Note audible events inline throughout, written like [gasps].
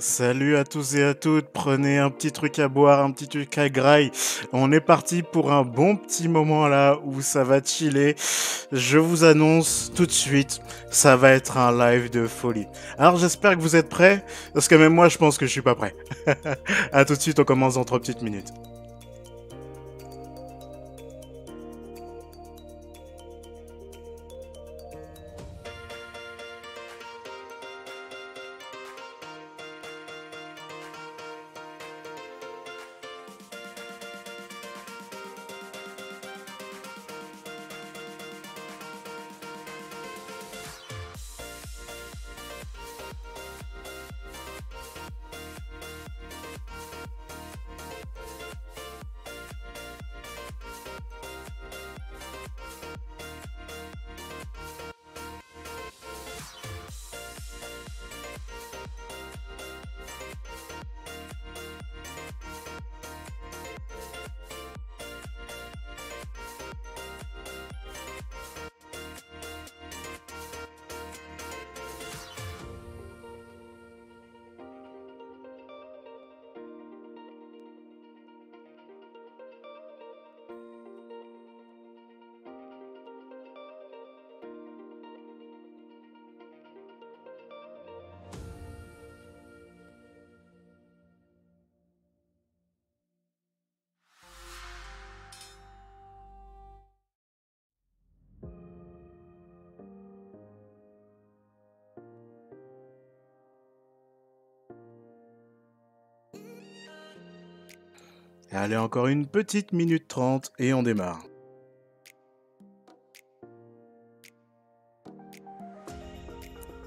Salut à tous et à toutes, prenez un petit truc à boire, un petit truc à graille. On est parti pour un bon petit moment là où ça va chiller. Je vous annonce tout de suite, ça va être un live de folie. Alors j'espère que vous êtes prêts, parce que même moi je pense que je suis pas prêt. [laughs] à tout de suite, on commence dans trois petites minutes. Allez, encore une petite minute trente et on démarre.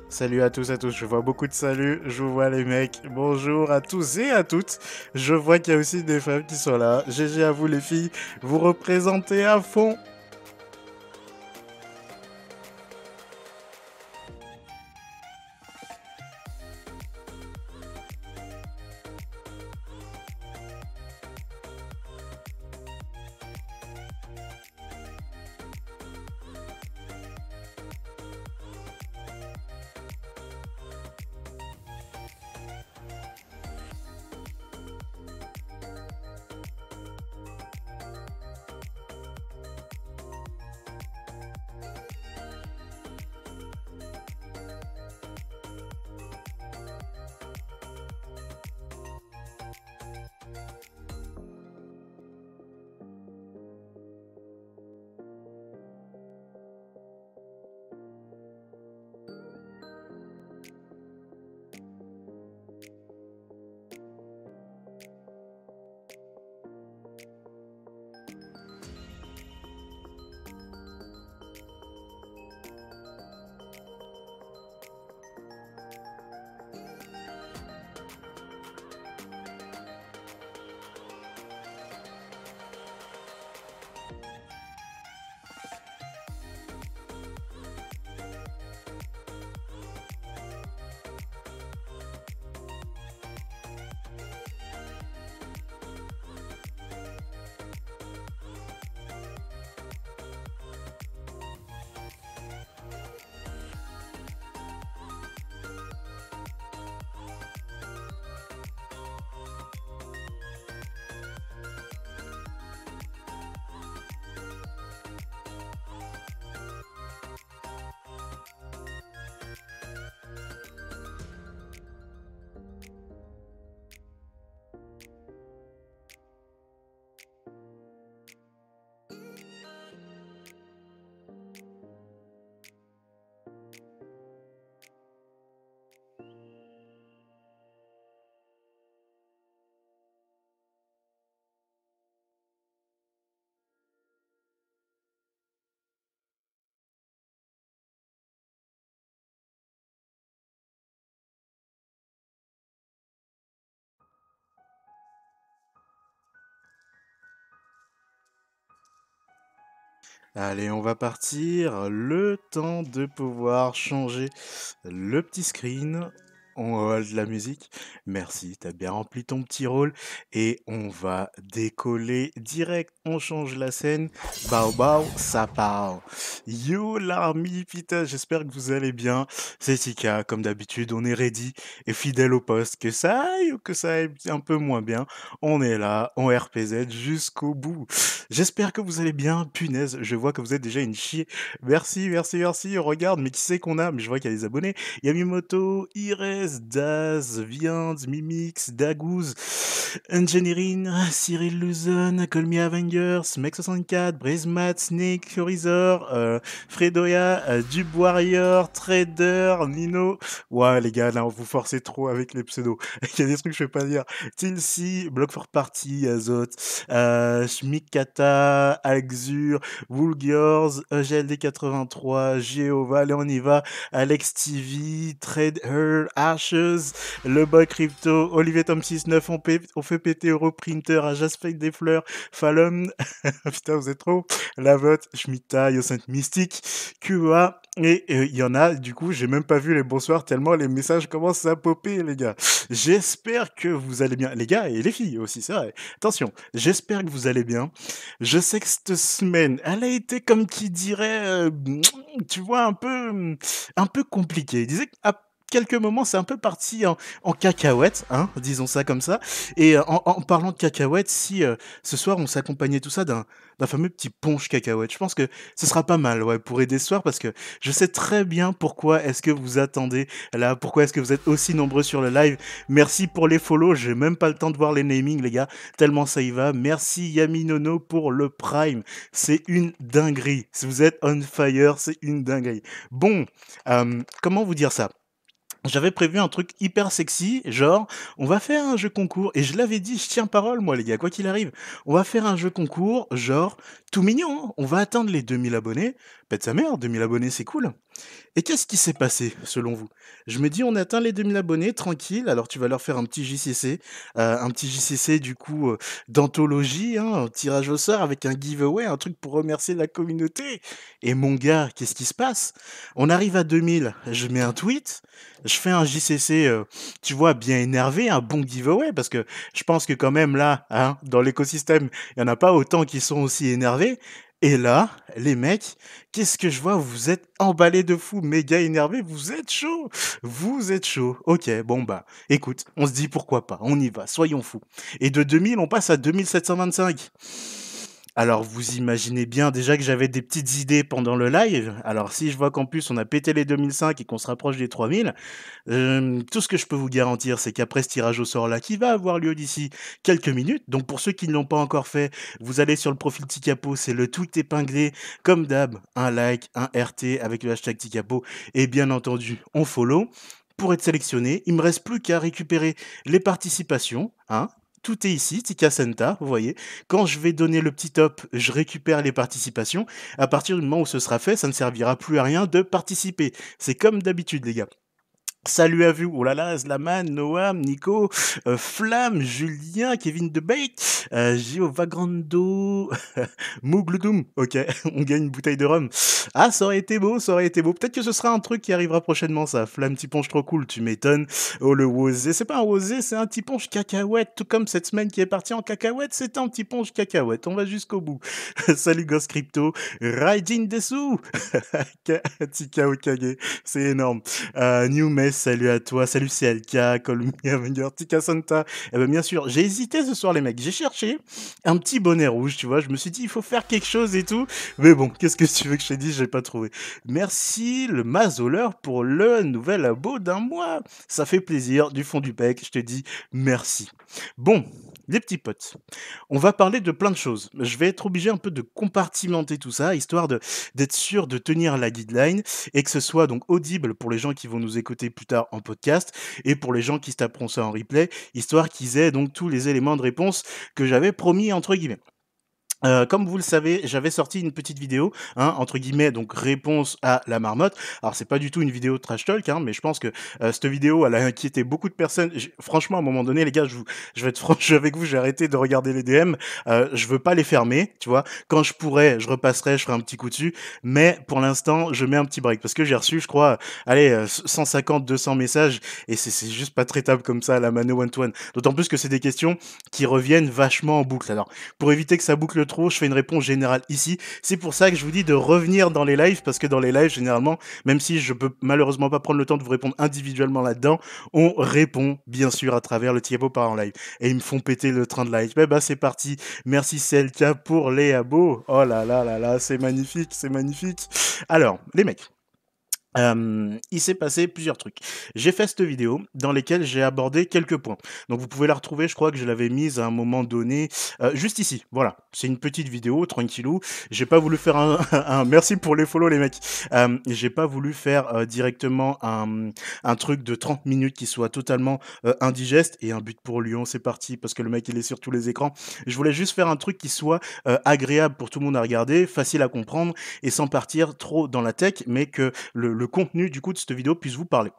Salut à tous, à tous. Je vois beaucoup de saluts. Je vous vois les mecs. Bonjour à tous et à toutes. Je vois qu'il y a aussi des femmes qui sont là. GG à vous les filles. Vous représentez à fond. Allez, on va partir. Le temps de pouvoir changer le petit screen. On de la musique. Merci, t'as bien rempli ton petit rôle et on va décoller direct. On change la scène. Bao bao, ça part. Yo l'army, pita, j'espère que vous allez bien. C'est Tika, comme d'habitude, on est ready et fidèle au poste. Que ça aille ou que ça aille un peu moins bien, on est là, on RPZ jusqu'au bout. J'espère que vous allez bien. Punaise, je vois que vous êtes déjà une chier. Merci, merci, merci. Regarde, mais qui c'est qu'on a Mais je vois qu'il y a des abonnés. Yamimoto, Ires, Daz, Viens Mimix, Dagouz, Engineering, Cyril Luzon, Colmia Me Avengers, Mech 64, Brismat, Snake, Horizor, Fredoya, euh, euh Dub Warrior, Trader, Nino. Ouais, les gars, là, vous forcez trop avec les pseudos. [laughs] Il y a des trucs que je vais pas dire. Tilsi, Block for Party, Azot, euh, Schmikata Axur Alxur, Woolgears, EGLD83, Geova, allez, on y va. Alex TV, Trade Ashes, Le Boy Crypto, Olivier Tom 69, on, on, fait péter Europrinter à des fleurs, Fallon, [laughs] putain vous êtes trop, Lavotte, Schmita, saint Mystique, QA, et euh, il y en a, du coup j'ai même pas vu les bonsoirs tellement les messages commencent à popper les gars. J'espère que vous allez bien, les gars et les filles aussi, c'est vrai. Attention, j'espère que vous allez bien. Je sais que cette semaine, elle a été comme qui dirait, euh, tu vois, un peu, un peu compliquée. Il disait quelques moments, c'est un peu parti en, cacahuète, hein, disons ça comme ça. Et euh, en, parlant de cacahuète, si euh, ce soir on s'accompagnait tout ça d'un fameux petit punch cacahuète, je pense que ce sera pas mal ouais, pour aider ce soir parce que je sais très bien pourquoi est-ce que vous attendez là, pourquoi est-ce que vous êtes aussi nombreux sur le live. Merci pour les follow, j'ai même pas le temps de voir les namings, les gars, tellement ça y va. Merci Nono pour le prime, c'est une dinguerie. Si vous êtes on fire, c'est une dinguerie. Bon, euh, comment vous dire ça j'avais prévu un truc hyper sexy, genre on va faire un jeu concours et je l'avais dit, je tiens parole moi les gars, quoi qu'il arrive, on va faire un jeu concours, genre tout mignon, hein. on va atteindre les 2000 abonnés, pète sa mère, 2000 abonnés, c'est cool. Et qu'est-ce qui s'est passé, selon vous Je me dis, on atteint les 2000 abonnés, tranquille, alors tu vas leur faire un petit JCC, euh, un petit JCC du coup euh, d'anthologie, hein, un tirage au sort avec un giveaway, un truc pour remercier la communauté. Et mon gars, qu'est-ce qui se passe On arrive à 2000, je mets un tweet, je fais un JCC, euh, tu vois, bien énervé, un bon giveaway, parce que je pense que quand même là, hein, dans l'écosystème, il n'y en a pas autant qui sont aussi énervés. Et là, les mecs, qu'est-ce que je vois Vous êtes emballés de fou, méga énervés, vous êtes chaud Vous êtes chaud. Ok, bon bah, écoute, on se dit pourquoi pas, on y va, soyons fous. Et de 2000, on passe à 2725. Alors vous imaginez bien déjà que j'avais des petites idées pendant le live. Alors si je vois qu'en plus on a pété les 2005 et qu'on se rapproche des 3000, euh, tout ce que je peux vous garantir c'est qu'après ce tirage au sort là qui va avoir lieu d'ici quelques minutes, donc pour ceux qui ne l'ont pas encore fait, vous allez sur le profil Ticapo, c'est le tweet épinglé, comme d'hab, un like, un RT avec le hashtag Ticapo et bien entendu on follow pour être sélectionné. Il me reste plus qu'à récupérer les participations. Hein tout est ici, Tika Senta, vous voyez. Quand je vais donner le petit top, je récupère les participations. À partir du moment où ce sera fait, ça ne servira plus à rien de participer. C'est comme d'habitude, les gars. Salut à vous, oh là là, Zlaman, Noam, Nico, euh, Flamme, Julien, Kevin Debate, euh, Vagrando, Vagando, [laughs] Mougloudoum, ok, [laughs] on gagne une bouteille de rhum. Ah, ça aurait été beau, ça aurait été beau. Peut-être que ce sera un truc qui arrivera prochainement, ça. Flamme, petit ponche trop cool, tu m'étonnes. Oh, le wosé, c'est pas un rosé, c'est un petit ponche cacahuète, tout comme cette semaine qui est partie en cacahuète, c'est un petit ponche cacahuète, on va jusqu'au bout. [laughs] Salut Ghost Crypto, Raijin Dessou, Tika Okage, c'est énorme. Euh, New Mess, salut à toi, salut CLK, Alka, Colmia, Tika Santa. et eh ben bien sûr, j'ai hésité ce soir les mecs, j'ai cherché un petit bonnet rouge, tu vois, je me suis dit il faut faire quelque chose et tout, mais bon, qu'est-ce que tu veux que je te dise, j'ai pas trouvé. Merci le Mazoleur pour le nouvel abo d'un mois, ça fait plaisir, du fond du bec, je te dis merci. Bon, les petits potes. On va parler de plein de choses. Je vais être obligé un peu de compartimenter tout ça, histoire d'être sûr de tenir la guideline et que ce soit donc audible pour les gens qui vont nous écouter plus tard en podcast et pour les gens qui se taperont ça en replay, histoire qu'ils aient donc tous les éléments de réponse que j'avais promis entre guillemets. Euh, comme vous le savez, j'avais sorti une petite vidéo, hein, entre guillemets, donc réponse à la marmotte. Alors c'est pas du tout une vidéo de trash talk, hein, mais je pense que euh, cette vidéo, elle a inquiété beaucoup de personnes. Franchement, à un moment donné, les gars, je, je vais être franche [laughs] avec vous, j'ai arrêté de regarder les DM. Euh, je veux pas les fermer, tu vois. Quand je pourrais, je repasserai, je ferai un petit coup dessus. Mais pour l'instant, je mets un petit break parce que j'ai reçu, je crois, allez, 150, euh, 200 messages et c'est juste pas traitable comme ça la mano one-to-one. D'autant plus que c'est des questions qui reviennent vachement en boucle. Alors pour éviter que ça boucle le je fais une réponse générale ici. C'est pour ça que je vous dis de revenir dans les lives, parce que dans les lives, généralement, même si je peux malheureusement pas prendre le temps de vous répondre individuellement là-dedans, on répond bien sûr à travers le Tiabo par en live. Et ils me font péter le train de live. mais eh bah, ben, c'est parti. Merci celtia pour les abos. Oh là là là là, c'est magnifique, c'est magnifique. Alors, les mecs il s'est passé plusieurs trucs. J'ai fait cette vidéo dans lesquelles j'ai abordé quelques points. Donc vous pouvez la retrouver, je crois que je l'avais mise à un moment donné, euh, juste ici. Voilà, c'est une petite vidéo, tranquillou. J'ai pas voulu faire un, [laughs] Merci pour les follow les mecs. j'ai pas voulu faire euh, directement un, un, truc de 30 minutes qui soit totalement euh, indigeste. Et un but pour Lyon, c'est parti, parce que le mec il est sur tous les écrans. Je voulais juste faire un truc qui soit agréable pour tout le monde à regarder, facile à comprendre, et sans partir trop dans la tech, mais que le le contenu du coup de cette vidéo puisse vous parler.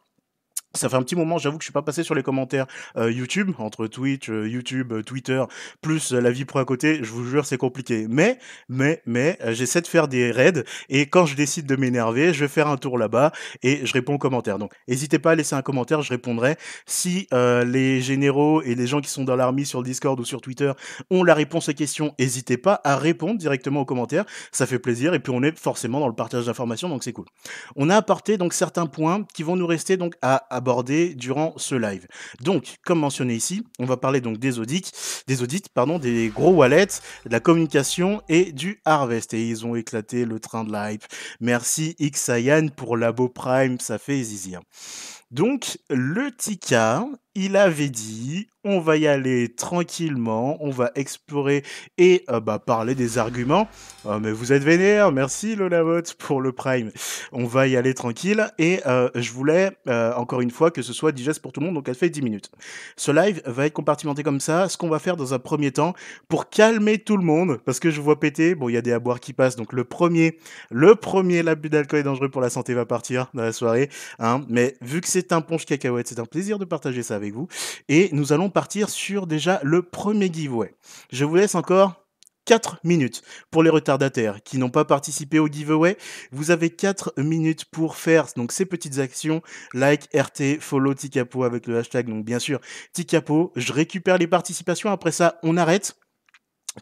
Ça fait un petit moment, j'avoue que je suis pas passé sur les commentaires euh, YouTube, entre Twitch, euh, YouTube, euh, Twitter, plus la vie pour à côté, je vous jure, c'est compliqué. Mais, mais, mais, j'essaie de faire des raids, et quand je décide de m'énerver, je vais faire un tour là-bas, et je réponds aux commentaires. Donc, n'hésitez pas à laisser un commentaire, je répondrai. Si les généraux et les gens qui sont dans l'armée sur le Discord ou sur Twitter ont la réponse à questions, n'hésitez pas à répondre directement aux commentaires, ça fait plaisir, et puis on est forcément dans le partage d'informations, donc c'est cool. On a apporté donc certains points qui vont nous rester donc à durant ce live. Donc, comme mentionné ici, on va parler donc des audits, des audits, pardon, des gros wallets, de la communication et du harvest. Et ils ont éclaté le train de live. Merci Xayan pour Labo Prime, ça fait zizir. Donc, le Tika il avait dit on va y aller tranquillement, on va explorer et euh, bah, parler des arguments. Oh, mais vous êtes vénère, merci Lolavote pour le prime. On va y aller tranquille et euh, je voulais euh, encore une fois que ce soit digeste pour tout le monde, donc elle fait 10 minutes. Ce live va être compartimenté comme ça, ce qu'on va faire dans un premier temps pour calmer tout le monde, parce que je vois péter, bon il y a des à qui passent, donc le premier, le premier l'abus d'alcool est dangereux pour la santé va partir dans la soirée, hein. mais vu que c'est un punch cacahuète, c'est un plaisir de partager ça vous. Et nous allons partir sur déjà le premier giveaway. Je vous laisse encore 4 minutes pour les retardataires qui n'ont pas participé au giveaway. Vous avez 4 minutes pour faire donc ces petites actions, like, RT, follow, Ticapo avec le hashtag. Donc bien sûr, Ticapo, je récupère les participations. Après ça, on arrête.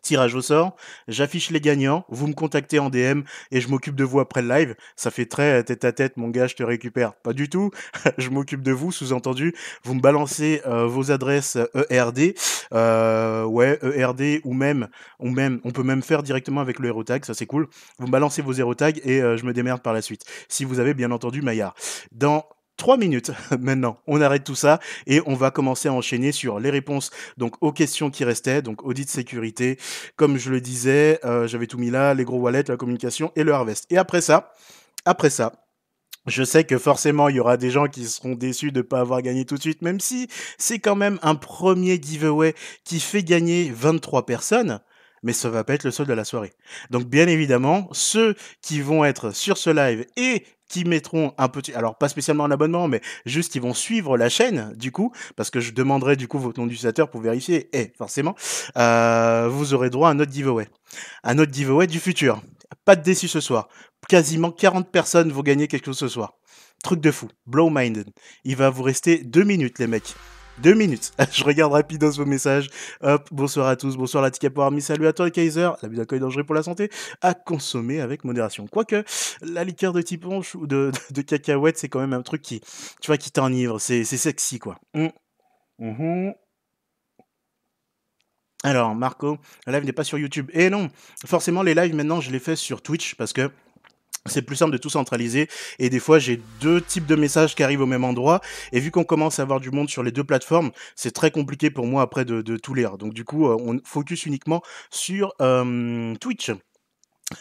Tirage au sort, j'affiche les gagnants, vous me contactez en DM et je m'occupe de vous après le live. Ça fait très euh, tête à tête, mon gars, je te récupère. Pas du tout, [laughs] je m'occupe de vous, sous-entendu, vous me balancez euh, vos adresses ERD, euh, e ouais, ERD ou même, ou même, on peut même faire directement avec le Herotag, ça c'est cool. Vous me balancez vos hero et je me démerde par la suite. Si vous avez bien entendu Maillard. Dans 3 minutes [laughs] maintenant. On arrête tout ça et on va commencer à enchaîner sur les réponses donc aux questions qui restaient, donc audit de sécurité, comme je le disais, euh, j'avais tout mis là, les gros wallets, la communication et le harvest. Et après ça, après ça, je sais que forcément, il y aura des gens qui seront déçus de ne pas avoir gagné tout de suite, même si c'est quand même un premier giveaway qui fait gagner 23 personnes mais ça va pas être le seul de la soirée. Donc bien évidemment, ceux qui vont être sur ce live et qui mettront un petit, alors pas spécialement un abonnement, mais juste qui vont suivre la chaîne du coup, parce que je demanderai du coup votre nom d'utilisateur pour vérifier. Et forcément, euh, vous aurez droit à un autre giveaway, Un autre giveaway du futur. Pas de déçu ce soir. Quasiment 40 personnes vont gagner quelque chose ce soir. Truc de fou, blow minded. Il va vous rester deux minutes les mecs. Deux minutes. [laughs] Je regarde rapidement vos messages. Hop, bonsoir à tous, bonsoir la Tika Army, salut à toi Kaiser, la la d'accueil dangereux pour la santé, à consommer avec modération. Quoique, la liqueur de tiponche ou de, cacahuète, c'est quand même un truc qui, tu vois, qui t'enivre, c'est sexy quoi. Mm. Mm-hmm. Alors, Marco, la live n'est pas sur YouTube. Et eh non, forcément, les lives maintenant, je les fais sur Twitch parce que c'est plus simple de tout centraliser et des fois j'ai deux types de messages qui arrivent au même endroit et vu qu'on commence à avoir du monde sur les deux plateformes c'est très compliqué pour moi après de, tout lire donc du coup euh, on focus uniquement sur euh, Twitch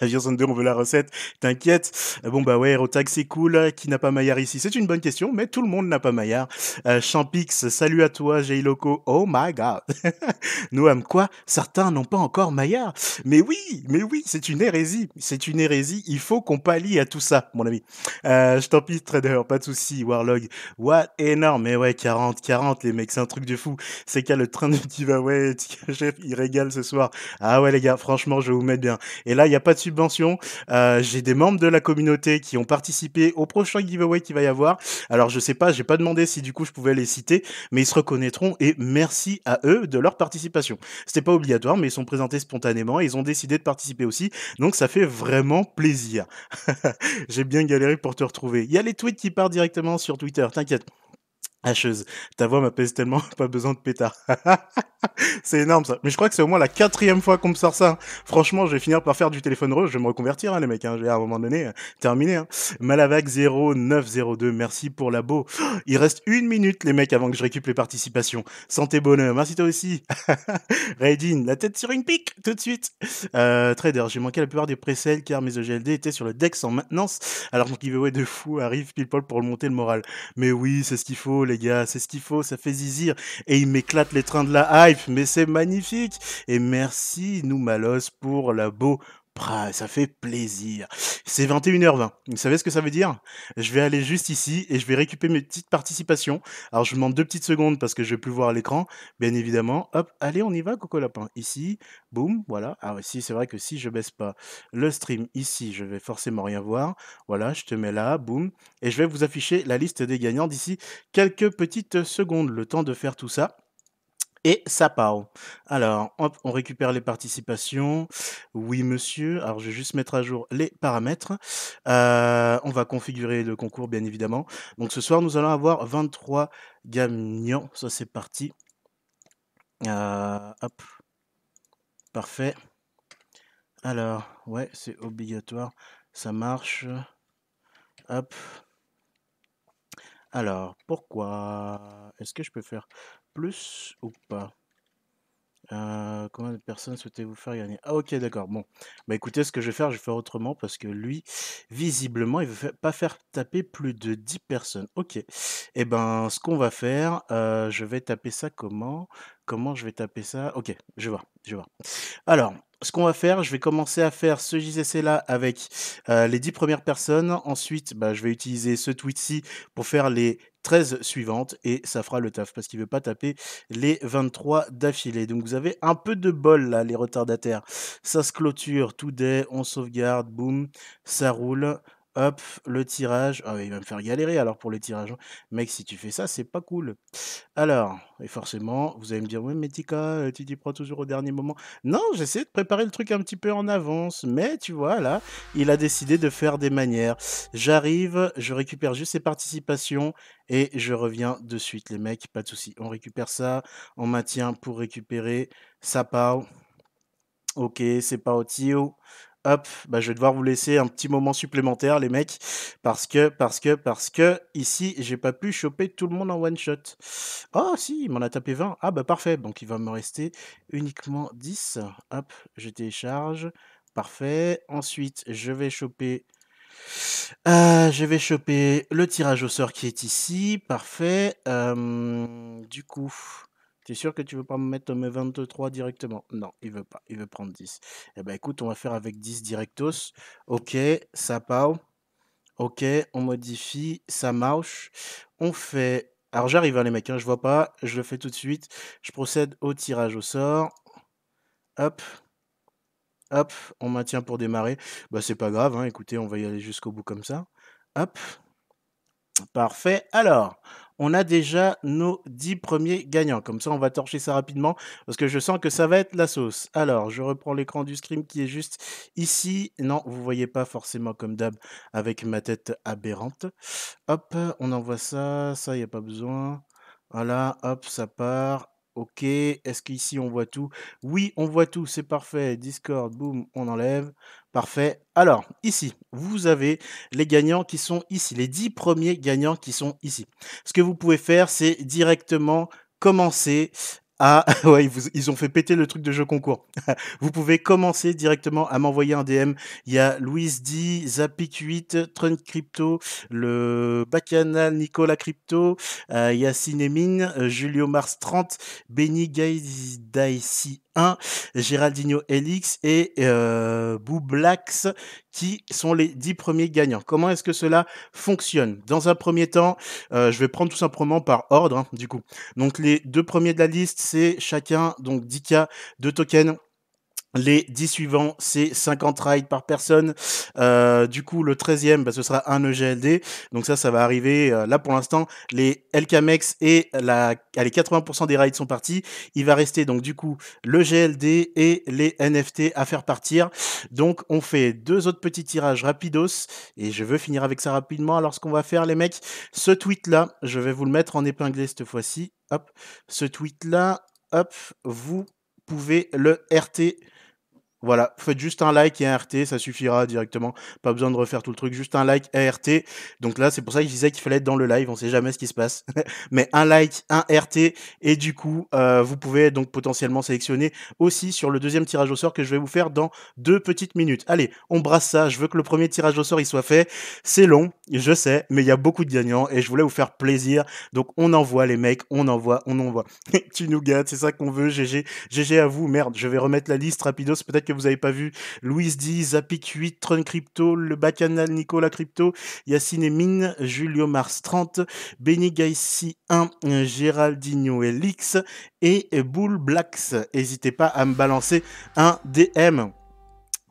Jason [laughs] 2, on veut la recette, t'inquiète. Euh, bon bah ouais, Rotag c'est cool, euh, qui n'a pas Maillard ici C'est une bonne question, mais tout le monde n'a pas Maillard. Euh, Champix, salut à toi, Jayloco. Loco, oh my god. [laughs] Noam, quoi Certains n'ont pas encore Maillard Mais oui, mais oui, c'est une hérésie, c'est une hérésie, il faut qu'on pallie à tout ça, mon ami. Euh, je t'en trader, pas de souci, Warlog. What énorme, mais ouais, 40, 40, les mecs, c'est un truc de fou. C'est qu'à le train de [laughs] Tiva, ouais, chef, il régale ce soir. Ah ouais les gars, franchement, je vais vous mettre bien. Et là, il n'y a pas de subvention. Euh, j'ai des membres de la communauté qui ont participé au prochain giveaway qu'il va y avoir. Alors je sais pas, j'ai pas demandé si du coup je pouvais les citer, mais ils se reconnaîtront et merci à eux de leur participation. C'était pas obligatoire, mais ils sont présentés spontanément et ils ont décidé de participer aussi. Donc ça fait vraiment plaisir. [laughs] j'ai bien galéré pour te retrouver. Il y a les tweets qui partent directement sur Twitter, t'inquiète. Hacheuse, ta voix m'apaise tellement, [laughs] pas besoin de pétard. [laughs] c'est énorme ça. Mais je crois que c'est au moins la quatrième fois qu'on me sort ça. Hein. Franchement, je vais finir par faire du téléphone rose, je vais me reconvertir hein, les mecs, hein. J'ai à un moment donné euh, terminé. Hein. Malavac 0902, merci pour la [gasps] Il reste une minute les mecs avant que je récupère les participations. Santé bonheur, merci toi aussi. [laughs] Raidin, la tête sur une pique, tout de suite. Euh, trader, j'ai manqué la plupart des presales car mes EGLD étaient sur le DEX en maintenance, alors mon giveaway de fou arrive pile poil pour le monter le moral. Mais oui, c'est ce qu'il faut les gars, c'est ce qu'il faut, ça fait zizir. Et il m'éclate les trains de la hype, mais c'est magnifique. Et merci, nous Malos, pour la beau ça fait plaisir. C'est 21h20. Vous savez ce que ça veut dire Je vais aller juste ici et je vais récupérer mes petites participations. Alors je vous demande deux petites secondes parce que je vais plus voir l'écran, bien évidemment. Hop, allez, on y va, Coco Lapin. Ici, boum, voilà. Alors ah ici, c'est vrai que si je baisse pas le stream ici, je vais forcément rien voir. Voilà, je te mets là, boum. Et je vais vous afficher la liste des gagnants d'ici quelques petites secondes, le temps de faire tout ça. Et ça part. Alors, on récupère les participations. Oui, monsieur. Alors, je vais juste mettre à jour les paramètres. Euh, on va configurer le concours, bien évidemment. Donc, ce soir, nous allons avoir 23 gagnants. Ça, c'est parti. Euh, hop. Parfait. Alors, ouais, c'est obligatoire. Ça marche. Hop. Alors, pourquoi Est-ce que je peux faire plus ou pas euh, combien de personnes souhaitez-vous faire gagner Ah ok d'accord, bon. Bah écoutez, ce que je vais faire, je vais faire autrement parce que lui, visiblement, il ne veut pas faire taper plus de 10 personnes. Ok. Et eh ben ce qu'on va faire, euh, je vais taper ça comment Comment je vais taper ça Ok, je vois, je vois. Alors, ce qu'on va faire, je vais commencer à faire ce JCC là avec euh, les 10 premières personnes. Ensuite, bah, je vais utiliser ce tweet-ci pour faire les 13 suivantes et ça fera le taf parce qu'il veut pas taper les 23 d'affilée. Donc vous avez un peu de bol là, les retardataires. Ça se clôture, tout day, on sauvegarde, boum, ça roule. Hop, le tirage. Ah, il va me faire galérer alors pour les tirages. Hein. Mec, si tu fais ça, c'est pas cool. Alors, et forcément, vous allez me dire, oui, mais Tika, euh, tu t'y prends toujours au dernier moment. Non, j'essaie de préparer le truc un petit peu en avance. Mais tu vois, là, il a décidé de faire des manières. J'arrive, je récupère juste ses participations et je reviens de suite, les mecs. Pas de souci. On récupère ça, on maintient pour récupérer. Ça part. Ok, c'est pas au hop, bah, je vais devoir vous laisser un petit moment supplémentaire, les mecs, parce que, parce que, parce que, ici, j'ai pas pu choper tout le monde en one shot. Oh, si, il m'en a tapé 20. Ah, bah, parfait. Donc, il va me rester uniquement 10. Hop, je télécharge. Parfait. Ensuite, je vais choper. Euh, je vais choper le tirage au sort qui est ici. Parfait. Euh, du coup, T'es sûr que tu veux pas me mettre mes 23 directement Non, il veut pas. Il veut prendre 10. et eh ben écoute, on va faire avec 10 directos. Ok, ça part. Ok, on modifie, ça marche. On fait... Alors j'arrive à hein, les mecs, hein, je vois pas, je le fais tout de suite. Je procède au tirage au sort. Hop, Hop, on maintient pour démarrer. Bah c'est pas grave, hein, écoutez, on va y aller jusqu'au bout comme ça. Hop. Parfait. Alors, on a déjà nos 10 premiers gagnants. Comme ça, on va torcher ça rapidement parce que je sens que ça va être la sauce. Alors, je reprends l'écran du scrim qui est juste ici. Non, vous voyez pas forcément comme d'hab avec ma tête aberrante. Hop, on envoie ça. Ça, il n'y a pas besoin. Voilà, hop, ça part. Ok, est-ce qu'ici on voit tout Oui, on voit tout, c'est parfait. Discord, boum, on enlève. Parfait. Alors, ici, vous avez les gagnants qui sont ici, les dix premiers gagnants qui sont ici. Ce que vous pouvez faire, c'est directement commencer ah [laughs] Ouais, ils, ont fait péter le truc de jeu concours. [laughs] vous pouvez commencer directement à m'envoyer un DM. Il y a Louise D, Zapic8, Trunk Crypto, le Bacchanal, Nicolas Crypto, euh, il y euh, Julio Mars 30, Benny Si. 1, Elix et euh, qui sont les dix premiers gagnants. Comment est-ce que cela fonctionne Dans un premier temps, euh, je vais prendre tout simplement par ordre hein, du coup. Donc les deux premiers de la liste, c'est chacun donc 10K de tokens les 10 suivants, c'est 50 rides par personne. Euh, du coup, le 13e, bah, ce sera un EGLD. Donc ça, ça va arriver. Euh, là, pour l'instant, les LKMX e et la... 80% ah, des rides sont partis. Il va rester donc du coup le GLD et les NFT à faire partir. Donc on fait deux autres petits tirages rapidos. Et je veux finir avec ça rapidement. Alors ce qu'on va faire, les mecs, ce tweet-là, je vais vous le mettre en épinglé cette fois-ci. Hop, ce tweet-là, hop, vous pouvez le RT voilà, faites juste un like et un RT, ça suffira directement. Pas besoin de refaire tout le truc, juste un like et un RT. Donc là, c'est pour ça que je disais qu'il fallait être dans le live, on sait jamais ce qui se passe. [laughs] Mais un like, un RT, et du coup, euh, vous pouvez donc potentiellement sélectionner aussi sur le deuxième tirage au sort que je vais vous faire dans deux petites minutes. Allez, on brasse ça, je veux que le premier tirage au sort il soit fait. C'est long, je sais, mais il y a beaucoup de gagnants et je voulais vous faire plaisir. Donc on envoie les mecs, on envoie, on envoie. [laughs] tu nous gâtes, c'est ça qu'on veut, GG. GG à vous, merde, je vais remettre la liste rapidos, peut-être que vous n'avez pas vu. Louise 10, Zapic 8, Tron Crypto, Le Bacchanal, Nicolas Crypto, Yacine et Mine, Julio Mars 30, Benny 1, Géraldinho LX et Bull Blacks. N'hésitez pas à me balancer un DM.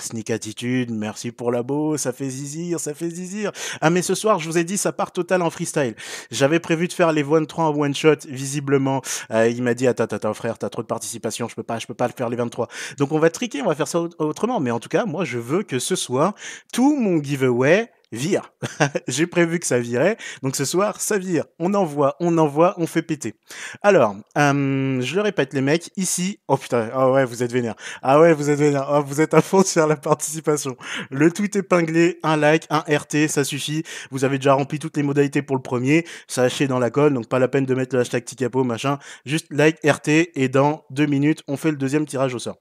Sneak Attitude, merci pour la beau, ça fait zizir, ça fait zizir. Ah mais ce soir, je vous ai dit, ça part total en freestyle. J'avais prévu de faire les 23 en one shot, visiblement. Euh, il m'a dit, attends, attends, frère, t'as trop de participation, je peux pas, je peux pas faire les 23. Donc on va triquer, on va faire ça autrement. Mais en tout cas, moi, je veux que ce soir, tout mon giveaway vire. [laughs] J'ai prévu que ça virait, donc ce soir, ça vire. On envoie, on envoie, on fait péter. Alors, euh, je le répète, les mecs, ici, oh putain, ah ouais, vous êtes vénère. Ah ouais, vous êtes vénère. Oh, vous êtes à fond [laughs] sur la participation. Le tweet épinglé, un like, un RT, ça suffit. Vous avez déjà rempli toutes les modalités pour le premier. Ça Sachez dans la colle, donc pas la peine de mettre le hashtag Ticapo, machin. Juste like, RT, et dans deux minutes, on fait le deuxième tirage au sort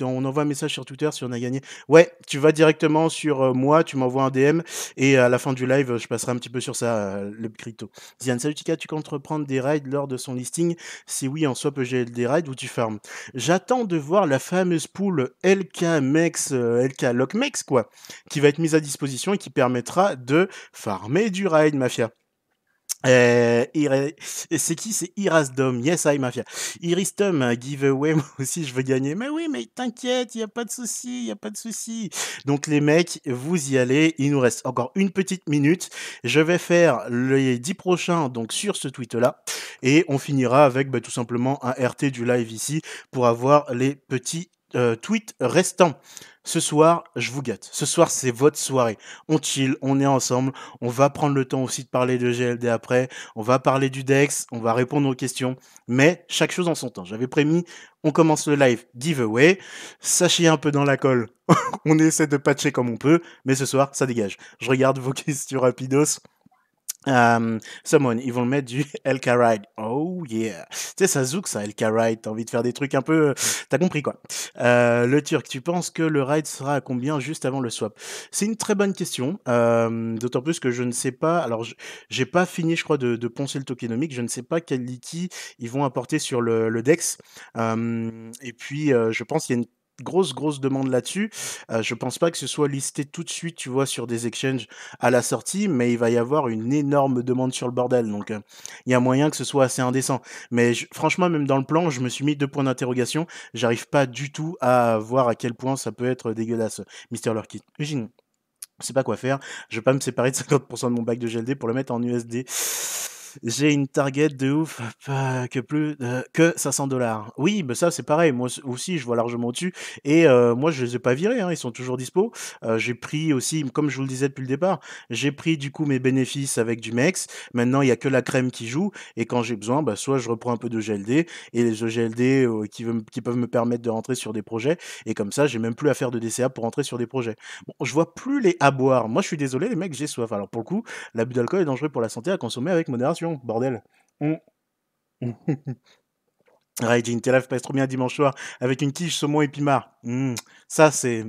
on envoie un message sur Twitter si on a gagné. Ouais, tu vas directement sur euh, moi, tu m'envoies un DM et à la fin du live, je passerai un petit peu sur ça, euh, le crypto. Zian, salut Tika, tu comptes reprendre des rides lors de son listing Si oui, en swap des rides ou tu farmes J'attends de voir la fameuse pool LKMEX, euh, LK LOCMEX, quoi, qui va être mise à disposition et qui permettra de farmer du ride, mafia. Euh, c'est qui C'est Irasdom. Yes, I Mafia. Iristum, euh, giveaway, [laughs] moi aussi je veux gagner. Mais oui, mais t'inquiète, il n'y a pas de souci, il n'y a pas de souci. Donc les mecs, vous y allez. Il nous reste encore une petite minute. Je vais faire les 10 prochains donc sur ce tweet-là. Et on finira avec bah, tout simplement un RT du live ici pour avoir les petits euh, tweet restant, Ce soir, je vous gâte. Ce soir, c'est votre soirée. On chill, on est ensemble. On va prendre le temps aussi de parler de GLD après. On va parler du Dex. On va répondre aux questions. Mais chaque chose en son temps. J'avais prémis, on commence le live giveaway. Sachez un peu dans la colle. [laughs] on essaie de patcher comme on peut. Mais ce soir, ça dégage. Je regarde vos [laughs] questions rapidos someone, ils vont le mettre du [laughs] elka Ride. Oh yeah. Tu sais, ça zouk ça, El Ride. T'as envie de faire des trucs un peu. Euh, t'as compris quoi. Euh, le Turc, tu penses que le ride sera à combien juste avant le swap C'est une très bonne question. D'autant plus que je ne sais pas. Alors, j'ai pas fini, je crois, de, poncer le tokenomic. Je ne sais pas quel liquide ils vont apporter sur le, DEX. et puis, euh, je pense qu'il y a une grosse, grosse demande là-dessus. Euh, je pense pas que ce soit listé tout de suite, tu vois, sur des exchanges à la sortie, mais il va y avoir une énorme demande sur le bordel. Donc, euh, il y a moyen que ce soit assez indécent. Mais franchement, même dans le plan, je me suis mis deux points d'interrogation. J'arrive pas du tout à voir à quel point ça peut être dégueulasse, Mister Lurkit. Eugene, je sais pas quoi faire. Je vais pas me séparer de 50% de mon bac de GLD pour le mettre en USD j'ai une target de ouf que plus euh, que 500 dollars. Oui, mais ça c'est pareil. Moi aussi, je vois largement au-dessus. Et euh, moi, je les ai pas virés. Hein, ils sont toujours dispo. Euh, j'ai pris aussi, comme je vous le disais depuis le départ, j'ai pris du coup mes bénéfices avec du Mex. Maintenant, il y a que la crème qui joue. Et quand j'ai besoin, bah, soit je reprends un peu de GLD et les GLD qui, peuvent me permettre de rentrer sur des projets. Et comme ça, j'ai même plus à faire de DCA pour rentrer sur des projets. Bon, je vois plus les à boire. Moi, je suis désolé, les mecs, j'ai soif. Alors pour le coup, l'abus d'alcool est dangereux pour la santé à consommer avec modération bordel. On... Mm. [laughs] Ah, Raijin, tes pas trop bien dimanche soir avec une quiche, saumon et pimard. Mm. ça, c'est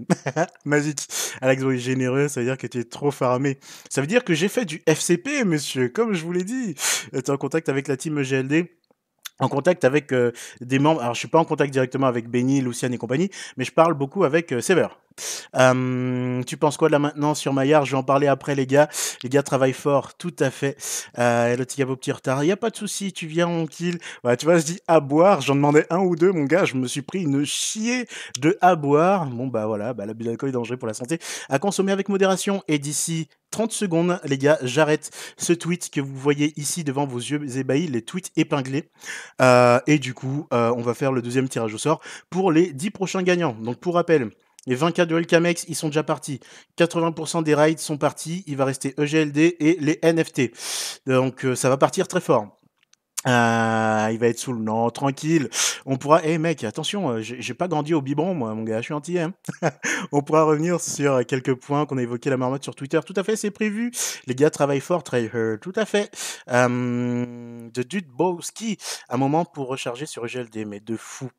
[laughs] magique. Alex, êtes généreux, ça veut dire que tu es trop farmé. Ça veut dire que j'ai fait du FCP, monsieur, comme je vous l'ai dit. Euh, tu es en contact avec la team GLD en contact avec euh, des membres. Alors, je suis pas en contact directement avec Benny, Lucien et compagnie, mais je parle beaucoup avec euh, Sever tu penses quoi de la maintenance sur Maillard Je vais en parler après, les gars. Les gars travaillent fort, tout à fait. Euh, le vos petit retard. Il n'y a pas de souci, tu viens en tu vois, je dis à boire. J'en demandais un ou deux, mon gars. Je me suis pris une chier de à boire. Bon, bah voilà, bah, l'abus d'alcool est dangereux pour la santé. À consommer avec modération. Et d'ici 30 secondes, les gars, j'arrête ce tweet que vous voyez ici devant vos yeux ébahis, les tweets épinglés. Euh, et du coup, euh, on va faire le deuxième tirage au sort pour les 10 prochains gagnants. Donc pour rappel, les 24 de Welcamex, ils sont déjà partis. 80% des raids sont partis. Il va rester EGLD et les NFT. Donc euh, ça va partir très fort. Euh, il va être sous le non, tranquille. On pourra. Eh mec, attention, euh, j'ai pas grandi au biberon, moi, mon gars, je suis entier. Hein. [laughs] On pourra revenir sur quelques points qu'on a évoqués la marmotte sur Twitter. Tout à fait, c'est prévu. Les gars travaillent fort, Trailer. tout à fait. Euh, de Dude Bowski, un moment pour recharger sur EGLD. mais de fou.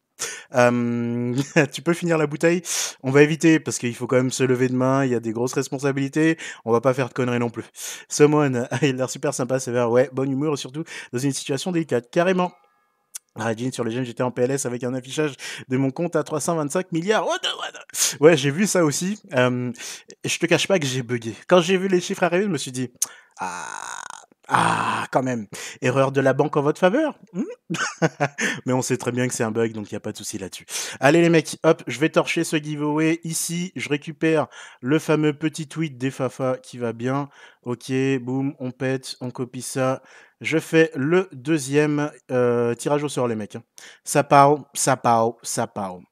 Euh, [laughs] tu peux finir la bouteille. On va éviter parce qu'il faut quand même se lever demain. Il y a des grosses responsabilités. On va pas faire de conneries non plus. Someone, [laughs] il a l'air super sympa, sévère. Ouais, bonne humeur surtout dans une situation délicate. Carrément. Radine ah, sur les jeunes, j'étais en PLS avec un affichage de mon compte à 325 milliards. Ouais, j'ai vu ça aussi. Euh, je te cache pas que j'ai bugué. Quand j'ai vu les chiffres arriver, je me suis dit, ah, ah, quand même. Erreur de la banque en votre faveur. Mmh. [laughs] Mais on sait très bien que c'est un bug, donc il n'y a pas de souci là-dessus. Allez les mecs, hop, je vais torcher ce giveaway. Ici, je récupère le fameux petit tweet des Fafa qui va bien. Ok, boum, on pète, on copie ça. Je fais le deuxième euh, tirage au sort les mecs. Hein. Ça part, ça ça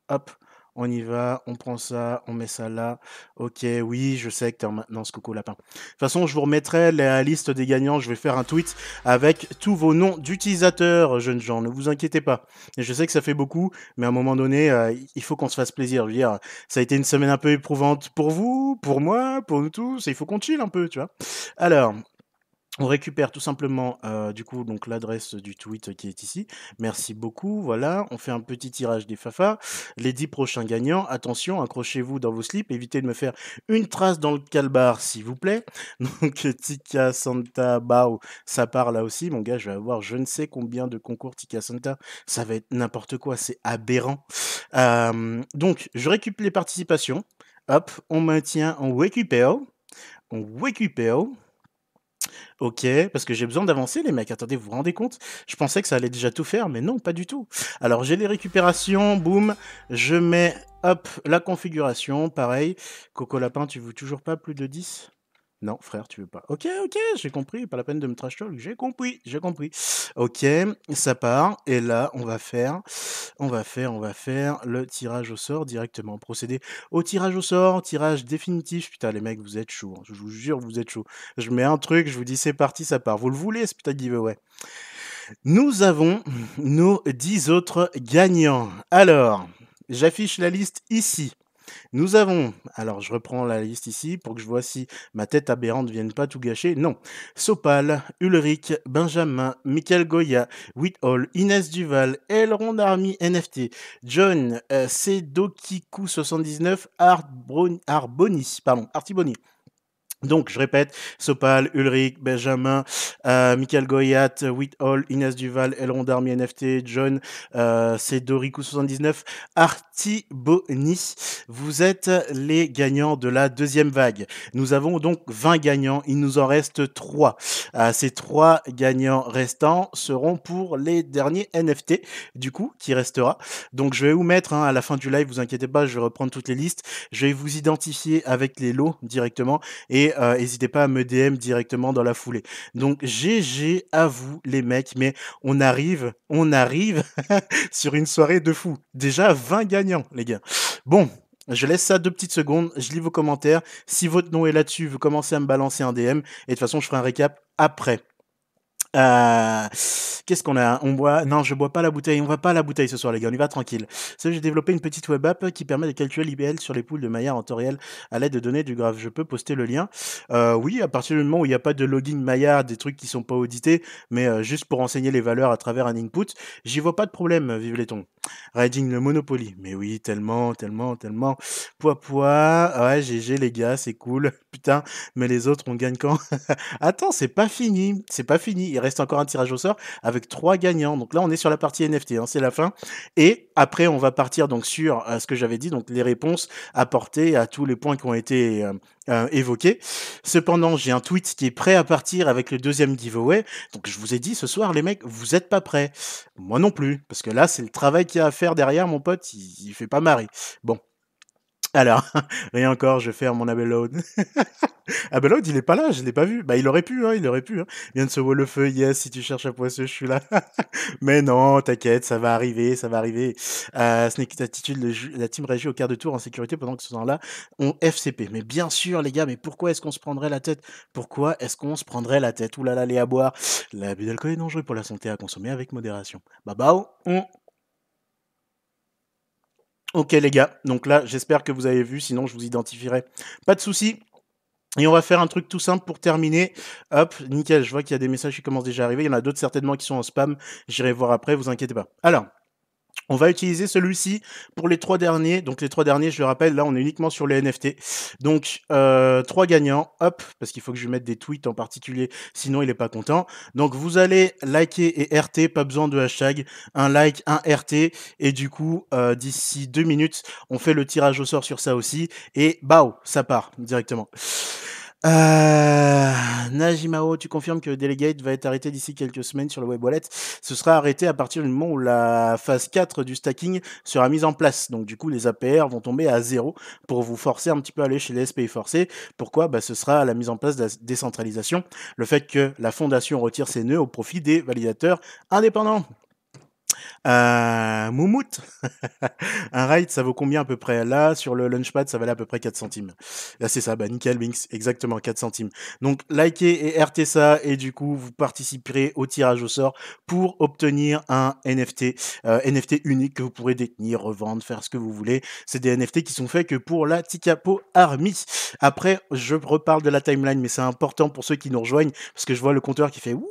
Hop on y va, on prend ça, on met ça là. Ok, oui, je sais que t'es en maintenance, Coco lapin. De toute façon, je vous remettrai la liste des gagnants. Je vais faire un tweet avec tous vos noms d'utilisateurs, jeunes gens. Ne vous inquiétez pas. je sais que ça fait beaucoup, mais à un moment donné, euh, il faut qu'on se fasse plaisir. Je veux dire, ça a été une semaine un peu éprouvante pour vous, pour moi, pour nous tous. il faut qu'on chill un peu, tu vois. Alors, on récupère tout simplement euh, du coup donc l'adresse du tweet qui est ici. Merci beaucoup. Voilà, on fait un petit tirage des Fafa. Les 10 prochains gagnants, attention, accrochez-vous dans vos slips, évitez de me faire une trace dans le calbar, s'il vous plaît. [laughs] Donc Tika Santa Bao, ça part là aussi. Mon gars, je vais avoir je ne sais combien de concours Tika Santa. Ça va être n'importe quoi, c'est aberrant. donc, je récupère les participations. Hop, on maintient, on récupère. On récupère. Ok, parce que j'ai besoin d'avancer, les mecs. Attendez, vous vous rendez compte Je pensais que ça allait déjà tout faire, mais non, pas du tout. Alors, j'ai les récupérations, boum, je mets, hop, la configuration, pareil. Coco Lapin, tu veux toujours pas plus de 10 non, frère, tu veux pas. Ok, ok, j'ai compris. Pas la peine de me trash talk. J'ai compris, j'ai compris. Ok, ça part. Et là, on va faire, on va faire, on va faire le tirage au sort directement. Procéder au tirage au sort, tirage définitif. Putain, les mecs, vous êtes chauds. Hein, je vous jure, vous êtes chauds. Je mets un truc, je vous dis c'est parti, ça part. Vous le voulez, ce putain de giveaway Nous avons nos 10 autres gagnants. Alors, j'affiche la liste ici. Nous avons, alors je reprends la liste ici pour que je vois si ma tête aberrante ne vienne pas tout gâcher. Non. Sopal, Ulrich, Benjamin, Michael Goya, Whithall, Inès Duval, Elrond Army NFT, John, euh, Sedokiku79, Art Arboni, pardon, Artiboni. Donc, je répète, Sopal, Ulrich, Benjamin, euh, Michael Goyat, Whithall, Inès Duval, Elrond Army NFT, John, euh, 79 Artiboni Vous êtes les gagnants de la deuxième vague. Nous avons donc 20 gagnants. Il nous en reste 3. Euh, ces 3 gagnants restants seront pour les derniers NFT, du coup, qui restera. Donc, je vais vous mettre hein, à la fin du live, vous inquiétez pas, je vais reprendre toutes les listes. Je vais vous identifier avec les lots directement et Hésitez euh, n'hésitez pas à me DM directement dans la foulée. Donc GG à vous les mecs, mais on arrive, on arrive [laughs] sur une soirée de fou. Déjà 20 gagnants les gars. Bon, je laisse ça deux petites secondes, je lis vos commentaires. Si votre nom est là-dessus, vous commencez à me balancer un DM. Et de toute façon, je ferai un récap après. Euh, qu'est-ce qu'on a On boit Non, je bois pas la bouteille. On va pas la bouteille ce soir, les gars. On y va tranquille. j'ai développé une petite web app qui permet de calculer l'IBL sur les poules de Maillard en temps à l'aide de données du grave. Je peux poster le lien. Euh, oui, à partir du moment où il n'y a pas de login Maillard, des trucs qui sont pas audités, mais euh, juste pour enseigner les valeurs à travers un input, j'y vois pas de problème. Vive les tons. Riding le Monopoly. Mais oui, tellement, tellement, tellement. Pois, pois. Ouais, GG les gars, c'est cool. [laughs] Putain, mais les autres, on gagne quand [laughs] Attends, c'est pas fini. C'est pas fini reste encore un tirage au sort avec trois gagnants. Donc là, on est sur la partie NFT, hein, c'est la fin. Et après, on va partir donc sur euh, ce que j'avais dit, donc les réponses apportées à tous les points qui ont été euh, euh, évoqués. Cependant, j'ai un tweet qui est prêt à partir avec le deuxième giveaway. Donc je vous ai dit ce soir, les mecs, vous n'êtes pas prêts. Moi non plus, parce que là, c'est le travail qu'il y a à faire derrière, mon pote, il, il fait pas marrer. Bon, alors, [laughs] rien encore, je ferme mon Abeload. [laughs] Abeload, il est pas là, je l'ai pas vu. Bah, il aurait pu, hein, il aurait pu. Hein. de se voir le feu, yes, si tu cherches à poisseux, je suis là. [laughs] Mais non, t'inquiète, ça va arriver, ça va arriver. Euh, qu'une Attitude, la team réagit au quart de tour en sécurité pendant que ce temps-là, on FCP. Mais bien sûr, les gars, mais pourquoi est-ce qu'on se prendrait la tête Pourquoi est-ce qu'on se prendrait la tête Ouh là là, les à boire. L'abus d'alcool est dangereux pour la santé à consommer avec modération. Bah, bah on... Oh, hmm. Ok les gars, donc là j'espère que vous avez vu, sinon je vous identifierai. Pas de souci. Et on va faire un truc tout simple pour terminer. Hop, nickel, je vois qu'il y a des messages qui commencent déjà à arriver. Il y en a d'autres certainement qui sont en spam. J'irai voir après, vous inquiétez pas. Alors, on va utiliser celui-ci pour les trois derniers. Donc les trois derniers, je le rappelle, là on est uniquement sur les NFT. Donc euh, trois gagnants, hop, parce qu'il faut que je mette des tweets en particulier, sinon il n'est pas content. Donc vous allez liker et RT, pas besoin de hashtag, un like, un RT, et du coup euh, d'ici deux minutes, on fait le tirage au sort sur ça aussi, et bao, oh, ça part directement. Euh, Najimao, tu confirmes que Delegate va être arrêté d'ici quelques semaines sur le web wallet. Ce sera arrêté à partir du moment où la phase 4 du stacking sera mise en place. Donc du coup, les APR vont tomber à zéro pour vous forcer un petit peu à aller chez les SPI forcés. Pourquoi bah, Ce sera la mise en place de la décentralisation, le fait que la fondation retire ses nœuds au profit des validateurs indépendants. Euh, Moumout [laughs] Un ride, ça vaut combien à peu près Là, sur le Launchpad, ça valait à peu près 4 centimes. Là, c'est ça, bah nickel, Binks, exactement, 4 centimes. Donc, likez et RT ça, et du coup, vous participerez au tirage au sort pour obtenir un NFT, euh, NFT unique que vous pourrez détenir, revendre, faire ce que vous voulez. C'est des NFT qui sont faits que pour la Ticapo Army. Après, je reparle de la timeline, mais c'est important pour ceux qui nous rejoignent, parce que je vois le compteur qui fait Ouh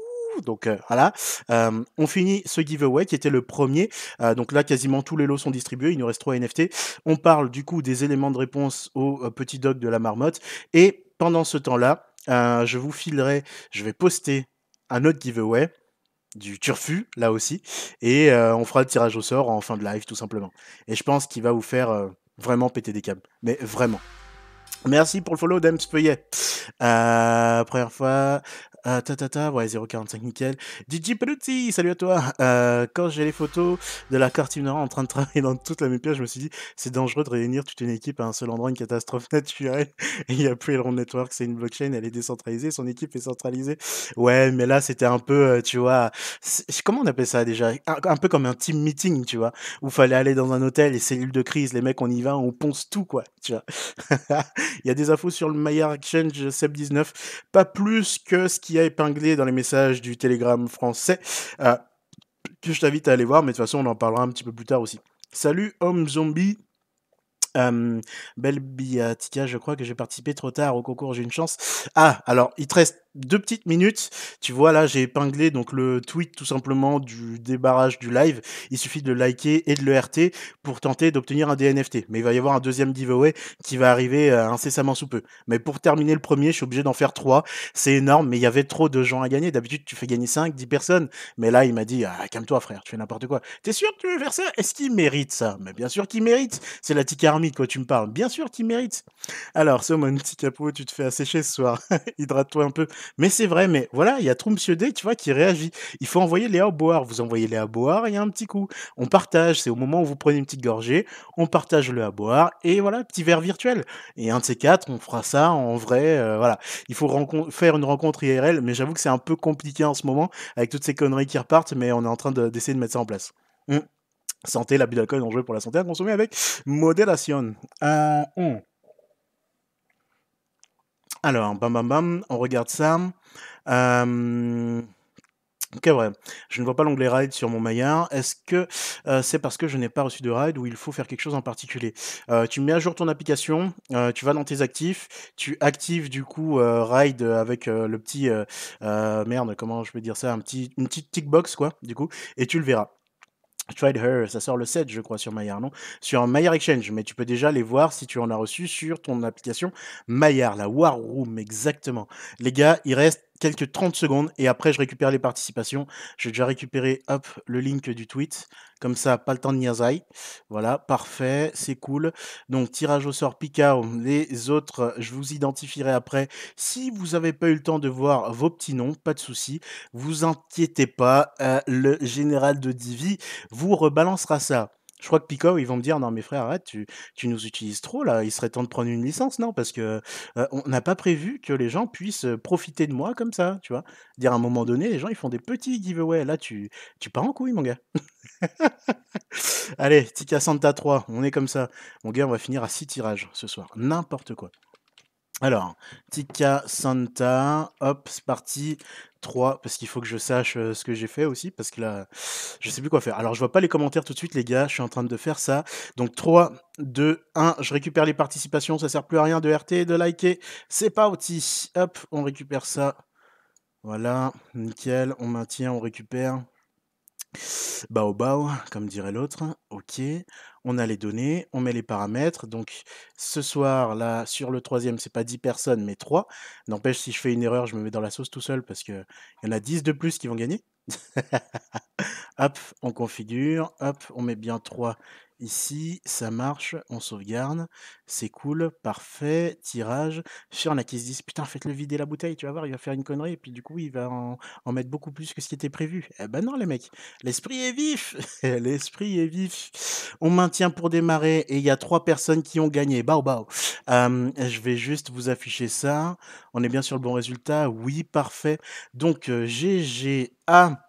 donc voilà. on finit ce giveaway qui était le premier. donc là, quasiment tous les lots sont distribués. Il nous reste 3 NFT. On parle du coup des éléments de réponse au petit dog de la marmotte. Et pendant ce temps-là, je vous filerai, je vais poster un autre giveaway du turfu là aussi et on fera le tirage au sort en fin de live tout simplement et je pense qu'il va vous faire vraiment péter des câbles mais vraiment Merci pour le follow, d'Emspeuillet première fois. Ah, ta, ouais, 045, nickel. dj Peluti, salut à toi. Euh, quand j'ai les photos de la carte Cortimera en train de travailler dans toute la mépia je me suis dit, c'est dangereux de réunir toute une équipe à un seul endroit, une catastrophe naturelle. [laughs] Il n'y a plus Elrond Network, c'est une blockchain, elle est décentralisée, son équipe est centralisée. Ouais, mais là, c'était un peu, euh, tu vois, comment on appelle ça déjà un, peu comme un team meeting, tu vois, où fallait aller dans un hôtel les cellules de crise, les mecs, on y va, on ponce tout, quoi, tu vois. [laughs] Il y a des infos sur le Maillard Exchange 719 19 pas plus que ce qui qui a épinglé dans les messages du Telegram français, euh, que je t'invite à aller voir, mais de toute façon, on en parlera un petit peu plus tard aussi. Salut, homme zombie. Euh, belle biatica, je crois que j'ai participé trop tard au concours, j'ai une chance. Ah, alors, il te reste deux petites minutes, tu vois là, j'ai épinglé donc le tweet tout simplement du débarrage du live. Il suffit de le liker et de le RT pour tenter d'obtenir un DNFT. Mais il va y avoir un deuxième giveaway qui va arriver euh, incessamment sous peu. Mais pour terminer le premier, je suis obligé d'en faire trois. C'est énorme, mais il y avait trop de gens à gagner. D'habitude, tu fais gagner 5, 10 personnes. Mais là, il m'a dit, «Ah, calme-toi frère, tu fais n'importe quoi. T'es sûr que tu veux faire ça Est-ce qu'il mérite ça Mais bien sûr qu'il mérite. C'est la tique quoi, tu me parles. Bien sûr qu'il mérite. Alors, ce mon petit capot, tu te fais assécher ce soir. [laughs] Hydrate-toi un peu. Mais c'est vrai, mais voilà, il y a trop Monsieur D, tu vois, qui réagit. Il faut envoyer les à boire. Vous envoyez les à boire, il y a un petit coup. On partage, c'est au moment où vous prenez une petite gorgée, on partage le à boire, et voilà, petit verre virtuel. Et un de ces quatre, on fera ça en vrai, euh, voilà. Il faut faire une rencontre IRL, mais j'avoue que c'est un peu compliqué en ce moment, avec toutes ces conneries qui repartent, mais on est en train d'essayer de, mettre ça en place. Mmh. Santé, l'abus d'alcool est dangereux pour la santé à consommer avec modération. Un euh, on. Alors, bam bam bam, on regarde ça. Euh, ok, Je ne vois pas l'onglet ride sur mon maillard. Est-ce que euh, c'est parce que je n'ai pas reçu de ride ou il faut faire quelque chose en particulier euh, Tu mets à jour ton application, tu vas dans tes actifs, tu actives du coup ride avec le petit merde, comment je vais dire ça, un petit une petite tick box quoi, du coup, et tu le verras trade Her, ça sort le 7, je crois, sur Maillard, non Sur Maillard Exchange, mais tu peux déjà les voir si tu en as reçu sur ton application Maillard, la War Room, exactement. Les gars, il reste quelques 30 secondes et après je récupère les participations. J'ai déjà récupéré le link du tweet, comme ça pas le temps de niazaï. Voilà, parfait, c'est cool. Donc tirage au sort Picard, les autres, je vous identifierai après. Si vous n'avez pas eu le temps de voir vos petits noms, pas de souci, vous inquiétez pas, euh, le général de Divi vous rebalancera ça. Je crois que Pico, ils vont me dire non, mes frère, arrête, tu, tu nous utilises trop là. Il serait temps de prendre une licence, non Parce que on n'a pas prévu que les gens puissent profiter de moi comme ça, tu vois. Dire à un moment donné, les gens ils font des petits giveaways. Là, tu, tu pars en couille, mon gars. [laughs] Allez, Tika Santa 3, on est comme ça. Mon gars, on va finir à 6 tirages ce soir. N'importe quoi. Alors, Tika Santa, hop, c'est parti. 3, parce qu'il faut que je sache euh, ce que j'ai fait aussi, parce que là, je sais plus quoi faire. Alors, je vois pas les commentaires tout de suite, les gars, je suis en train de faire ça. Donc, 3, 2, 1, je récupère les participations, ça sert plus à rien de RT, de liker. C'est pas outil. hop, on récupère ça. Voilà, nickel, on maintient, on récupère. Bao bao, comme dirait l'autre. Ok on a les données, on met les paramètres. Donc ce soir, là, sur le troisième, c'est pas 10 personnes, mais 3. N'empêche, si je fais une erreur, je me mets dans la sauce tout seul parce qu'il y en a 10 de plus qui vont gagner. [laughs] hop, on configure, hop, on met bien 3 Ici, ça marche, on sauvegarde, c'est cool, parfait, tirage. Sur la qui se disent putain, faites-le vider la bouteille, tu vas voir, il va faire une connerie, et puis du coup, il va en, mettre beaucoup plus que ce qui était prévu. Eh ben non, les mecs, l'esprit est vif [laughs] L'esprit est vif On maintient pour démarrer, et il y a trois personnes qui ont gagné. Bao, bao. je vais juste vous afficher ça. On est bien sur le bon résultat, oui, parfait. Donc, euh, GGA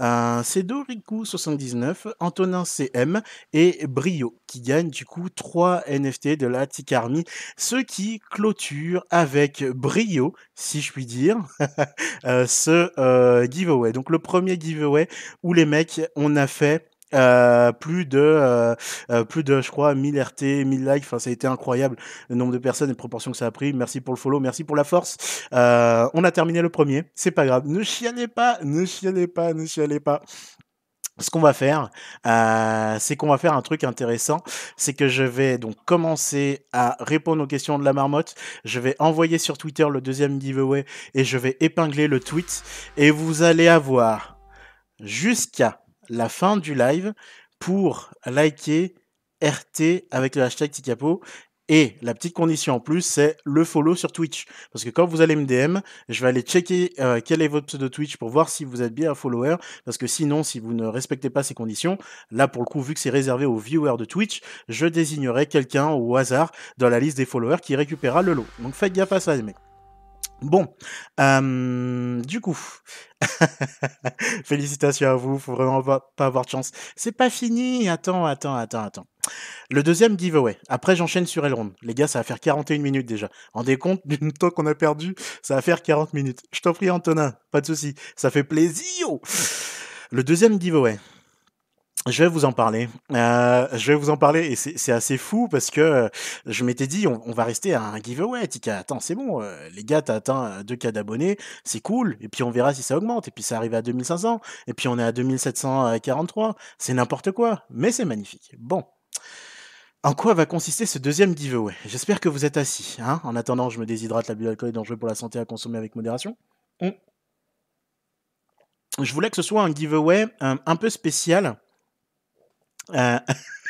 euh, c'est Doriku79, Antonin CM et Brio qui gagnent du coup 3 NFT de la Tic Army, ce qui clôture avec brio, si je puis dire, [laughs] euh, ce euh, giveaway. Donc le premier giveaway où les mecs, on a fait euh, plus de euh, euh, plus de je crois 1000 RT 1000 likes ça a été incroyable le nombre de personnes et la proportions que ça a pris merci pour le follow merci pour la force on a terminé le premier c'est pas grave ne chialez pas ne chialez pas ne chialez pas ce qu'on va faire, c'est qu'on va faire un truc intéressant, c'est que je vais donc commencer à répondre aux questions de la marmotte. Je vais envoyer sur Twitter le deuxième giveaway et je vais épingler le tweet et vous allez avoir jusqu'à la fin du live pour liker RT avec le hashtag Ticapo. Et la petite condition en plus, c'est le follow sur Twitch. Parce que quand vous allez me DM, je vais aller checker euh, quel est votre pseudo Twitch pour voir si vous êtes bien un follower. Parce que sinon, si vous ne respectez pas ces conditions, là pour le coup, vu que c'est réservé aux viewers de Twitch, je désignerai quelqu'un au hasard dans la liste des followers qui récupérera le lot. Donc faites gaffe à ça, les mecs. Bon, du coup, [laughs] félicitations à vous, faut vraiment pas, avoir de chance. C'est pas fini, attends, attends, attends, attends. Le deuxième giveaway. Après, j'enchaîne sur Elrond. Les gars, ça va faire 41 minutes déjà. Rendez compte [laughs] d'une temps qu'on a perdu, ça va faire 40 minutes. Je t'en prie, Antonin, pas de souci, ça fait plaisir. Le deuxième giveaway. Je vais vous en parler. Euh, je vais vous en parler et c'est assez fou parce que euh, je m'étais dit on, va rester à un giveaway. Tika, attends, c'est bon, euh, les gars, t'as atteint 2K d'abonnés, c'est cool. Et puis on verra si ça augmente. Et puis ça arrive à 2500. Et puis on est à 2743. C'est n'importe quoi, mais c'est magnifique. Bon. En quoi va consister ce deuxième giveaway J'espère que vous êtes assis. Hein. en attendant, je me déshydrate, l'abus d'alcool est dangereux pour la santé à consommer avec modération. Je voulais que ce soit un giveaway un peu spécial ah.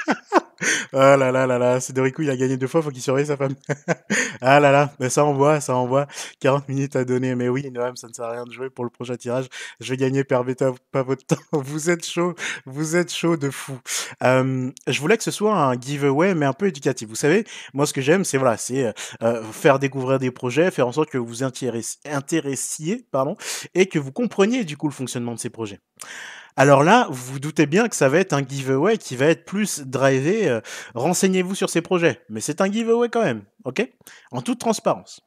[laughs] ah là là là là, c'est Dorico, il a gagné deux fois, faut qu'il surveille sa femme. [laughs] ah là là, mais ça envoie, ça envoie. 40 minutes à donner, mais oui, Noam, ça ne sert à rien de jouer pour le prochain tirage. Je vais gagner, perdez pas votre temps. [laughs] Vous êtes chaud, vous êtes chaud de fou. je voulais que ce soit un giveaway, mais un peu éducatif. Vous savez, moi, ce que j'aime, c'est voilà, c'est euh, euh, faire découvrir des projets, faire en sorte que vous intéressiez pardon, et que vous compreniez du coup le fonctionnement de ces projets. Alors là, vous vous doutez bien que ça va être un giveaway qui va être plus drivé. Euh, renseignez-vous sur ces projets. Mais c'est un giveaway quand même, ok En toute transparence.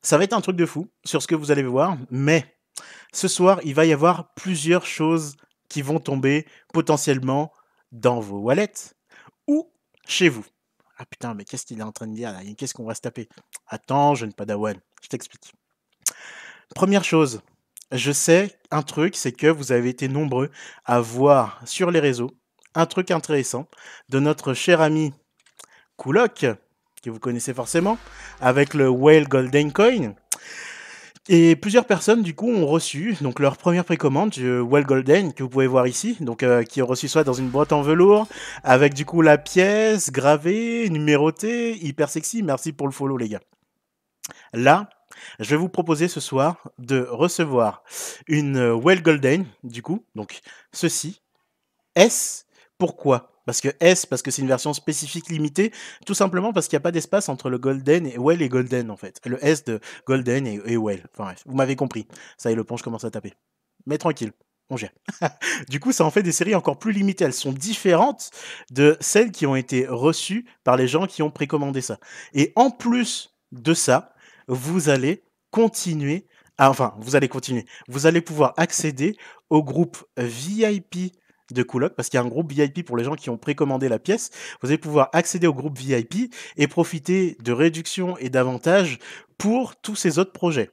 Ça va être un truc de fou sur ce que vous allez voir, mais ce soir, il va y avoir plusieurs choses qui vont tomber potentiellement dans vos wallets ou chez vous. Ah putain, mais qu'est-ce qu'il est en train de dire là Qu'est-ce qu'on va se taper Attends, je n'ai pas d'awan. Je t'explique. Première chose, je sais un truc, c'est que vous avez été nombreux à voir sur les réseaux un truc intéressant de notre cher ami Kulok, que vous connaissez forcément, avec le Whale Golden Coin. Et plusieurs personnes, du coup, ont reçu donc leur première précommande, du Well Golden, que vous pouvez voir ici, donc euh, qui ont reçu soit dans une boîte en velours, avec du coup la pièce gravée, numérotée, hyper sexy. Merci pour le follow, les gars. Là, je vais vous proposer ce soir de recevoir une euh, Well Golden, du coup, donc ceci. S, pourquoi parce que S, parce que c'est une version spécifique limitée, tout simplement parce qu'il n'y a pas d'espace entre le Golden et Well et Golden en fait. Le S de Golden et, Well. Enfin bref, vous m'avez compris. Ça y est, le punch commence à taper. Mais tranquille, on gère. [laughs] du coup, ça en fait des séries encore plus limitées. Elles sont différentes de celles qui ont été reçues par les gens qui ont précommandé ça. Et en plus de ça, vous allez continuer, enfin, vous allez continuer, vous allez pouvoir accéder au groupe VIP de Coolock, parce qu'il y a un groupe VIP pour les gens qui ont précommandé la pièce. Vous allez pouvoir accéder au groupe VIP et profiter de réductions et d'avantages pour tous ces autres projets.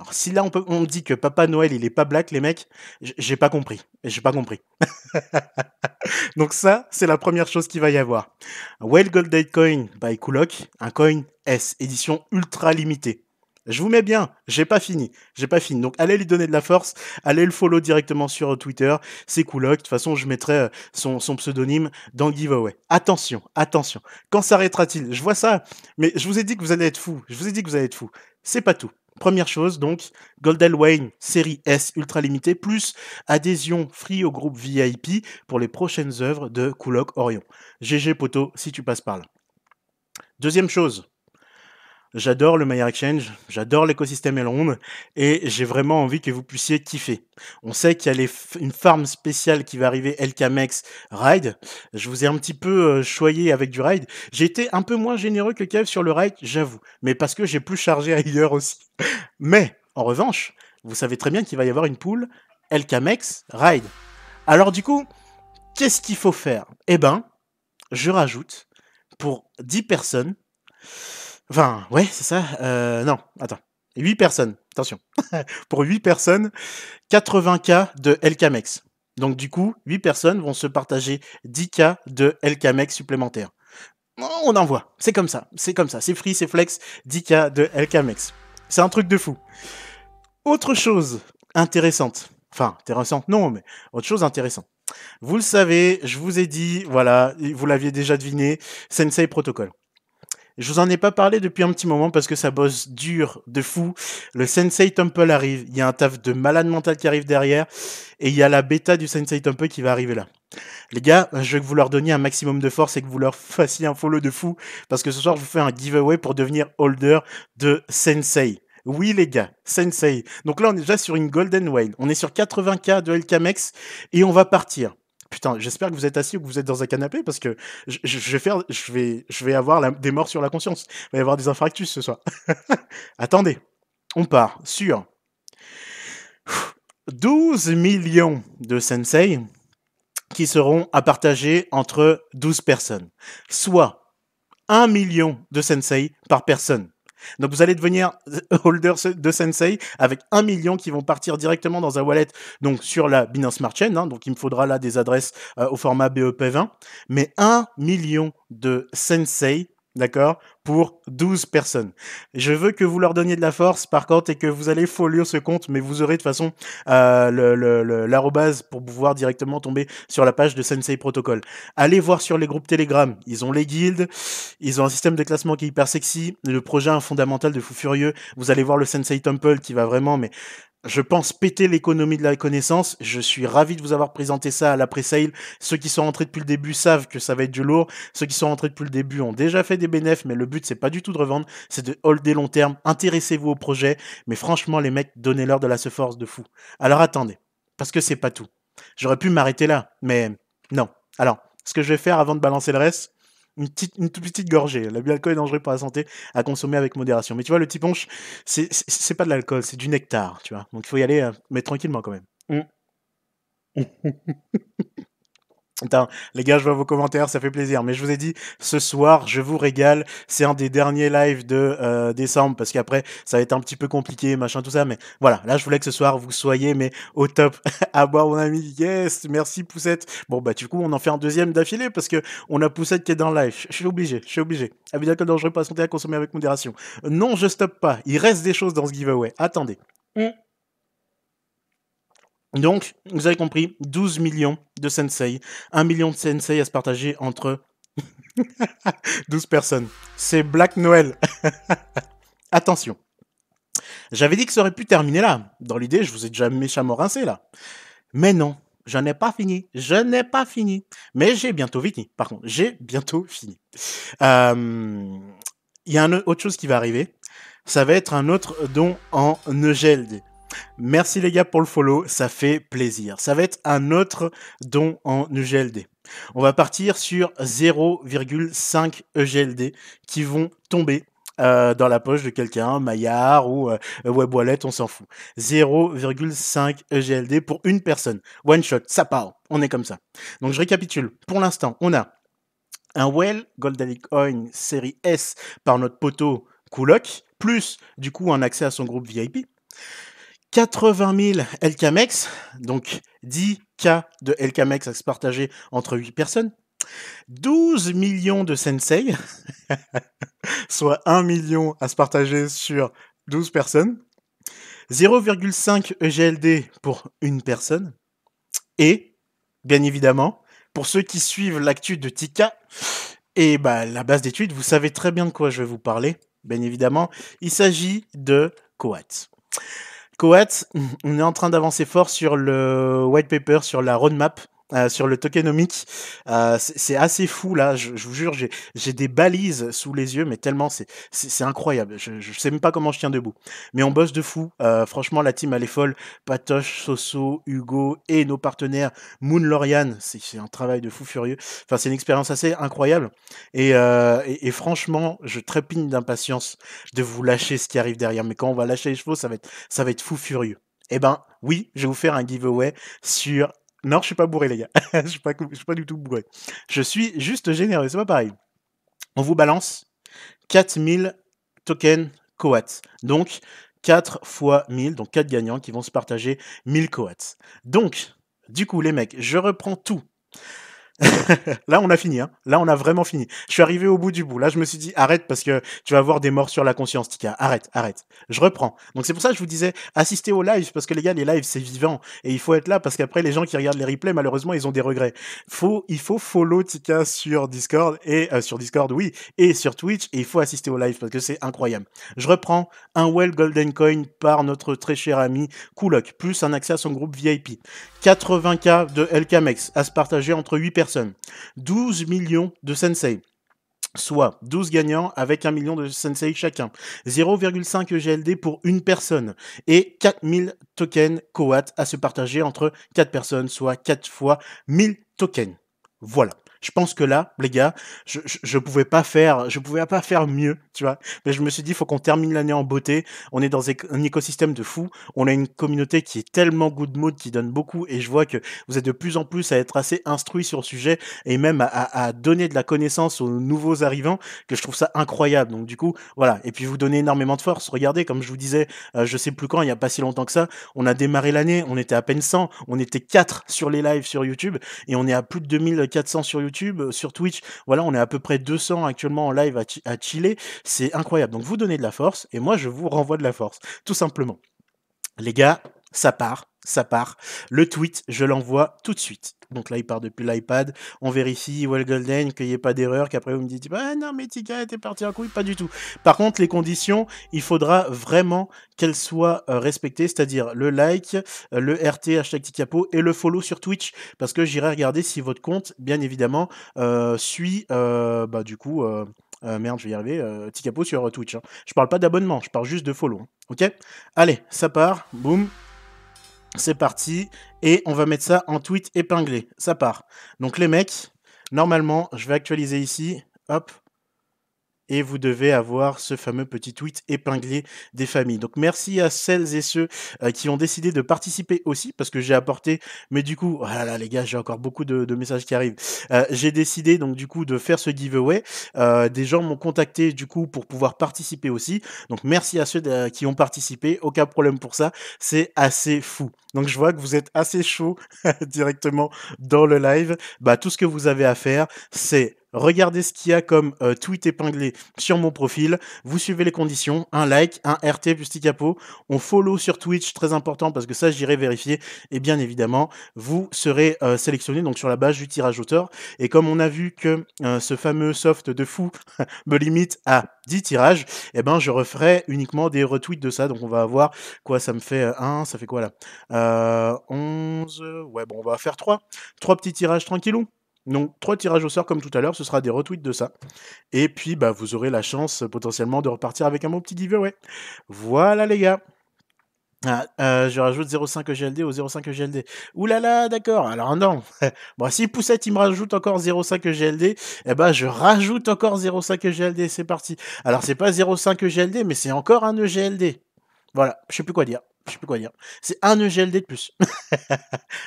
Alors si là on peut, on dit que Papa Noël il est pas black, les mecs, j'ai pas compris, j'ai pas compris. [laughs] Donc ça, c'est la première chose qu'il va y avoir. Whale Gold Coin by Kulok, un coin S, édition ultra limitée. Je vous mets bien, j'ai pas fini, j'ai pas fini. Donc allez lui donner de la force, allez le follow directement sur Twitter, c'est Kulok. De toute façon, je mettrai euh, son, pseudonyme dans le giveaway. Attention, attention. Quand s'arrêtera-t-il Je vois ça, mais je vous ai dit que vous allez être fou. Je vous ai dit que vous allez être fou. C'est pas tout. Première chose, donc, Golden Wayne série S ultra limitée, plus adhésion free au groupe VIP pour les prochaines œuvres de Kulok Orion. GG Poto, si tu passes par là. Deuxième chose, J'adore le Mayer Exchange, j'adore l'écosystème Elrond et j'ai vraiment envie que vous puissiez kiffer. On sait qu'il y a une farm spéciale qui va arriver, Elkamex Ride. Je vous ai un petit peu euh, choyé avec du ride. J'ai été un peu moins généreux que Kev sur le ride, j'avoue, mais parce que j'ai plus chargé ailleurs aussi. Mais en revanche, vous savez très bien qu'il va y avoir une poule Elkamex Ride. Alors du coup, qu'est-ce qu'il faut faire Eh ben, je rajoute pour 10 personnes Enfin, ouais, c'est ça. Euh, non, attends. 8 personnes, attention. [laughs] Pour 8 personnes, 80K de LKMX. E Donc du coup, 8 personnes vont se partager 10K de LKMX e supplémentaires. Oh, on en voit, c'est comme ça, c'est comme ça. C'est free, c'est flex, 10K de LKMX. E c'est un truc de fou. Autre chose intéressante, enfin intéressante non, mais autre chose intéressante. Vous le savez, je vous ai dit, voilà, vous l'aviez déjà deviné, Sensei Protocol. Je vous en ai pas parlé depuis un petit moment parce que ça bosse dur, de fou. Le Sensei Temple arrive. Il y a un taf de malade mental qui arrive derrière. Et il y a la bêta du Sensei Temple qui va arriver là. Les gars, je veux que vous leur donniez un maximum de force et que vous leur fassiez un follow de fou. Parce que ce soir, je vous fais un giveaway pour devenir holder de Sensei. Oui, les gars, Sensei. Donc là, on est déjà sur une Golden wayne On est sur 80K de LKMX et on va partir. Putain, j'espère que vous êtes assis ou que vous êtes dans un canapé parce que je, vais faire, je vais, je vais avoir des morts sur la conscience. Il va y avoir des infarctus ce soir. [laughs] Attendez, on part sur 12 millions de sensei qui seront à partager entre 12 personnes, soit 1 million de sensei par personne. Donc vous allez devenir [laughs] holder de Sensei avec un million qui vont partir directement dans un wallet, donc sur la Binance Smart Chain. Hein. donc il me faudra là des adresses euh, au format BEP20, mais un million de Sensei d'accord Pour 12 personnes. Je veux que vous leur donniez de la force, par contre, et que vous allez folio ce compte, mais vous aurez de toute façon euh, l'arrobase pour pouvoir directement tomber sur la page de Sensei Protocol. Allez voir sur les groupes Telegram, ils ont les guildes, ils ont un système de classement qui est hyper sexy, le projet fondamental de fou furieux, vous allez voir le Sensei Temple qui va vraiment, mais je pense péter l'économie de la connaissance. Je suis ravi de vous avoir présenté ça à l'après-sale. Ceux qui sont rentrés depuis le début savent que ça va être du lourd. Ceux qui sont rentrés depuis le début ont déjà fait des bénéfices, mais le but, c'est pas du tout de revendre, c'est de holder long terme. Intéressez-vous au projet. Mais franchement, les mecs, donnez-leur de la se force de fou. Alors attendez, parce que c'est pas tout. J'aurais pu m'arrêter là, mais non. Alors, ce que je vais faire avant de balancer le reste, une, petite, toute petite gorgée. L'alcool est dangereux pour la santé, à consommer avec modération. Mais tu vois, le petit punch, c'est pas de l'alcool, c'est du nectar, tu vois. Donc il faut y aller, euh, mais tranquillement quand même. Mm. [laughs] Attends, les gars, je vois vos commentaires, ça fait plaisir. Mais je vous ai dit, ce soir, je vous régale. C'est un des derniers lives de euh, décembre parce qu'après, ça va être un petit peu compliqué, machin, tout ça. Mais voilà, là, je voulais que ce soir, vous soyez, mais au top. [laughs] à boire, mon ami. Yes, merci, Poussette. Bon, bah, du coup, on en fait un deuxième d'affilée parce que on a Poussette qui est dans le live. Je suis obligé, je suis obligé. que que dangereux pas santé à consommer avec modération. Non, je stoppe pas. Il reste des choses dans ce giveaway. Attendez. Mmh. Donc, vous avez compris, 12 millions de sensei. 1 million de sensei à se partager entre 12 [laughs] personnes. C'est Black Noël. [laughs] Attention. J'avais dit que ça aurait pu terminer là. Dans l'idée, je vous ai déjà méchamment rincé là. Mais non, je n'ai pas fini. Je n'ai pas fini. Mais j'ai bientôt fini. Par contre, j'ai bientôt fini. Euh, il y a un autre chose qui va arriver. Ça va être un autre don en Neugeld. Merci les gars pour le follow, ça fait plaisir. Ça va être un autre don en EGLD. On va partir sur 0,5 EGLD qui vont tomber euh, dans la poche de quelqu'un, Maillard ou WebWallet, euh, Web Wallet, on s'en fout. 0,5 EGLD pour une personne. One shot, ça part. On est comme ça. Donc je récapitule. Pour l'instant, on a un Well Goldalic Coin série S par notre poteau Kulok, plus du coup un accès à son groupe VIP. 80 000 LKMX, donc 10 cas de LKMX à se partager entre 8 personnes, 12 millions de sensei, [laughs] soit 1 million à se partager sur 12 personnes, 0,5 EGLD pour une personne, et, bien évidemment, pour ceux qui suivent l'actu de Tika, et bah, la base d'études, vous savez très bien de quoi je vais vous parler, bien évidemment, il s'agit de Coat. Coat, on est en train d'avancer fort sur le white paper, sur la roadmap euh, sur le tokenomics. Euh, c'est assez fou là, je, vous jure, j'ai des balises sous les yeux, mais tellement c'est incroyable. Je, sais même pas comment je tiens debout. Mais on bosse de fou. Euh, franchement, la team elle est folle. Patoche, Soso, Hugo et nos partenaires Moonlorian, c'est un travail de fou furieux. Enfin, c'est une expérience assez incroyable. Et, franchement, je trépigne d'impatience de vous lâcher ce qui arrive derrière. Mais quand on va lâcher les chevaux, ça va être, ça va être fou furieux. Eh ben oui, je vais vous faire un giveaway sur non, je suis pas bourré, les gars. [laughs] je, ne suis pas du tout bourré. Je suis juste généreux, c'est pas pareil. On vous balance 4000 tokens Coats. Donc, 4 fois 1000, donc 4 gagnants qui vont se partager 1000 Coats. Donc, du coup, les mecs, je reprends tout. [laughs] là, on a fini. Hein. Là, on a vraiment fini. Je suis arrivé au bout du bout. Là, je me suis dit, arrête parce que tu vas avoir des morts sur la conscience, Tika. Arrête, arrête. Je reprends. Donc, c'est pour ça que je vous disais, assistez aux lives parce que les gars, les lives, c'est vivant. Et il faut être là parce qu'après, les gens qui regardent les replays, malheureusement, ils ont des regrets. il faut follow Tika sur Discord et euh, sur Discord, oui, et sur Twitch. Et il faut assister aux lives parce que c'est incroyable. Je reprends un Well Golden Coin par notre très cher ami Kulok, plus un accès à son groupe VIP. 80K de LKMX à se partager entre 8 personnes 12 millions de sensei soit 12 gagnants avec 1 million de sensei chacun, 0,5 GLD pour une personne et 4000 tokens Coat à se partager entre 4 personnes, soit 4 fois 1000 tokens. Voilà je pense que là, les gars, je, je, pouvais pas faire, je pouvais pas faire mieux, tu vois. Mais je me suis dit, faut qu'on termine l'année en beauté. On est dans un écosystème de fou. On a une communauté qui est tellement good mood, qui donne beaucoup. Et je vois que vous êtes de plus en plus à être assez instruits sur le sujet et même à, à, donner de la connaissance aux nouveaux arrivants, que je trouve ça incroyable. Donc, du coup, voilà. Et puis, vous donnez énormément de force. Regardez, comme je vous disais, euh, je sais plus quand, il y a pas si longtemps que ça, on a démarré l'année. On était à peine 100. On était 4 sur les lives sur YouTube et on est à plus de 2400 sur YouTube YouTube, euh, sur Twitch. Voilà, on est à peu près 200 actuellement en live à, Chile. C'est incroyable. Donc vous donnez de la force et moi je vous renvoie de la force, tout simplement. Les gars, ça part ça part. Le tweet, je l'envoie tout de suite. Donc là, il part depuis l'iPad. On vérifie Well Golden, qu'il n'y ait pas d'erreur, qu'après vous me dites Ah non, mais Tika, t'es parti en couille, pas du tout. Par contre, les conditions, il faudra vraiment qu'elles soient euh, respectées, c'est-à-dire le like, euh, le RT, hashtag Tikapo et le follow sur Twitch. Parce que j'irai regarder si votre compte, bien évidemment, euh, suit, bah, du coup. merde, je vais y arriver, euh, sur Twitch. Hein. Je parle pas d'abonnement, je parle juste de follow. Hein. Ok Allez, ça part, boum, c'est parti. Et on va mettre ça en tweet épinglé. Ça part. Donc les mecs, normalement, je vais actualiser ici. Hop et vous devez avoir ce fameux petit tweet épinglé des familles. Donc merci à celles et ceux euh, qui ont décidé de participer aussi parce que j'ai apporté, mais du coup, ah là, les gars, j'ai encore beaucoup de, messages qui arrivent. Euh, j'ai décidé donc du coup de faire ce giveaway. Euh, des gens m'ont contacté du coup pour pouvoir participer aussi. Donc merci à ceux qui ont participé, aucun problème pour ça, c'est assez fou. Donc je vois que vous êtes assez chaud [laughs] directement dans le live. Bah tout ce que vous avez à faire, c'est regardez ce qu'il y a comme euh, tweet épinglé sur mon profil. Vous suivez les conditions, un like, un RT plus petit capot. On follow sur Twitch, très important parce que ça, j'irai vérifier. Et bien évidemment, vous serez euh, sélectionné donc sur la base du tirage auteur. Et comme on a vu que euh, ce fameux soft de fou [laughs] me limite à 10 tirages, eh ben je referai uniquement des retweets de ça. Donc on va avoir quoi Ça me fait 1, ça fait quoi là 11, ouais bon on va faire 3. Trois petits tirages tranquillou. Donc trois tirages au sort comme tout à l'heure, ce sera des retweets de ça. Et puis bah, vous aurez la chance euh, potentiellement de repartir avec un bon petit giveaway. Voilà les gars. Ah, euh, je rajoute 0,5 EGLD au 0,5 EGLD. Ouh là là, d'accord. Alors non. [laughs] bon, si Poussette, il me rajoute encore 0,5 EGLD, eh bah je rajoute encore 0,5 EGLD. C'est parti. Alors, c'est pas 0,5 EGLD, mais c'est encore un EGLD. Voilà. Je sais plus quoi dire je sais plus quoi dire. C'est un EGLD de plus. [laughs]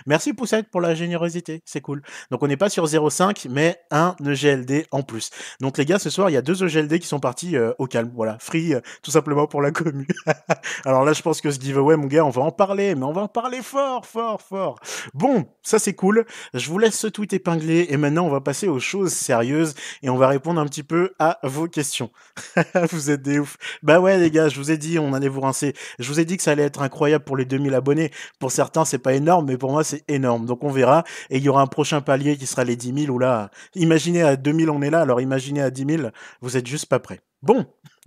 Merci Poussette pour la générosité, c'est cool. Donc on n'est pas sur 0,5, mais un EGLD en plus. Donc les gars, ce soir, il y a deux EGLD qui sont partis euh, au calme. Voilà, free, euh, tout simplement pour la commu. [laughs] Alors là, je pense que ce giveaway, mon gars, on va en parler, mais on va en parler fort, fort, fort. Bon, ça c'est cool. Je vous laisse ce tweet épinglé et maintenant on va passer aux choses sérieuses et on va répondre un petit peu à vos questions. [laughs] vous êtes des ouf. Bah ouais les gars, je vous ai dit, on allait vous rincer. Je vous ai dit que ça allait être incroyable pour les 2000 abonnés. Pour certains, c'est pas énorme, mais pour moi, c'est énorme. Donc on verra. Et il y aura un prochain palier qui sera les 10 000, Ou là, imaginez à 2000, on est là. Alors imaginez à 10 000, vous êtes juste pas prêt. Bon,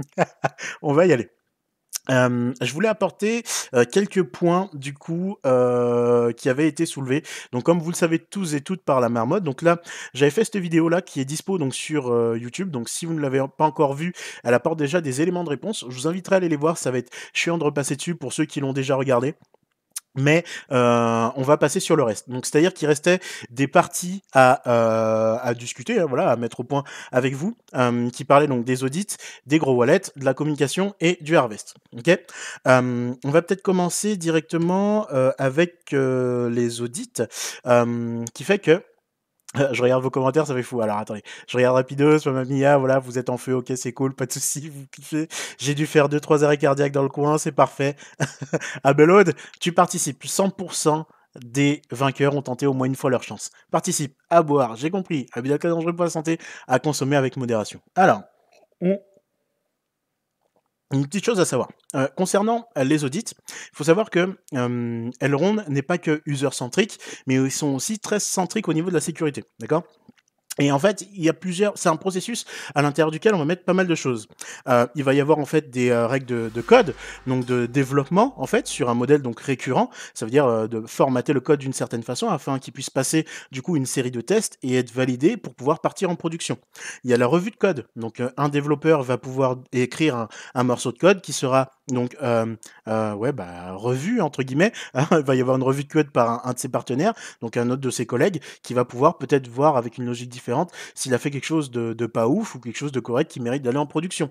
[laughs] on va y aller. Euh, je voulais apporter euh, quelques points du coup euh, qui avaient été soulevés. Donc comme vous le savez tous et toutes par la marmotte. Donc là, j'avais fait cette vidéo là qui est dispo donc sur YouTube. Donc si vous ne l'avez pas encore vue, elle apporte déjà des éléments de réponse. Je vous inviterai à aller les voir. Ça va être chiant de repasser dessus pour ceux qui l'ont déjà regardé mais euh, on va passer sur le reste. Donc c'est-à-dire qu'il restait des parties à, euh, discuter, hein, voilà, à mettre au point avec vous, euh, qui parlaient donc des audits, des gros wallets, de la communication et du harvest. Ok. on va peut-être commencer directement avec les audits, qui fait que [laughs] je regarde vos commentaires, ça fait fou. Alors attendez, je regarde rapidos, ma Mia, voilà, vous êtes en feu, ok, c'est cool, pas de souci, vous kiffez. J'ai dû faire deux, trois arrêts cardiaques dans le coin, c'est parfait. [laughs] Abelode, tu participes. 100% des vainqueurs ont tenté au moins une fois leur chance. Participe, à boire, j'ai compris, à bien dangereux pour la santé, à consommer avec modération. Alors, on une petite chose à savoir. Euh, concernant euh, les audits, il faut savoir que euh, Elrond n'est pas que user-centrique, mais ils sont aussi très centriques au niveau de la sécurité. D'accord et en fait, il y a plusieurs. C'est un processus à l'intérieur duquel on va mettre pas mal de choses. Euh, il va y avoir en fait des euh, règles de, code, donc de développement en fait sur un modèle donc récurrent. Ça veut dire euh, de formater le code d'une certaine façon afin qu'il puisse passer du coup une série de tests et être validé pour pouvoir partir en production. Il y a la revue de code. Donc un développeur va pouvoir écrire un morceau de code qui sera donc, euh, ouais, bah, revue, entre guillemets. Hein, il va y avoir une revue de code par un, de ses partenaires, donc un autre de ses collègues, qui va pouvoir peut-être voir avec une logique différente s'il a fait quelque chose de, pas ouf ou quelque chose de correct qui mérite d'aller en production.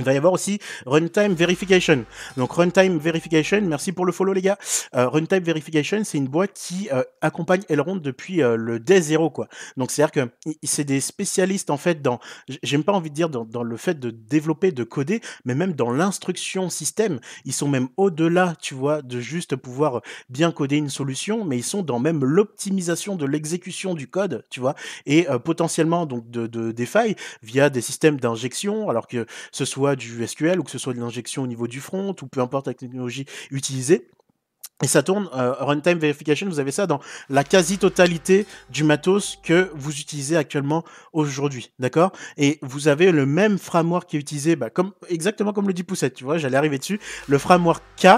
Il va y avoir aussi Runtime Verification. Donc Runtime Verification, merci pour le follow les gars. Euh, runtime Verification, c'est une boîte qui euh, accompagne Elrond depuis euh, le day 0 quoi. Donc c'est-à-dire que c'est des spécialistes en fait dans, j'aime pas envie de dire dans, le fait de développer, de coder, mais même dans l'instruction système. Ils sont même au-delà, tu vois, de juste pouvoir bien coder une solution, mais ils sont dans même l'optimisation de l'exécution du code, tu vois, et potentiellement donc de, de, des failles via des systèmes d'injection, alors que ce soit du SQL ou que ce soit de l'injection au niveau du front ou peu importe la technologie utilisée. Et ça tourne, euh, Runtime Verification, vous avez ça dans la quasi-totalité du matos que vous utilisez actuellement aujourd'hui, d'accord Et vous avez le même framework qui est utilisé, bah, comme, exactement comme le dit poussette tu vois, j'allais arriver dessus, le framework K,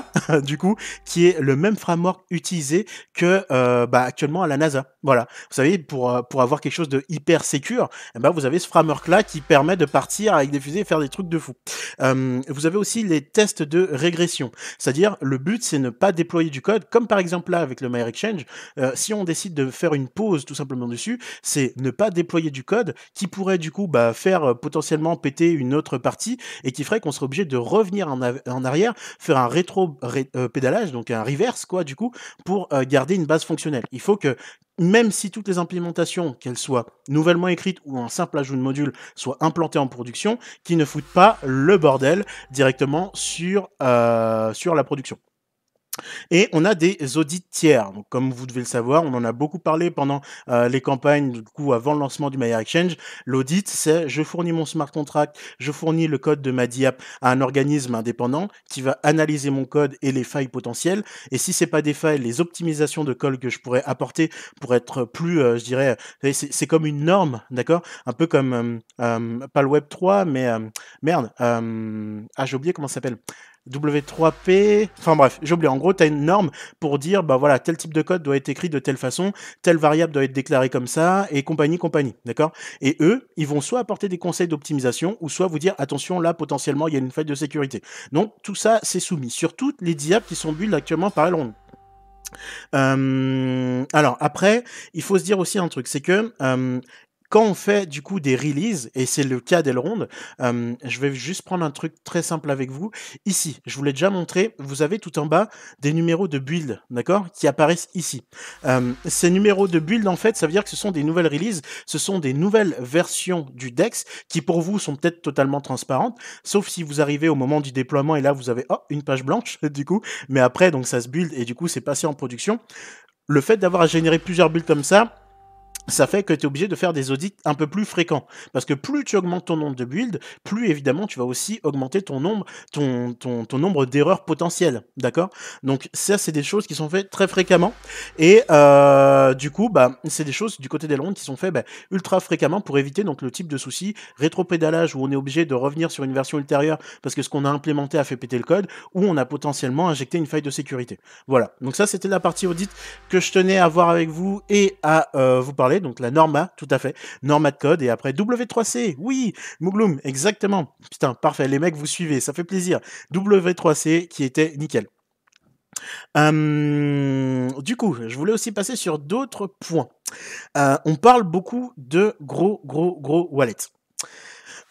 [laughs] du coup, qui est le même framework utilisé que euh, bah, actuellement à la NASA, voilà. Vous savez, pour, euh, pour avoir quelque chose de hyper sécure, eh ben, vous avez ce framework-là qui permet de partir avec des fusées et faire des trucs de fou. vous avez aussi les tests de régression. C'est-à-dire, le but, c'est ne pas déployer du code, comme par exemple là avec le My Exchange. Euh, si on décide de faire une pause tout simplement dessus, c'est ne pas déployer du code qui pourrait du coup bah, faire euh, potentiellement péter une autre partie et qui ferait qu'on serait obligé de revenir en, arrière, faire un rétro-pédalage, donc un reverse, quoi, du coup, pour garder une base fonctionnelle. Il faut que même si toutes les implémentations, qu'elles soient nouvellement écrites ou en simple ajout de module, soient implantées en production, qui ne foutent pas le bordel directement sur, euh, sur la production. Et on a des audits tiers. Donc, comme vous devez le savoir, on en a beaucoup parlé pendant euh, les campagnes, du coup, avant le lancement du Maya Exchange. L'audit, c'est je fournis mon smart contract, je fournis le code de ma DIAP à un organisme indépendant qui va analyser mon code et les failles potentielles. Et si c'est pas des failles, les optimisations de call que je pourrais apporter pour être plus, euh, je dirais, c'est comme une norme, d'accord Un peu comme, euh, pas le Web 3, mais merde, ah, j'ai oublié comment ça s'appelle. W3P, enfin bref, j'ai oublié. En gros, tu as une norme pour dire, ben voilà, tel type de code doit être écrit de telle façon, telle variable doit être déclarée comme ça, et compagnie, compagnie, d'accord Et eux, ils vont soit apporter des conseils d'optimisation, ou soit vous dire, attention, là, potentiellement, il y a une faille de sécurité. Donc, tout ça, c'est soumis. Sur toutes les diables qui sont bulles actuellement par Elrond. Euh, alors après, il faut se dire aussi un truc, c'est que euh, quand on fait du coup des releases, et c'est le cas des rondes, euh, je vais juste prendre un truc très simple avec vous. Ici, je vous l'ai déjà montré, vous avez tout en bas des numéros de build, d'accord Qui apparaissent ici. Euh, ces numéros de build, en fait, ça veut dire que ce sont des nouvelles releases, ce sont des nouvelles versions du DEX qui pour vous sont peut-être totalement transparentes, sauf si vous arrivez au moment du déploiement et là vous avez oh, une page blanche [laughs] du coup, mais après donc ça se build et du coup c'est passé en production. Le fait d'avoir à générer plusieurs builds comme ça, ça fait que tu es obligé de faire des audits un peu plus fréquents. Parce que plus tu augmentes ton nombre de builds, plus évidemment tu vas aussi augmenter ton nombre, ton, ton, nombre d'erreurs potentielles. D'accord Donc ça, c'est des choses qui sont faites très fréquemment. Et euh, du coup, bah, c'est des choses du côté des d'Elrond qui sont faites bah, ultra fréquemment pour éviter donc le type de souci rétropédalage où on est obligé de revenir sur une version ultérieure parce que ce qu'on a implémenté a fait péter le code, ou on a potentiellement injecté une faille de sécurité. Voilà. Donc ça, c'était la partie audit que je tenais à voir avec vous et à euh, vous parler donc la norma, tout à fait. Norma de code, et après W3C, oui, Mugloum, exactement. Putain, parfait, les mecs, vous suivez, ça fait plaisir. W3C qui était nickel. Hum, du coup, je voulais aussi passer sur d'autres points. Euh, on parle beaucoup de gros, gros, gros wallets.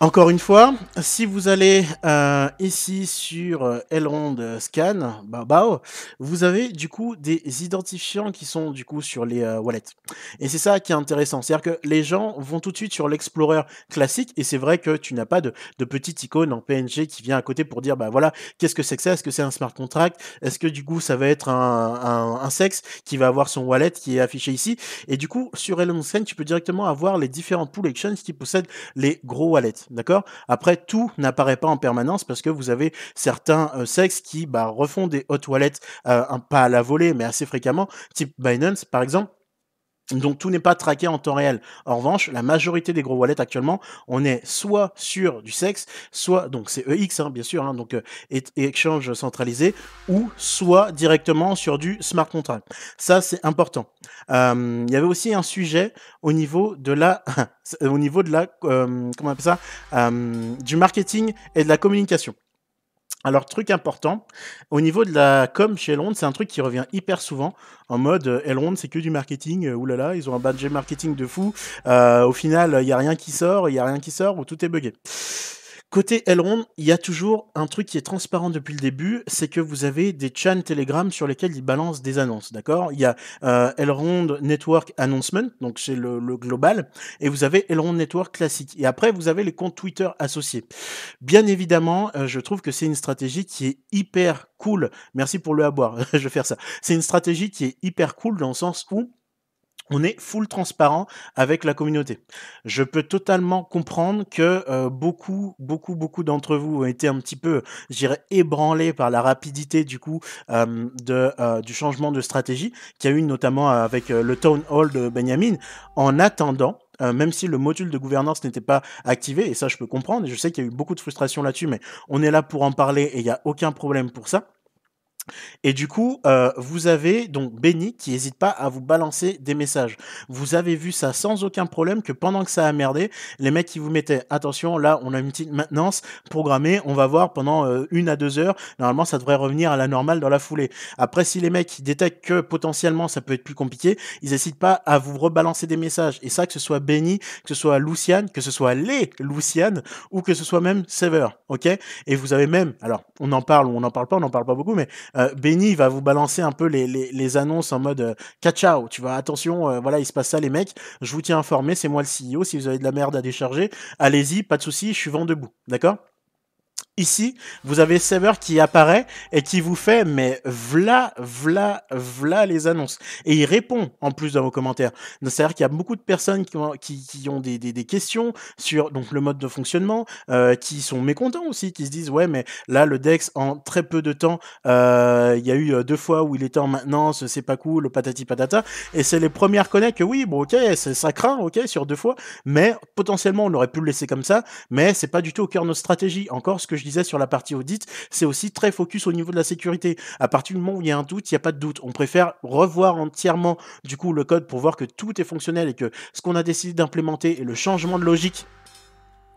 Encore une fois, si vous allez euh, ici sur euh, Elrond euh, Scan, bah, bah, vous avez du coup des identifiants qui sont du coup sur les wallets. Et c'est ça qui est intéressant, c'est-à-dire que les gens vont tout de suite sur l'explorer classique, et c'est vrai que tu n'as pas de, petite icône en PNG qui vient à côté pour dire, bah voilà, qu'est-ce que c'est que ça Est-ce que c'est un smart contract Est-ce que du coup ça va être un, sexe qui va avoir son wallet qui est affiché ici Et du coup, sur Elrond Scan, tu peux directement avoir les différents pool actions qui possèdent les gros wallets d'accord Après, tout n'apparaît pas en permanence parce que vous avez certains euh, sexes qui bah, refont des hot wallets, euh, pas à la volée, mais assez fréquemment, type Binance par exemple donc tout n'est pas traqué en temps réel. En revanche, la majorité des gros wallets actuellement, on est soit sur du sexe, soit donc c'est EX hein, bien sûr, hein, donc euh, et, échange centralisé, ou soit directement sur du smart contract. Ça c'est important. Euh, il y avait aussi un sujet au niveau de la, [laughs] au niveau de la, euh, comment on appelle ça, du marketing et de la communication. Alors, truc important, au niveau de la com chez Elrond, c'est un truc qui revient hyper souvent en mode euh, Elrond, c'est que du marketing, euh, oulala, ils ont un budget marketing de fou, euh, au final, il n'y a rien qui sort, il n'y a rien qui sort, ou tout est buggé. Côté Elrond, il y a toujours un truc qui est transparent depuis le début, c'est que vous avez des channels Telegram sur lesquels ils balancent des annonces, d'accord Il y a euh, Elrond Network Announcement, donc c'est le, global, et vous avez Elrond Network classique. Et après, vous avez les comptes Twitter associés. Bien évidemment, euh, je trouve que c'est une stratégie qui est hyper cool. Merci pour le avoir, [laughs] je vais faire ça. C'est une stratégie qui est hyper cool dans le sens où on est full transparent avec la communauté. Je peux totalement comprendre que euh, beaucoup, beaucoup, beaucoup d'entre vous ont été un petit peu, je dirais, ébranlés par la rapidité du coup euh, de, euh, du changement de stratégie qu'il y a eu notamment avec le town hall de Benjamin. En attendant, même si le module de gouvernance n'était pas activé, et ça je peux comprendre, et je sais qu'il y a eu beaucoup de frustration là-dessus, mais on est là pour en parler et il n'y a aucun problème pour ça. Et du coup, euh, vous avez donc Benny qui n'hésite pas à vous balancer des messages. Vous avez vu ça sans aucun problème que pendant que ça a merdé, les mecs qui vous mettaient attention, là on a une petite maintenance programmée, on va voir pendant euh, une à deux heures. Normalement, ça devrait revenir à la normale dans la foulée. Après, si les mecs détectent que potentiellement ça peut être plus compliqué, ils n'hésitent pas à vous rebalancer des messages. Et ça, que ce soit Benny, que ce soit Luciane, que ce soit les Luciane ou que ce soit même Sever, ok Et vous avez même, alors on en parle ou on n'en parle pas, on n'en parle pas beaucoup, mais euh, Benny va vous balancer un peu les, les, annonces en mode euh, catch out, tu vois, attention, euh, voilà, il se passe ça les mecs, je vous tiens informé, c'est moi le CEO, si vous avez de la merde à décharger, allez-y, pas de souci, je suis vent debout, d'accord Ici, vous avez Saber qui apparaît et qui vous fait, mais vla vla vla les annonces. Et il répond en plus dans vos commentaires. C'est-à-dire qu'il y a beaucoup de personnes qui ont, qui, ont des, questions sur donc, le mode de fonctionnement, euh, qui sont mécontents aussi, qui se disent, ouais, mais là, le Dex, en très peu de temps, euh, il y a eu euh, deux fois où il était en maintenance, c'est pas cool, patati patata. Et c'est les premières connaître que oui, bon, ok, ça craint, ok, sur deux fois, mais potentiellement, on aurait pu le laisser comme ça, mais c'est pas du tout au cœur de notre stratégie. Encore ce que je disais sur la partie audit, c'est aussi très focus au niveau de la sécurité. À partir du moment où il y a un doute, il n'y a pas de doute. On préfère revoir entièrement du coup le code pour voir que tout est fonctionnel et que ce qu'on a décidé d'implémenter et le changement de logique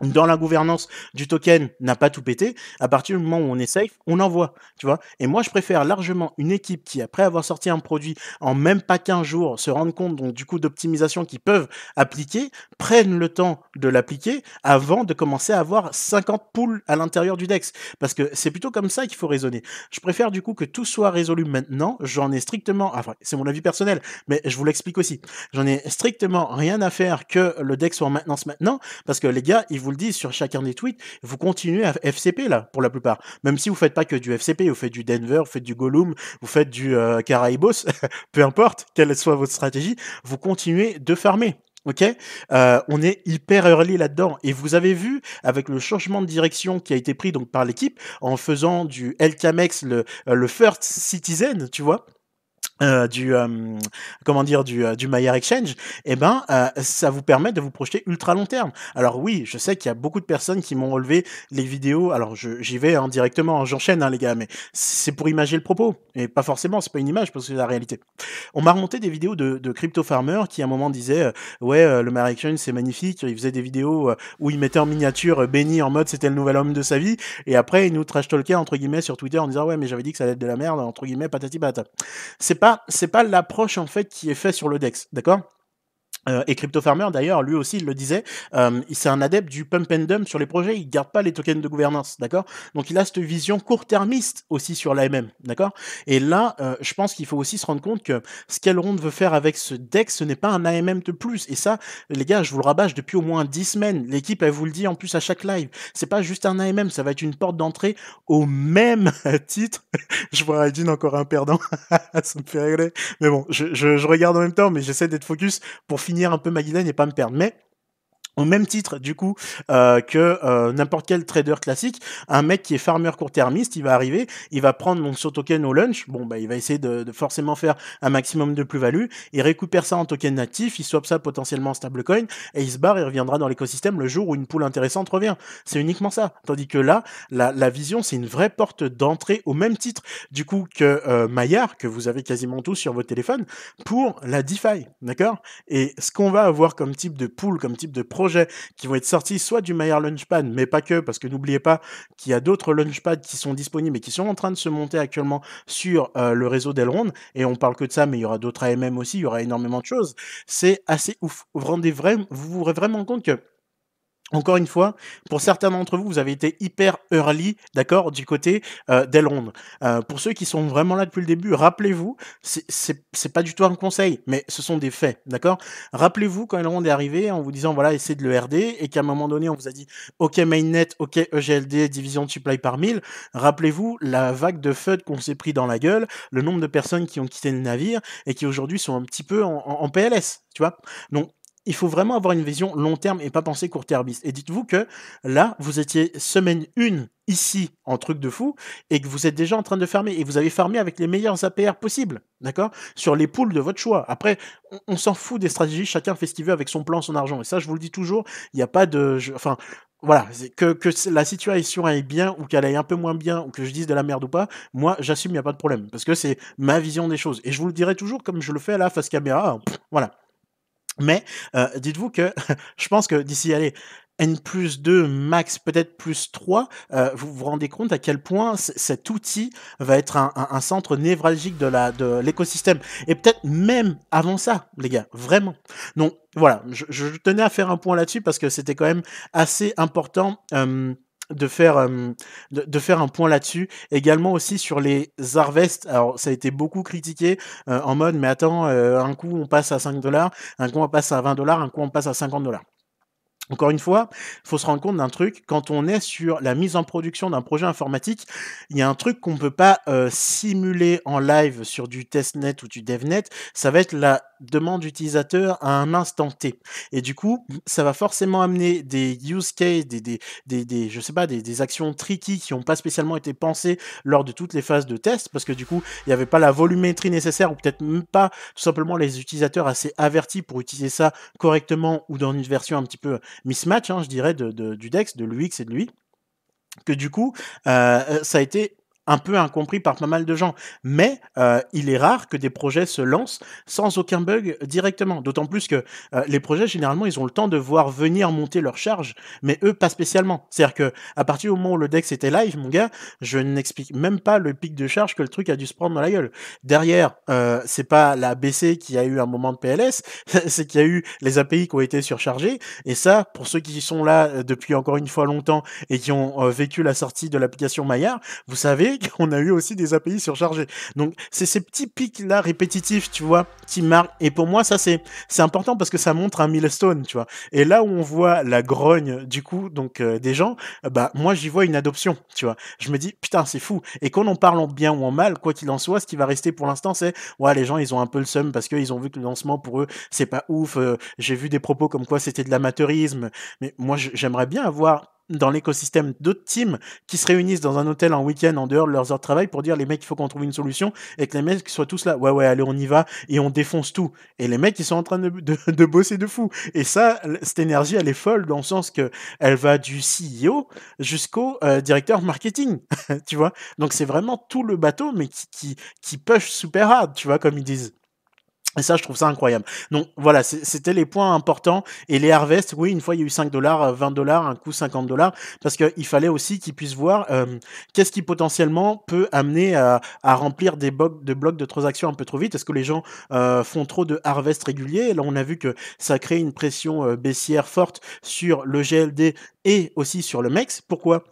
dans la gouvernance du token n'a pas tout pété, à partir du moment où on est safe, on envoie, tu vois. Et moi, je préfère largement une équipe qui, après avoir sorti un produit en même pas 15 jours, se rende compte donc du coup d'optimisation qu'ils peuvent appliquer, prennent le temps de l'appliquer avant de commencer à avoir 50 poules à l'intérieur du DEX. Parce que c'est plutôt comme ça qu'il faut raisonner. Je préfère du coup que tout soit résolu maintenant. J'en ai strictement, enfin, c'est mon avis personnel, mais je vous l'explique aussi. J'en ai strictement rien à faire que le DEX soit en maintenance maintenant, parce que les gars, ils vous le disent sur chacun des tweets, vous continuez à FCP là, pour la plupart. Même si vous faites pas que du FCP, vous faites du Denver, vous faites du Gollum, vous faites du euh, [laughs] peu importe quelle soit votre stratégie, vous continuez de farmer. Ok, euh, on est hyper early là-dedans et vous avez vu avec le changement de direction qui a été pris donc par l'équipe en faisant du LKMX e le, euh, le first citizen, tu vois, euh, du euh, comment dire du, euh, du Exchange, eh ben ça vous permet de vous projeter ultra long terme. Alors oui, je sais qu'il y a beaucoup de personnes qui m'ont relevé les vidéos. Alors j'y vais hein, directement, hein, j'enchaîne hein, les gars, mais c'est pour imaginer le propos et pas forcément, c'est pas une image parce que c'est la réalité. On m'a remonté des vidéos de, de crypto farmer qui à un moment disaient ouais le Maillard Exchange c'est magnifique, il faisait des vidéos où il mettait en miniature Benny en mode c'était le nouvel homme de sa vie et après il nous trash talkait entre guillemets sur Twitter en disant ouais mais j'avais dit que ça allait être de la merde entre guillemets patati patata c'est pas c'est pas l'approche en fait qui est faite sur le Dex, d'accord euh, et Crypto Farmer, d'ailleurs, lui aussi, il le disait, euh, c'est un adepte du pump and dump sur les projets, il garde pas les tokens de gouvernance, d'accord Donc il a cette vision court-termiste aussi sur l'AMM, d'accord Et là, euh, je pense qu'il faut aussi se rendre compte que ce qu'Elrond veut faire avec ce deck, ce n'est pas un AMM de plus. Et ça, les gars, je vous le rabâche depuis au moins 10 semaines. L'équipe, elle vous le dit en plus à chaque live. C'est pas juste un AMM, ça va être une porte d'entrée au même [laughs] titre. je vois Adine encore un perdant, [laughs] ça me fait rigoler. Mais bon, je regarde en même temps, mais j'essaie d'être focus pour finir un peu Magdalene et pas me perdre. Mais au même titre du coup euh, que euh, n'importe quel trader classique, un mec qui est farmer court-termiste, il va arriver, il va prendre mon son token au lunch, bon bah il va essayer de, forcément faire un maximum de plus-value, il récupère ça en token natif, il swap ça potentiellement en stablecoin et il se barre il reviendra dans l'écosystème le jour où une poule intéressante revient. C'est uniquement ça. Tandis que là, la, vision, c'est une vraie porte d'entrée au même titre du coup que euh, Maillard, que vous avez quasiment tous sur vos téléphones, pour la DeFi, d'accord Et ce qu'on va avoir comme type de poule, comme type de projet qui vont être sortis soit du Maillard Launchpad, mais pas que, parce que n'oubliez pas qu'il y a d'autres Launchpads qui sont disponibles et qui sont en train de se monter actuellement sur euh, le réseau d'Elrond. Et on parle que de ça, mais il y aura d'autres AMM aussi, il y aura énormément de choses. C'est assez ouf. Vous rendez vraiment, vous, vous rendez vraiment compte que encore une fois, pour certains d'entre vous, vous avez été hyper early, d'accord, du côté euh, d'Elrond. Euh, pour ceux qui sont vraiment là depuis le début, rappelez-vous, c'est pas du tout un conseil, mais ce sont des faits, d'accord Rappelez-vous quand Elrond est arrivé en vous disant, voilà, essayez de le RD, et qu'à un moment donné, on vous a dit, ok mainnet, ok EGLD, division de supply par 1000. Rappelez-vous la vague de feu qu'on s'est pris dans la gueule, le nombre de personnes qui ont quitté le navire, et qui aujourd'hui sont un petit peu en, PLS, tu vois Donc, il faut vraiment avoir une vision long terme et pas penser court-termiste. Et dites-vous que là, vous étiez semaine 1 ici en truc de fou et que vous êtes déjà en train de fermer et vous avez farmé avec les meilleurs APR possibles, d'accord Sur les poules de votre choix. Après, on, s'en fout des stratégies, chacun fait ce qu'il veut avec son plan, son argent. Et ça, je vous le dis toujours, il n'y a pas de. enfin, voilà, que, la situation aille bien ou qu'elle aille un peu moins bien ou que je dise de la merde ou pas, moi j'assume, il n'y a pas de problème. Parce que c'est ma vision des choses. Et je vous le dirai toujours comme je le fais à la face caméra. voilà. Mais euh, dites-vous que [laughs] je pense que d'ici, aller N plus 2, max peut-être plus 3, euh, vous vous rendez compte à quel point cet outil va être un, centre névralgique de la de l'écosystème. Et peut-être même avant ça, les gars, vraiment. Donc voilà, je, tenais à faire un point là-dessus parce que c'était quand même assez important. Euh, de faire, de, faire un point là-dessus. Également aussi sur les harvests. Alors, ça a été beaucoup critiqué euh, en mode, mais attends, euh, un coup on passe à 5 dollars, un coup on passe à 20 dollars, un coup on passe à 50 dollars. Encore une fois, faut se rendre compte d'un truc. Quand on est sur la mise en production d'un projet informatique, il y a un truc qu'on ne peut pas euh, simuler en live sur du testnet ou du devnet. Ça va être la demande utilisateur à un instant T. Et du coup, ça va forcément amener des use cases, des, des, des, je sais pas, des, actions tricky qui n'ont pas spécialement été pensées lors de toutes les phases de test, parce que du coup, il n'y avait pas la volumétrie nécessaire ou peut-être même pas tout simplement les utilisateurs assez avertis pour utiliser ça correctement ou dans une version un petit peu mismatch, hein, je dirais, de, du Dex, de l'UX et de lui que du coup, euh, euh, ça a été un peu incompris par pas mal de gens. Mais euh, il est rare que des projets se lancent sans aucun bug directement. D'autant plus que euh, les projets, généralement, ils ont le temps de voir venir monter leur charge, mais eux, pas spécialement. C'est-à-dire que à partir du moment où le deck était live, mon gars, je n'explique même pas le pic de charge que le truc a dû se prendre dans la gueule. Derrière, euh, c'est pas la BC qui a eu un moment de PLS, [laughs] c'est qu'il y a eu les API qui ont été surchargées. Et ça, pour ceux qui sont là depuis encore une fois longtemps et qui ont vécu la sortie de l'application Maillard, vous savez [laughs] on a eu aussi des API surchargés. Donc, c'est ces petits pics-là répétitifs, tu vois, qui marquent. Et pour moi, ça, c'est c'est important parce que ça montre un milestone, tu vois. Et là où on voit la grogne, du coup, donc euh, des gens, bah, moi, j'y vois une adoption, tu vois. Je me dis, putain, c'est fou. Et qu'on en parle en bien ou en mal, quoi qu'il en soit, ce qui va rester pour l'instant, c'est, ouais, les gens, ils ont un peu le seum parce qu'ils ont vu que le lancement, pour eux, c'est pas ouf. Euh, j'ai vu des propos comme quoi c'était de l'amateurisme. Mais moi, j'aimerais bien avoir dans l'écosystème d'autres teams qui se réunissent dans un hôtel en week-end en dehors de leurs heures de travail pour dire les mecs il faut qu'on trouve une solution et que les mecs soient tous là ouais ouais allez on y va et on défonce tout et les mecs ils sont en train de, de, bosser de fou et ça cette énergie elle est folle dans le sens que elle va du CEO jusqu'au euh, directeur marketing [laughs] tu vois donc c'est vraiment tout le bateau mais qui qui, qui push super hard tu vois comme ils disent et ça, je trouve ça incroyable. Donc voilà, c'était les points importants. Et les harvests, oui, une fois, il y a eu 5 dollars, 20 euh, dollars, un coup 50 dollars, parce qu'il fallait aussi qu'ils puissent voir euh, qu'est-ce qui potentiellement peut amener à, remplir des blocs de, blocs de transactions un peu trop vite. Est-ce que les gens euh, font trop de harvests réguliers Là, on a vu que ça crée une pression baissière forte sur le GLD et aussi sur le MEX. Pourquoi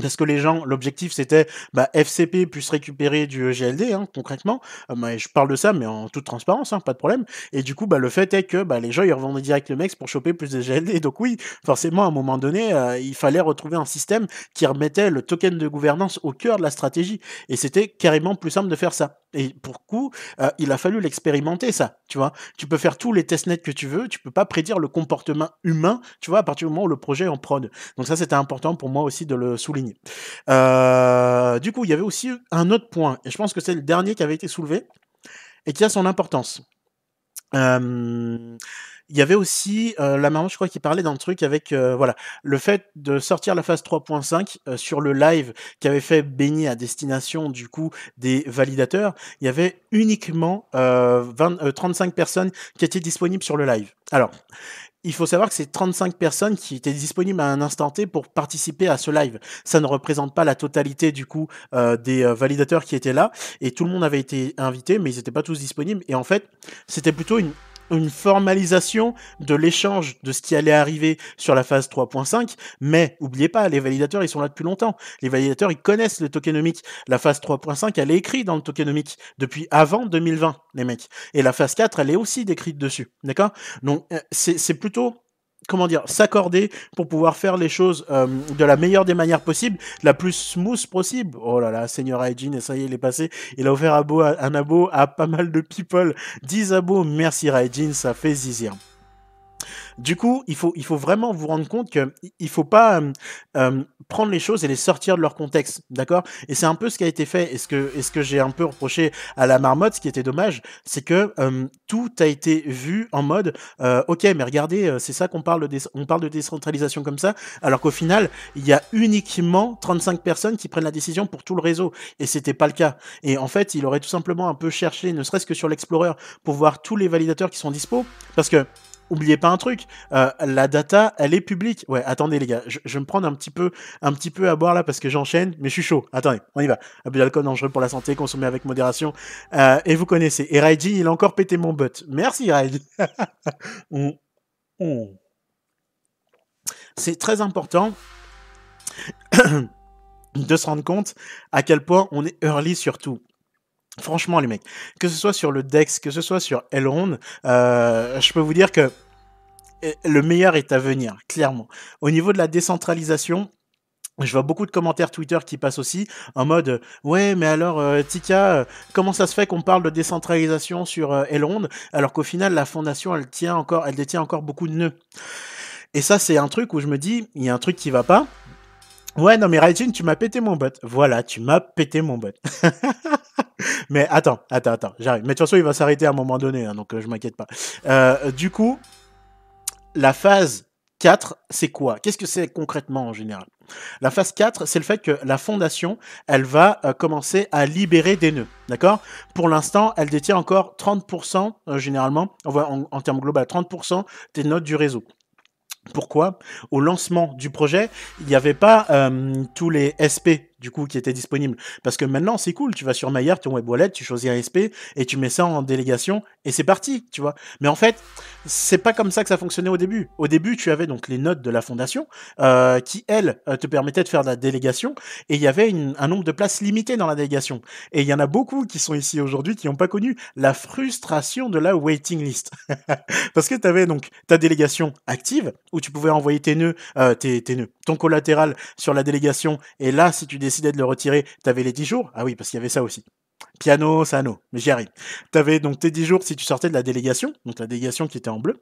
parce que les gens, l'objectif c'était bah, FCP puisse récupérer du GLD hein, concrètement. Euh, mais je parle de ça, mais en toute transparence, hein, pas de problème. Et du coup, bah, le fait est que bah, les gens ils revendaient direct le MEX pour choper plus de GLD. [laughs] Donc oui, forcément, à un moment donné, euh, il fallait retrouver un système qui remettait le token de gouvernance au cœur de la stratégie. Et c'était carrément plus simple de faire ça. Et pour coup, euh, il a fallu l'expérimenter, ça. Tu vois, tu peux faire tous les tests nets que tu veux, tu peux pas prédire le comportement humain, tu vois, à partir du moment où le projet est en prod. Donc ça, c'était important pour moi aussi de le souligner. Euh, du coup, il y avait aussi un autre point, et je pense que c'est le dernier qui avait été soulevé et qui a son importance. Euh, il y avait aussi euh, la maman, je crois, qui parlait d'un truc avec euh, voilà le fait de sortir la phase 3.5 euh, sur le live qui avait fait baigner à destination du coup des validateurs. Il y avait uniquement 20, 35 personnes qui étaient disponibles sur le live. Alors, il faut savoir que c'est 35 personnes qui étaient disponibles à un instant T pour participer à ce live. Ça ne représente pas la totalité du coup des validateurs qui étaient là et tout le monde avait été invité mais ils n'étaient pas tous disponibles et en fait c'était plutôt une une formalisation de l'échange de ce qui allait arriver sur la phase 3.5, mais oubliez pas, les validateurs, ils sont là depuis longtemps. Les validateurs, ils connaissent le tokenomique. La phase 3.5, elle est écrite dans le tokenomic depuis avant 2020, les mecs. Et la phase 4, elle est aussi décrite dessus. D'accord Donc, euh, c'est plutôt comment dire, s'accorder pour pouvoir faire les choses euh, de la meilleure des manières possibles, la plus smooth possible. Oh là là, Seigneur Raijin, et ça y est, il est passé. Il a offert un abo à, à pas mal de people. 10 abos, merci Raijin, ça fait zizir. Du coup, il faut, il faut vraiment vous rendre compte qu'il ne faut pas prendre les choses et les sortir de leur contexte, d'accord Et c'est un peu ce qui a été fait, et ce que, que j'ai un peu reproché à la marmotte, ce qui était dommage, c'est que tout a été vu en mode, ok, mais regardez, c'est ça qu'on parle, de parle de décentralisation comme ça, alors qu'au final, il y a uniquement 35 personnes qui prennent la décision pour tout le réseau, et ce c'était pas le cas. Et en fait, il aurait tout simplement un peu cherché, ne serait-ce que sur l'Explorer, pour voir tous les validateurs qui sont dispo, parce que oubliez pas un truc, euh, la data, elle est publique. Ouais, attendez les gars, je, vais me prendre un petit peu, un petit peu à boire là parce que j'enchaîne, mais je suis chaud. Attendez, on y va. Abus d'alcool dangereux pour la santé, consommé avec modération. Euh, et vous connaissez. Et Raidy, il a encore pété mon butt. Merci Raidy. [laughs] C'est très important. [clears throat] de se rendre compte à quel point on est early tout. Franchement, les mecs, que ce soit sur le Dex, que ce soit sur Elrond, euh, je peux vous dire que le meilleur est à venir, clairement. Au niveau de la décentralisation, je vois beaucoup de commentaires Twitter qui passent aussi en mode euh, ouais mais alors euh, Tika euh, comment ça se fait qu'on parle de décentralisation sur euh, alors qu'au final la fondation elle tient encore elle détient encore beaucoup de nœuds et ça c'est un truc où je me dis il y a un truc qui va pas ouais non mais Raijin tu m'as pété mon bot voilà tu m'as pété mon bot [laughs] mais attends attends attends j'arrive mais de toute façon il va s'arrêter à un moment donné hein, donc je m'inquiète pas du coup la phase 4, c'est quoi Qu'est-ce que c'est concrètement en général La phase 4, c'est le fait que la fondation, elle va euh, commencer à libérer des nœuds, d'accord Pour l'instant, elle détient encore 30%, euh, généralement, en, en termes globaux, 30% des notes du réseau. Pourquoi Au lancement du projet, il n'y avait pas euh, tous les SP du coup qui étaient disponibles. Parce que maintenant, c'est cool, tu vas sur Maillard, tu web wallet, tu choisis un SP et tu mets ça en délégation et c'est parti, tu vois. Mais en fait, c'est pas comme ça que ça fonctionnait au début. Au début, tu avais donc les notes de la fondation euh, qui, elles, euh, te permettaient de faire la délégation et il y avait un nombre de places limitées dans la délégation. Et il y en a beaucoup qui sont ici aujourd'hui qui n'ont pas connu la frustration de la waiting list. [laughs] Parce que tu avais donc ta délégation active où tu pouvais envoyer tes nœuds, euh, tes nœuds, ton collatéral sur la délégation et là, si tu décidais de le retirer, tu avais les 10 jours. Ah oui, parce qu'il y avait ça aussi. Piano, Sano, mais j'y arrive. T'avais donc tes 10 jours si tu sortais de la délégation, donc la délégation qui était en bleu.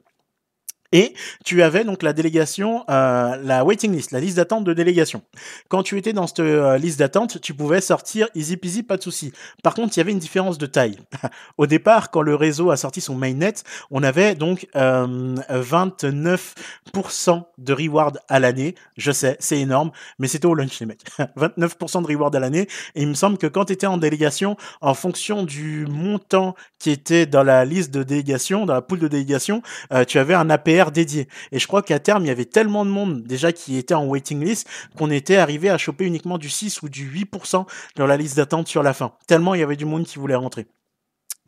Et tu avais donc la délégation, euh, la waiting list, la liste d'attente de délégation. Quand tu étais dans cette euh, liste d'attente, tu pouvais sortir easy peasy, pas de souci. Par contre, il y avait une différence de taille. [laughs] Au départ, quand le réseau a sorti son mainnet, on avait donc 29% euh, de reward à l'année. Je sais, c'est énorme, mais c'était au lunch les 29% [laughs] de reward à l'année. Et il me semble que quand tu étais en délégation, en fonction du montant qui était dans la liste de délégation, dans la poule de délégation, tu avais un APR dédié. Et je crois qu'à terme, il y avait tellement de monde déjà qui était en waiting list qu'on était arrivé à choper uniquement du 6 ou du 8% dans la liste d'attente sur la fin. Tellement il y avait du monde qui voulait rentrer.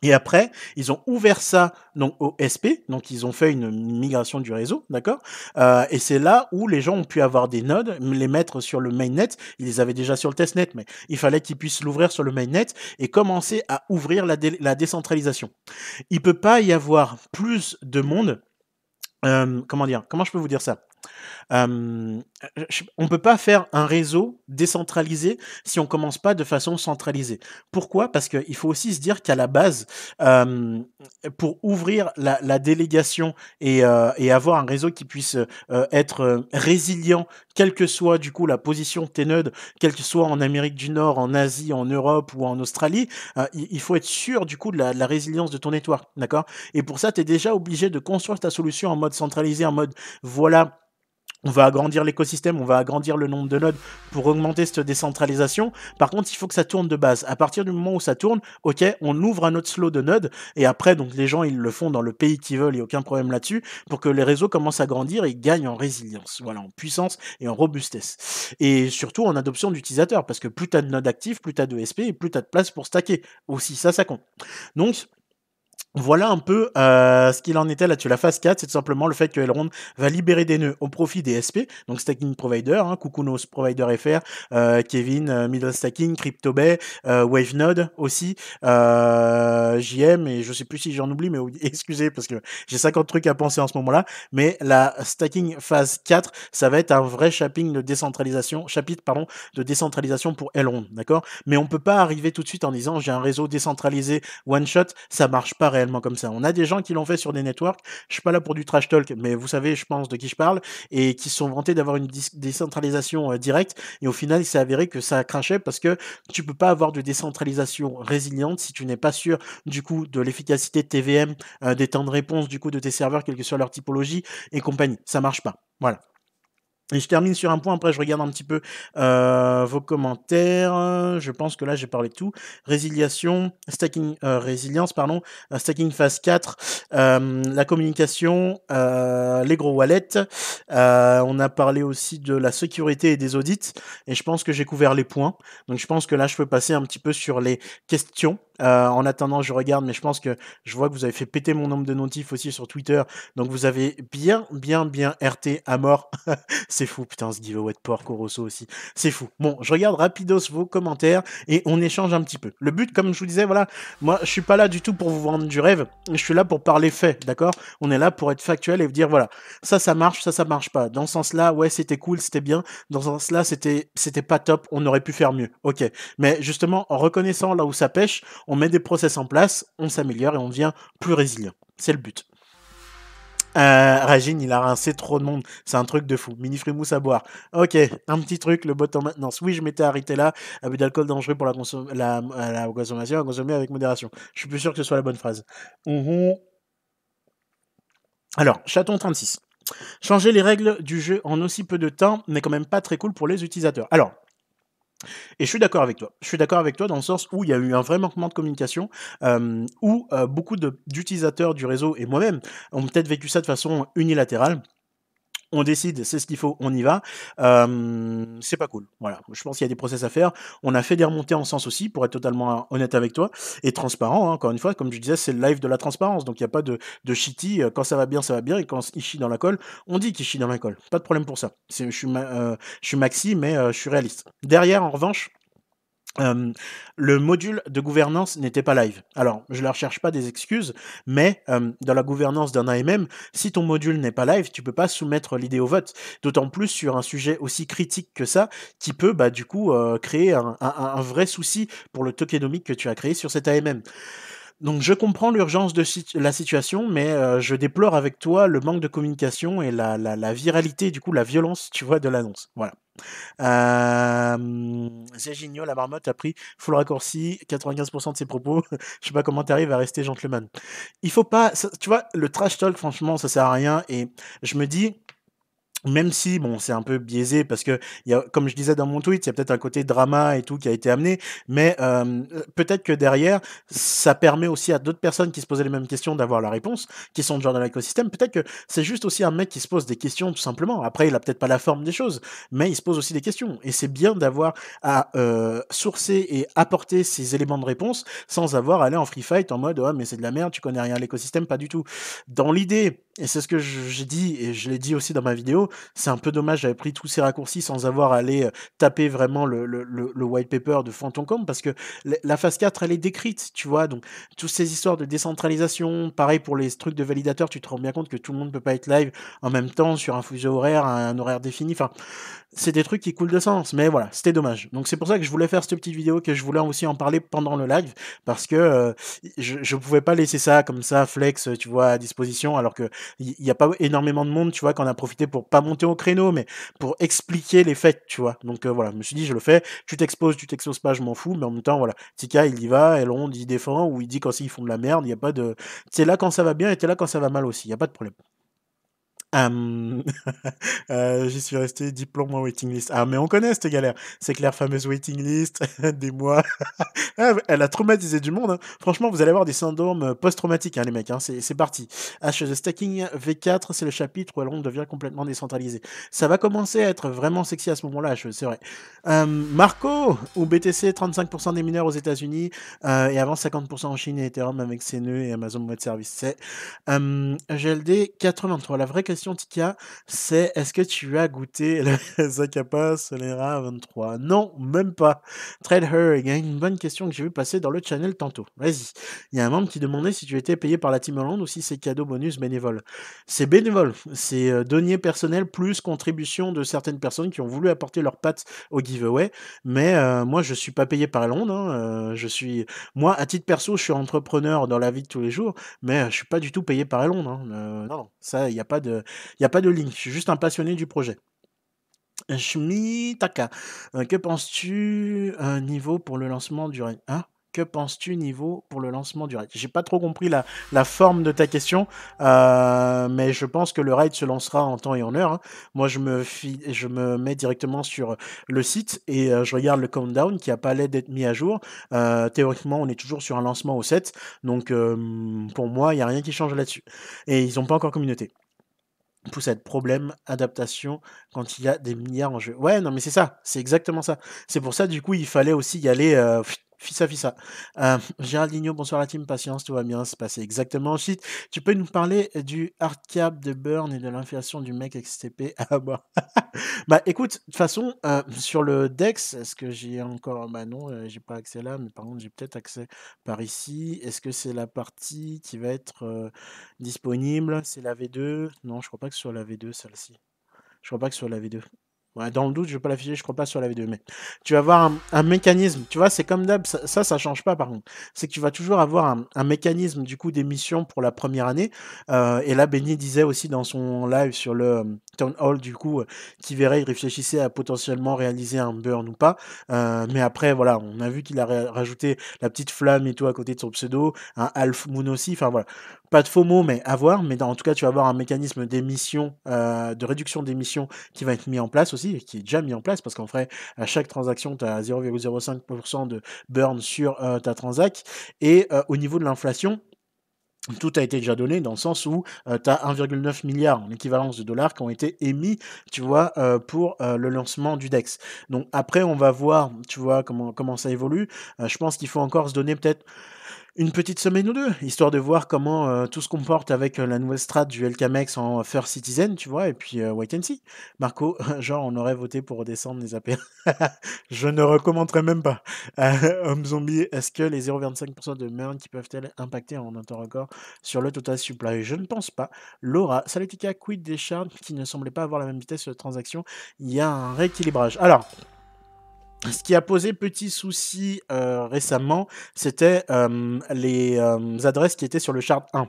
Et après, ils ont ouvert ça donc au SP, donc ils ont fait une migration du réseau, d'accord euh, Et c'est là où les gens ont pu avoir des nodes, les mettre sur le mainnet. Ils les avaient déjà sur le testnet, mais il fallait qu'ils puissent l'ouvrir sur le mainnet et commencer à ouvrir la, la décentralisation. Il peut pas y avoir plus de monde euh, comment dire Comment je peux vous dire ça on ne peut pas faire un réseau décentralisé si on commence pas de façon centralisée. Pourquoi Parce qu'il faut aussi se dire qu'à la base, pour ouvrir la, délégation et, avoir un réseau qui puisse être résilient, quelle que soit du coup la position tes nœuds, quelle que soit en Amérique du Nord, en Asie, en Europe ou en Australie, il, faut être sûr du coup de la, résilience de ton network, d'accord Et pour ça, tu es déjà obligé de construire ta solution en mode centralisé, en mode voilà on va agrandir l'écosystème, on va agrandir le nombre de nodes pour augmenter cette décentralisation. Par contre, il faut que ça tourne de base. À partir du moment où ça tourne, ok, on ouvre un autre slot de nodes et après, donc les gens, ils le font dans le pays qu'ils veulent, il n'y a aucun problème là-dessus, pour que les réseaux commencent à grandir et gagnent en résilience, voilà, en puissance et en robustesse. Et surtout en adoption d'utilisateurs, parce que plus tu de nodes actifs, plus t'as de SP et plus tu de place pour stacker. Aussi, ça, ça compte. Donc, voilà un peu euh, ce qu'il en était là-dessus. La phase 4, c'est tout simplement le fait que Elrond va libérer des nœuds au profit des SP, donc Stacking Provider, hein, Kukunos Provider FR, euh, Kevin, euh, Middle Stacking, CryptoBay, euh, WaveNode aussi, JM, et je sais plus si j'en oublie, mais [laughs] excusez parce que j'ai 50 trucs à penser en ce moment-là, mais la Stacking phase 4, ça va être un vrai shopping de décentralisation, chapitre pardon, de décentralisation pour Elrond, d'accord Mais on peut pas arriver tout de suite en disant j'ai un réseau décentralisé one-shot, ça marche pas réellement comme ça. On a des gens qui l'ont fait sur des networks. Je suis pas là pour du trash talk, mais vous savez, je pense de qui je parle et qui se sont vantés d'avoir une décentralisation euh, directe. Et au final, il s'est avéré que ça crachait parce que tu peux pas avoir de décentralisation résiliente si tu n'es pas sûr du coup de l'efficacité de TVM, VM, euh, des temps de réponse du coup de tes serveurs, quelle que soit leur typologie et compagnie. Ça marche pas. Voilà je termine sur un point, après je regarde un petit peu euh, vos commentaires. Je pense que là j'ai parlé de tout. Résiliation, stacking, euh, résilience, pardon, euh, stacking phase 4, la communication, les gros wallets. on a parlé aussi de la sécurité et des audits. Et je pense que j'ai couvert les points. Donc je pense que là je peux passer un petit peu sur les questions euh, en attendant, je regarde, mais je pense que je vois que vous avez fait péter mon nombre de notifs aussi sur Twitter. Donc vous avez bien, bien, bien RT à mort. [laughs] c'est fou, putain, ce giveaway de porc rosso aussi. C'est fou. Bon, je regarde rapidos vos commentaires et on échange un petit peu. Le but, comme je vous disais, voilà, moi je suis pas là du tout pour vous vendre du rêve. Je suis là pour parler fait, d'accord On est là pour être factuel et vous dire voilà, ça ça marche, ça ça marche pas. Dans ce sens-là, ouais, c'était cool, c'était bien. Dans ce sens-là, c'était c'était pas top, on aurait pu faire mieux. OK. Mais justement, en reconnaissant là où ça pêche, on met des process en place, on s'améliore et on devient plus résilient. C'est le but. Euh, il a rincé trop de monde. C'est un truc de fou. Mini frimousse à boire. Ok, un petit truc, le bot en maintenance. Oui, je m'étais arrêté là. Abus d'alcool dangereux pour la, euh, la, consommation, à consommer avec modération. Je suis plus sûr que ce soit la bonne phrase. Mhm. Alors, chaton 36. Changer les règles du jeu en aussi peu de temps n'est quand même pas très cool pour les utilisateurs. Alors, et je suis d'accord avec toi. Je suis d'accord avec toi dans le sens où il y a eu un vrai manquement de communication, euh, où euh, beaucoup d'utilisateurs du réseau et moi-même ont peut-être vécu ça de façon unilatérale on décide, c'est ce qu'il faut, on y va. c'est pas cool. Voilà. Je pense qu'il y a des process à faire. On a fait des remontées en sens aussi, pour être totalement euh, honnête avec toi et transparent. Hein. encore une fois, comme je disais, c'est le live de la transparence. Donc il n'y a pas de, de shitty. Euh, quand ça va bien, ça va bien. Et quand il chie dans la colle, on dit qu'il chie dans la colle. Pas de problème pour ça. Je suis, euh, je suis maxi, mais je suis réaliste. Derrière, en revanche, le module de gouvernance n'était pas live. Alors, je ne recherche pas des excuses, mais dans la gouvernance d'un AMM, si ton module n'est pas live, tu peux pas soumettre l'idée au vote. D'autant plus sur un sujet aussi critique que ça, qui peut bah, du coup créer un, un, vrai souci pour le tokenomique que tu as créé sur cet AMM. Donc je comprends l'urgence de la situation, mais euh, je déplore avec toi le manque de communication et la, viralité, du coup la violence, tu vois, de l'annonce. Voilà. Euh, la marmotte, a pris full raccourci, 95% de ses propos. [laughs] je sais pas comment tu arrives à rester gentleman. Il faut pas, tu vois, le trash talk, franchement, ça sert à rien. Et je me dis, même si bon c'est un peu biaisé parce que y a, comme je disais dans mon tweet il y a peut-être un côté drama et tout qui a été amené mais peut-être que derrière ça permet aussi à d'autres personnes qui se posaient les mêmes questions d'avoir la réponse qui sont genre dans l'écosystème peut-être que c'est juste aussi un mec qui se pose des questions tout simplement après il a peut-être pas la forme des choses mais il se pose aussi des questions et c'est bien d'avoir à sourcer et apporter ces éléments de réponse sans avoir à aller en free fight en mode ouais «Ah, mais c'est de la merde tu connais rien à l'écosystème pas du tout dans l'idée et c'est ce que j'ai dit, et je l'ai dit aussi dans ma vidéo, c'est un peu dommage, j'avais pris tous ces raccourcis sans avoir à aller euh, taper vraiment le, le, le white paper de Com parce que la phase 4, elle est décrite, tu vois, donc toutes ces histoires de décentralisation, pareil pour les trucs de validateurs, tu te rends bien compte que tout le monde ne peut pas être live en même temps sur un fuseau horaire, un, horaire défini, enfin, c'est des trucs qui coulent de sens, mais voilà, c'était dommage. Donc c'est pour ça que je voulais faire cette petite vidéo, que je voulais aussi en parler pendant le live, parce que euh, je ne pouvais pas laisser ça comme ça, flex, tu vois, à disposition, alors que il n'y a pas énormément de monde, tu vois, qu'on a profité pour pas monter au créneau, mais pour expliquer les faits, tu vois. Donc euh, voilà, je me suis dit, je le fais, tu t'exposes, tu t'exposes pas, je m'en fous, mais en même temps, voilà, Tika, il y va, Elrond, il défend, ou il dit quand ils font de la merde, il n'y a pas de. es là quand ça va bien et es là quand ça va mal aussi, il n'y a pas de problème. [laughs] Euh, j'y suis resté diplôme en waiting list. Ah, mais on connaît cette galère. C'est clair fameuse waiting list [laughs] des mois. [laughs] Ah, elle a traumatisé du monde. Hein. Franchement, vous allez avoir des syndromes euh, post-traumatiques, hein, les mecs. Hein. C'est parti. H Stacking V4, c'est le chapitre où l'on devient complètement décentralisé. Ça va commencer à être vraiment sexy à ce moment-là, c'est vrai. Marco, ou BTC, 35% des mineurs aux États-Unis euh, et avant 50% en Chine et Ethereum avec ses nœuds et Amazon Web Service. C'est GLD 83. La vraie question Tika, c'est est-ce que tu as goûté le Zacapa [laughs] Solera 23 Non, même pas. Trade Her, il une bonne question que j'ai vu passer dans le channel tantôt. Vas-y. Il y a un membre qui demandait si tu étais payé par la Team Hollande ou si c'est cadeau bonus bénévole. C'est bénévole. C'est euh, denier personnel plus contribution de certaines personnes qui ont voulu apporter leur pattes au giveaway. Mais euh, moi, je ne suis pas payé par Hollande. Hein. Euh, je suis... Moi, à titre perso, je suis entrepreneur dans la vie de tous les jours, mais je ne suis pas du tout payé par Hollande. Hein. non, non, ça, il n'y a pas de. Il n'y a pas de link, je suis juste un passionné du projet. Shmi Taka, euh, euh, hein que penses-tu niveau pour le lancement du raid Je que penses-tu niveau pour le lancement du raid J'ai pas trop compris la, forme de ta question, euh, mais je pense que le raid se lancera en temps et en heure. Hein. Moi, je me, fie, je me mets directement sur le site et je regarde le countdown qui a pas l'air d'être mis à jour. théoriquement, on est toujours sur un lancement au 7, donc pour moi, il n'y a rien qui change là-dessus. Et ils n'ont pas encore communauté pousse à être problème, adaptation, quand il y a des milliards en jeu. Ouais, non, mais c'est ça, c'est exactement ça. C'est pour ça, du coup, il fallait aussi y aller euh, Fissa Fissa. Euh, Géraldinho, bonsoir la team, patience, tout va bien se passer exactement. Ensuite, tu peux nous parler du hard cap de Burn et de l'inflation du mec XTP à avoir Bah écoute, de toute façon, euh, sur le Dex, est-ce que j'ai encore. Bah non, euh, j'ai pas accès là, mais par contre, j'ai peut-être accès par ici. Est-ce que c'est la partie qui va être euh, disponible C'est la V2 Non, je crois pas que ce soit la V2 celle-ci. Je crois pas que ce soit la V2 dans le doute, je vais pas l'afficher, je crois pas sur la vidéo, mais tu vas avoir un, mécanisme. Tu vois, c'est comme d'hab, ça, ça, ne change pas par contre. C'est que tu vas toujours avoir un, mécanisme du coup d'émission pour la première année. Euh, et là, Benny disait aussi dans son live sur le euh, town hall du coup, euh, qu'il verrait, il réfléchissait à potentiellement réaliser un burn ou pas. mais après, voilà, on a vu qu'il a rajouté la petite flamme et tout à côté de son pseudo, un half moon aussi. Enfin voilà, pas de faux mots, mais avoir, voir. Mais en tout cas, tu vas avoir un mécanisme d'émission, euh, de réduction d'émission qui va être mis en place aussi, qui est déjà mis en place, parce qu'en vrai, à chaque transaction, tu as 0,05% de burn sur euh, ta transac. Et euh, au niveau de l'inflation, tout a été déjà donné dans le sens où tu as 1,9 milliard en équivalence de dollars qui ont été émis, tu vois, pour le lancement du DEX. Donc après, on va voir, tu vois, comment, comment ça évolue. je pense qu'il faut encore se donner peut-être une petite semaine ou deux, histoire de voir comment euh, tout se comporte avec euh, la nouvelle strat du LKMX e en First Citizen, tu vois, et puis euh, Wait and See. Marco, [laughs] genre, on aurait voté pour redescendre les AP. [laughs] Je ne recommanderais même pas. Homme Zombie, est-ce que les 0,25% de merde qui peuvent-elles impacter en un temps record sur le total supply Je ne pense pas. Laura, Salutica, quid des charges qui ne semblaient pas avoir la même vitesse de transaction Il y a un rééquilibrage. Alors ce qui a posé petit souci euh, récemment, c'était euh, les euh, adresses qui étaient sur le chart 1.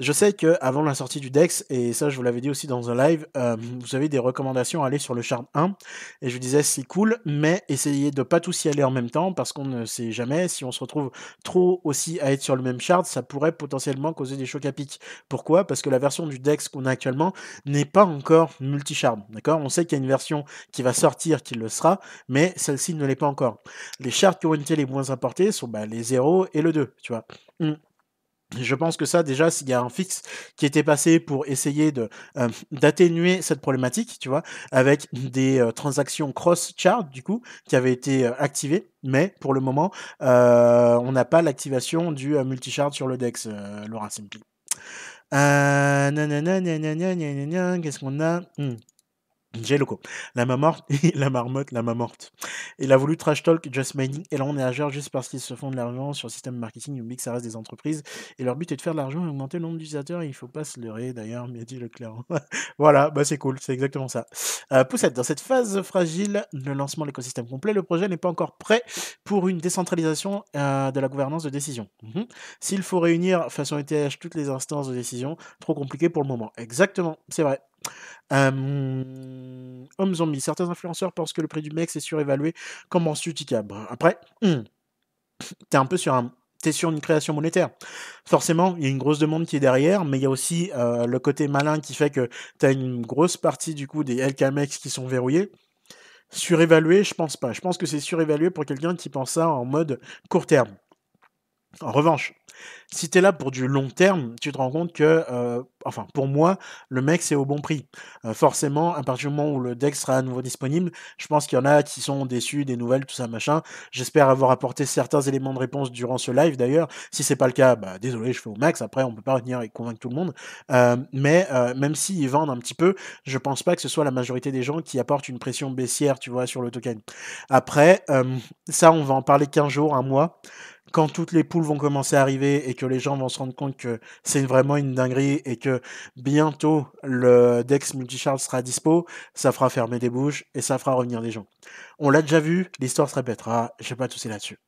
Je sais que avant la sortie du Dex, et ça je vous l'avais dit aussi dans un live, euh, vous avez des recommandations à aller sur le Shard 1, et je vous disais c'est cool, mais essayez de pas tous y aller en même temps, parce qu'on ne sait jamais, si on se retrouve trop aussi à être sur le même Shard, ça pourrait potentiellement causer des chocs à pic. Pourquoi Parce que la version du Dex qu'on a actuellement n'est pas encore multi d'accord On sait qu'il y a une version qui va sortir, qui le sera, mais celle-ci ne l'est pas encore. Les shards qui ont été les moins importés sont bah, les 0 et le 2, tu vois. Hmm. Je pense que ça, déjà, il y a un fixe qui était passé pour essayer de euh, d'atténuer cette problématique, tu vois, avec des euh, transactions cross-chart, du coup, qui avaient été euh, activées, mais pour le moment, euh, on n'a pas l'activation du multi-chart sur le DEX, Laura Simply. Qu'est-ce qu'on a hmm. J'ai le coup. La marmotte, la marmotte, la morte. Il a voulu trash talk Just Mining et là on est à juste parce qu'ils se font de l'argent sur le système marketing, mix que ça reste des entreprises et leur but est de faire de l'argent et augmenter le nombre d'utilisateurs. Il ne faut pas se leurrer d'ailleurs, m'a dit le Leclerc. [laughs] voilà, bah c'est cool, c'est exactement ça. Euh, Poussette, dans cette phase fragile, le lancement de l'écosystème complet, le projet n'est pas encore prêt pour une décentralisation euh, de la gouvernance de décision. Mhm. S'il faut réunir façon ETH toutes les instances de décision, trop compliqué pour le moment. Exactement, c'est vrai. Euh, hommes Homme Zombie. Certains influenceurs pensent que le prix du MEX est surévalué. Comment est tu Après, tu hmm, t'es un peu sur un, t'es sur une création monétaire. Forcément, il y a une grosse demande qui est derrière, mais il y a aussi euh, le côté malin qui fait que t'as une grosse partie du coup des LKMX qui sont verrouillés. Surévalué, je pense pas. Je pense que c'est surévalué pour quelqu'un qui pense ça en mode court terme. En revanche, si tu es là pour du long terme, tu te rends compte que, euh, enfin, pour moi, le mec, c'est au bon prix. Euh, forcément, à partir du moment où le deck sera à nouveau disponible, je pense qu'il y en a qui sont déçus des nouvelles, tout ça, machin. J'espère avoir apporté certains éléments de réponse durant ce live, d'ailleurs. Si c'est pas le cas, bah, désolé, je fais au max. Après, on peut pas revenir et convaincre tout le monde. Euh, mais même s'ils vendent un petit peu, je pense pas que ce soit la majorité des gens qui apportent une pression baissière, tu vois, sur le token. Après, ça, on va en parler 15 jours, un mois quand toutes les poules vont commencer à arriver et que les gens vont se rendre compte que c'est vraiment une dinguerie et que bientôt le Dex Multichart sera dispo, ça fera fermer des bouches et ça fera revenir des gens. On l'a déjà vu, l'histoire se répétera, sais pas de là-dessus.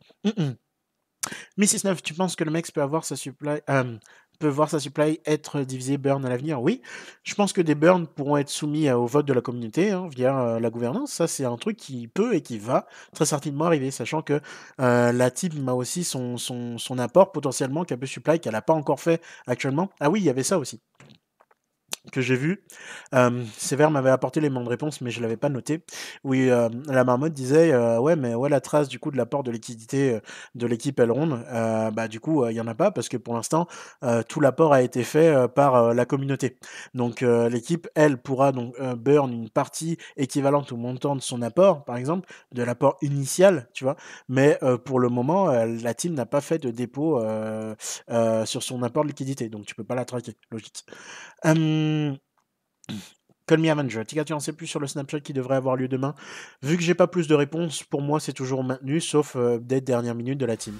mrs tu penses que le mec peut avoir sa supply, euh, peut voir sa supply être divisée burn à l'avenir Oui. Je pense que des burns pourront être soumis au vote de la communauté hein, via euh, la gouvernance. Ça, c'est un truc qui peut et qui va très certainement arriver, sachant que euh, la team a aussi son, son, apport potentiellement qu'un peu supply qu'elle n'a pas encore fait actuellement. Ah oui, il y avait ça aussi que j'ai vu. Euh, Sévère m'avait apporté les de réponse mais je ne l'avais pas noté. Oui, euh, la marmotte disait euh, Ouais, mais ouais, la trace du coup de l'apport de liquidité euh, de l'équipe Elrond, bah, du coup, il n'y en a pas, parce que pour l'instant, tout l'apport a été fait par la communauté. Donc, l'équipe, elle, pourra donc burn une partie équivalente au montant de son apport, par exemple, de l'apport initial, tu vois. Mais pour le moment, la team n'a pas fait de dépôt sur son apport de liquidité, donc tu ne peux pas la traquer, logique. [clears throat] Call Me Avenger. Tika, tu en sais plus sur le snapshot qui devrait avoir lieu demain. Vu que j'ai pas plus de réponses, pour moi c'est toujours maintenu, sauf euh, des dernières minutes de la team.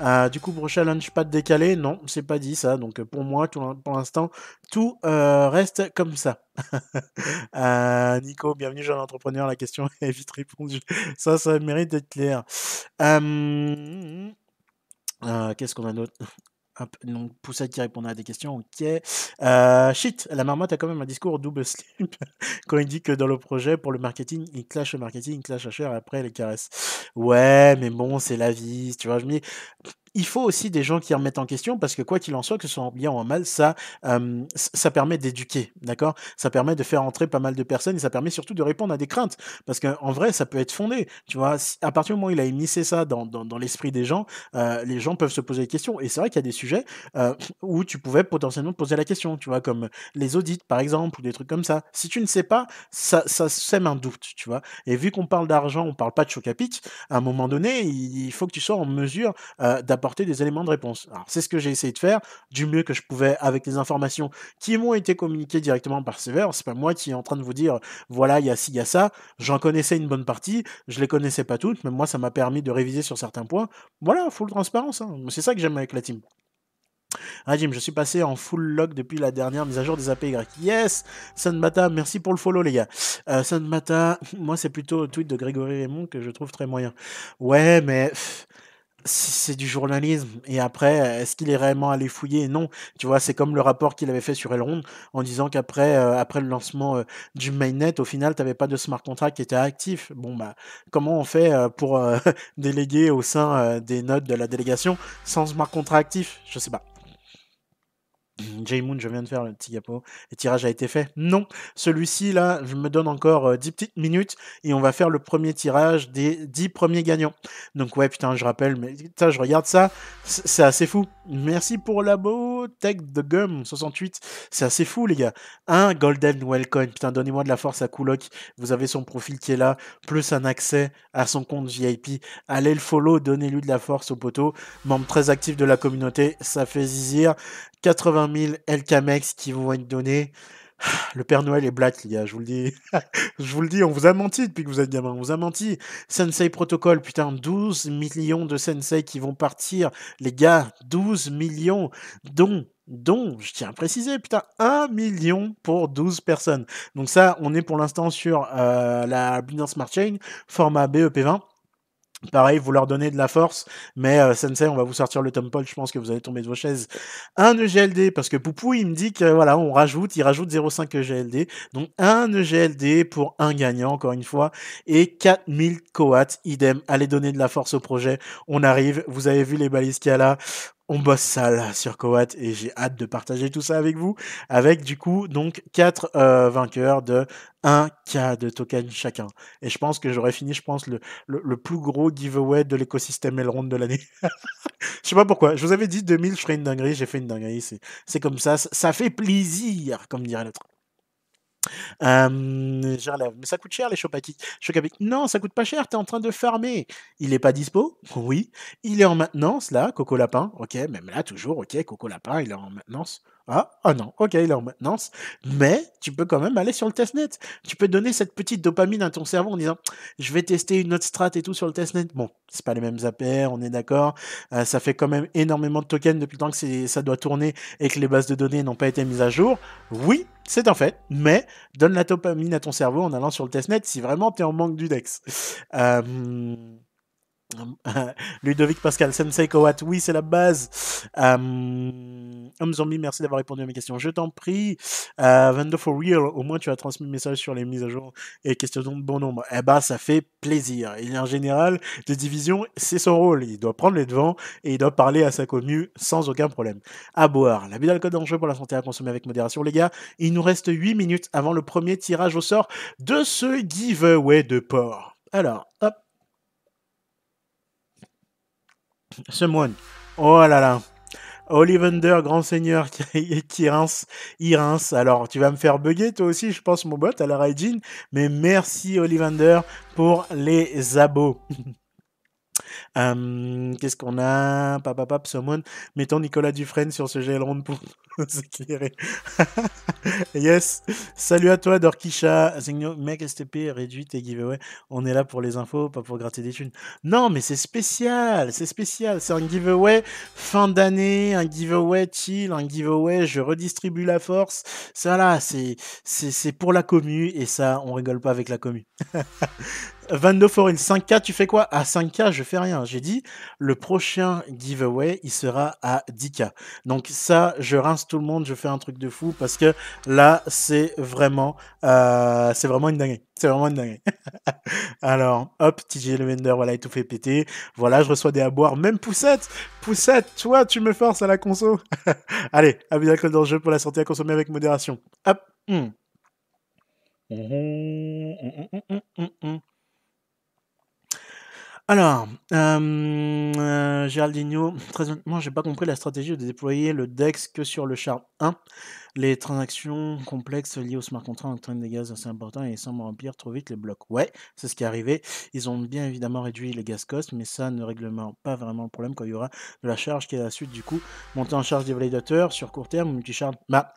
Euh, du coup, le challenge, pas de décalé, non, c'est pas dit ça. Donc euh, pour moi, pour l'instant, tout reste comme ça. [laughs] Nico, bienvenue jeune entrepreneur. La question [laughs] est vite répondue. Ça, ça mérite d'être clair. Qu'est-ce qu'on a d'autre Hop, donc qui répondait à des questions, ok. Euh, shit, la marmotte a quand même un discours double slip [laughs] quand il dit que dans le projet, pour le marketing, il clash le marketing, il clash HR et après les caresses. Ouais, mais bon, c'est la vie, tu vois. Je me dis, il faut aussi des gens qui remettent en question parce que quoi qu'il en soit, que ce soit en bien ou en mal, ça, ça permet d'éduquer, d'accord Ça permet de faire entrer pas mal de personnes et ça permet surtout de répondre à des craintes parce qu'en vrai, ça peut être fondé, tu vois À partir du moment où il a émissé ça dans, l'esprit des gens, les gens peuvent se poser des questions et c'est vrai qu'il y a des sujets où tu pouvais potentiellement te poser la question, tu vois, comme les audits par exemple ou des trucs comme ça. Si tu ne sais pas, ça, sème un doute, tu vois Et vu qu'on parle d'argent, on parle pas de choc à à un moment donné, il, faut que tu sois en mesure d'apporter apporter des éléments de réponse. Alors c'est ce que j'ai essayé de faire du mieux que je pouvais avec les informations qui m'ont été communiquées directement par Sever. C'est pas moi qui est en train de vous dire voilà il y a ci, il y a ça. J'en connaissais une bonne partie, je les connaissais pas toutes, mais moi ça m'a permis de réviser sur certains points. Voilà, full transparence. Hein. C'est ça que j'aime avec la team. Ah Jim, je suis passé en full log depuis la dernière mise à jour des API. Yes Sanmata, merci pour le follow les gars. Euh, Sanmata, [laughs] moi c'est plutôt le tweet de Grégory Raymond que je trouve très moyen. Ouais mais c'est du journalisme. Et après, est-ce qu'il est réellement allé fouiller Non. Tu vois, c'est comme le rapport qu'il avait fait sur Elrond en disant qu'après euh, après le lancement euh, du mainnet, au final, tu pas de smart contract qui était actif. Bon, bah, comment on fait euh, pour [laughs] déléguer au sein des notes de la délégation sans smart contract actif Je sais pas. Mmh, Jay Moon, je viens de faire le petit gapo. Le tirage a été fait. Non, celui-ci, là, je me donne encore 10 euh, petites minutes et on va faire le premier tirage des 10 premiers gagnants. Donc, ouais, putain, je rappelle, mais ça, je regarde ça, c'est assez fou. Merci pour la Tech de Gum 68, c'est assez fou, les gars. Un Golden Wellcoin, putain, donnez-moi de la force à Kulok. Vous avez son profil qui est là, plus un accès à son compte VIP. Allez le follow, donnez-lui de la force au poteau. Membre très actif de la communauté, ça fait zizir. 80 1000 LKMX qui vont être donnés. [sighs] Le Père Noël est black, les gars, je vous le dis. [laughs] je vous le dis, on vous a menti depuis que vous êtes gamin, on vous a menti. Sensei Protocol, putain, 12 millions de Sensei qui vont partir. Les gars, 12 millions, dont, dont, je tiens à préciser, putain, 1 million pour 12 personnes. Donc ça, on est pour l'instant sur euh, la Binance Smart Chain, format BEP20. Pareil, vous leur donnez de la force, mais euh, Sensei, on va vous sortir le Paul, je pense que vous allez tomber de vos chaises. Un EGLD, parce que Poupou, il me dit que voilà, on rajoute, il rajoute 0,5 EGLD, donc un EGLD pour un gagnant, encore une fois, et 4000 Coats, idem, allez donner de la force au projet, on arrive, vous avez vu les balises qu'il y a là, on bosse ça là sur Coat et j'ai hâte de partager tout ça avec vous. Avec du coup, donc 4 euh, vainqueurs de 1K de token chacun. Et je pense que j'aurais fini, je pense, le, plus gros giveaway de l'écosystème Elrond de l'année. [laughs] je sais pas pourquoi. Je vous avais dit 2000, je ferai une dinguerie, j'ai fait une dinguerie. C'est comme ça, ça fait plaisir, comme dirait l'autre. Mais ça coûte cher les Chocapix. Non, ça coûte pas cher, t'es en train de farmer. Il est pas dispo Oui. Il est en maintenance là, Coco Lapin. Ok, même là toujours, ok, Coco Lapin, il est en maintenance. Ah, ah, non, ok, il est en maintenance. Mais tu peux quand même aller sur le testnet. Tu peux donner cette petite dopamine à ton cerveau en disant Je vais tester une autre strat et tout sur le testnet. Bon, c'est pas les mêmes APR, on est d'accord. Euh, ça fait quand même énormément de tokens depuis le temps que ça doit tourner et que les bases de données n'ont pas été mises à jour. Oui, c'est un fait, mais donne la dopamine à ton cerveau en allant sur le testnet si vraiment tu es en manque du DEX. Euh, [laughs] Ludovic Pascal Sensei Kowat, oui, c'est la base. Homme Zombie, merci d'avoir répondu à mes questions. Je t'en prie. Euh, for Real, au moins tu as transmis le message sur les mises à jour et questions de bon nombre. Eh ben, ça fait plaisir. Il en général de division, c'est son rôle. Il doit prendre les devants et il doit parler à sa commu sans aucun problème. À boire. la vie d'alcool d'enjeu pour la santé à consommer avec modération, les gars. Il nous reste 8 minutes avant le premier tirage au sort de ce giveaway de porc. Alors, hop, Someone, Oh là là. Ollivander, grand seigneur [laughs] qui, rince, Alors, tu vas me faire bugger toi aussi, je pense, mon bot, à la Raijin. Mais merci, Ollivander, pour les abos. [laughs] Qu'est-ce qu'on a Papapap, someone Mettons Nicolas Dufresne sur ce gel ronde pour [laughs] nous éclairer. [laughs] yes Salut à toi, Dorkisha. Mec STP, réduit tes giveaways. On est là pour les infos, pas pour gratter des thunes. Non, mais c'est spécial C'est spécial C'est un giveaway fin d'année, un giveaway chill, un giveaway je redistribue la force. Ça là, c'est pour la commu et ça, on rigole pas avec la commu. [laughs] 22 for 5K, tu fais quoi À 5K, je fais rien. J'ai dit, le prochain giveaway, il sera à 10K. Donc ça, je rince tout le monde, je fais un truc de fou parce que là, c'est vraiment, euh, c'est vraiment une dinguerie. C'est vraiment une dinguerie. [laughs] Alors, hop, TJ Levender, voilà, il tout fait péter. Voilà, je reçois des à Même Poussette, Poussette, toi, tu me forces à la conso. [laughs] Allez, à bien dans le jeu pour la santé à consommer avec modération. Hop. Hmm. Hmm, hmm, alors, euh, euh, Géraldinho, très honnêtement, j'ai pas compris la stratégie de déployer le DEX que sur le char 1. Les transactions complexes liées au smart contract entraînent des gaz assez importants et semblent remplir trop vite les blocs. Ouais, c'est ce qui est arrivé. Ils ont bien évidemment réduit les gaz costs, mais ça ne réglemente pas vraiment le problème quand il y aura de la charge qui est à la suite du coup, Monter en charge des validateurs sur court terme, multi-charge, bah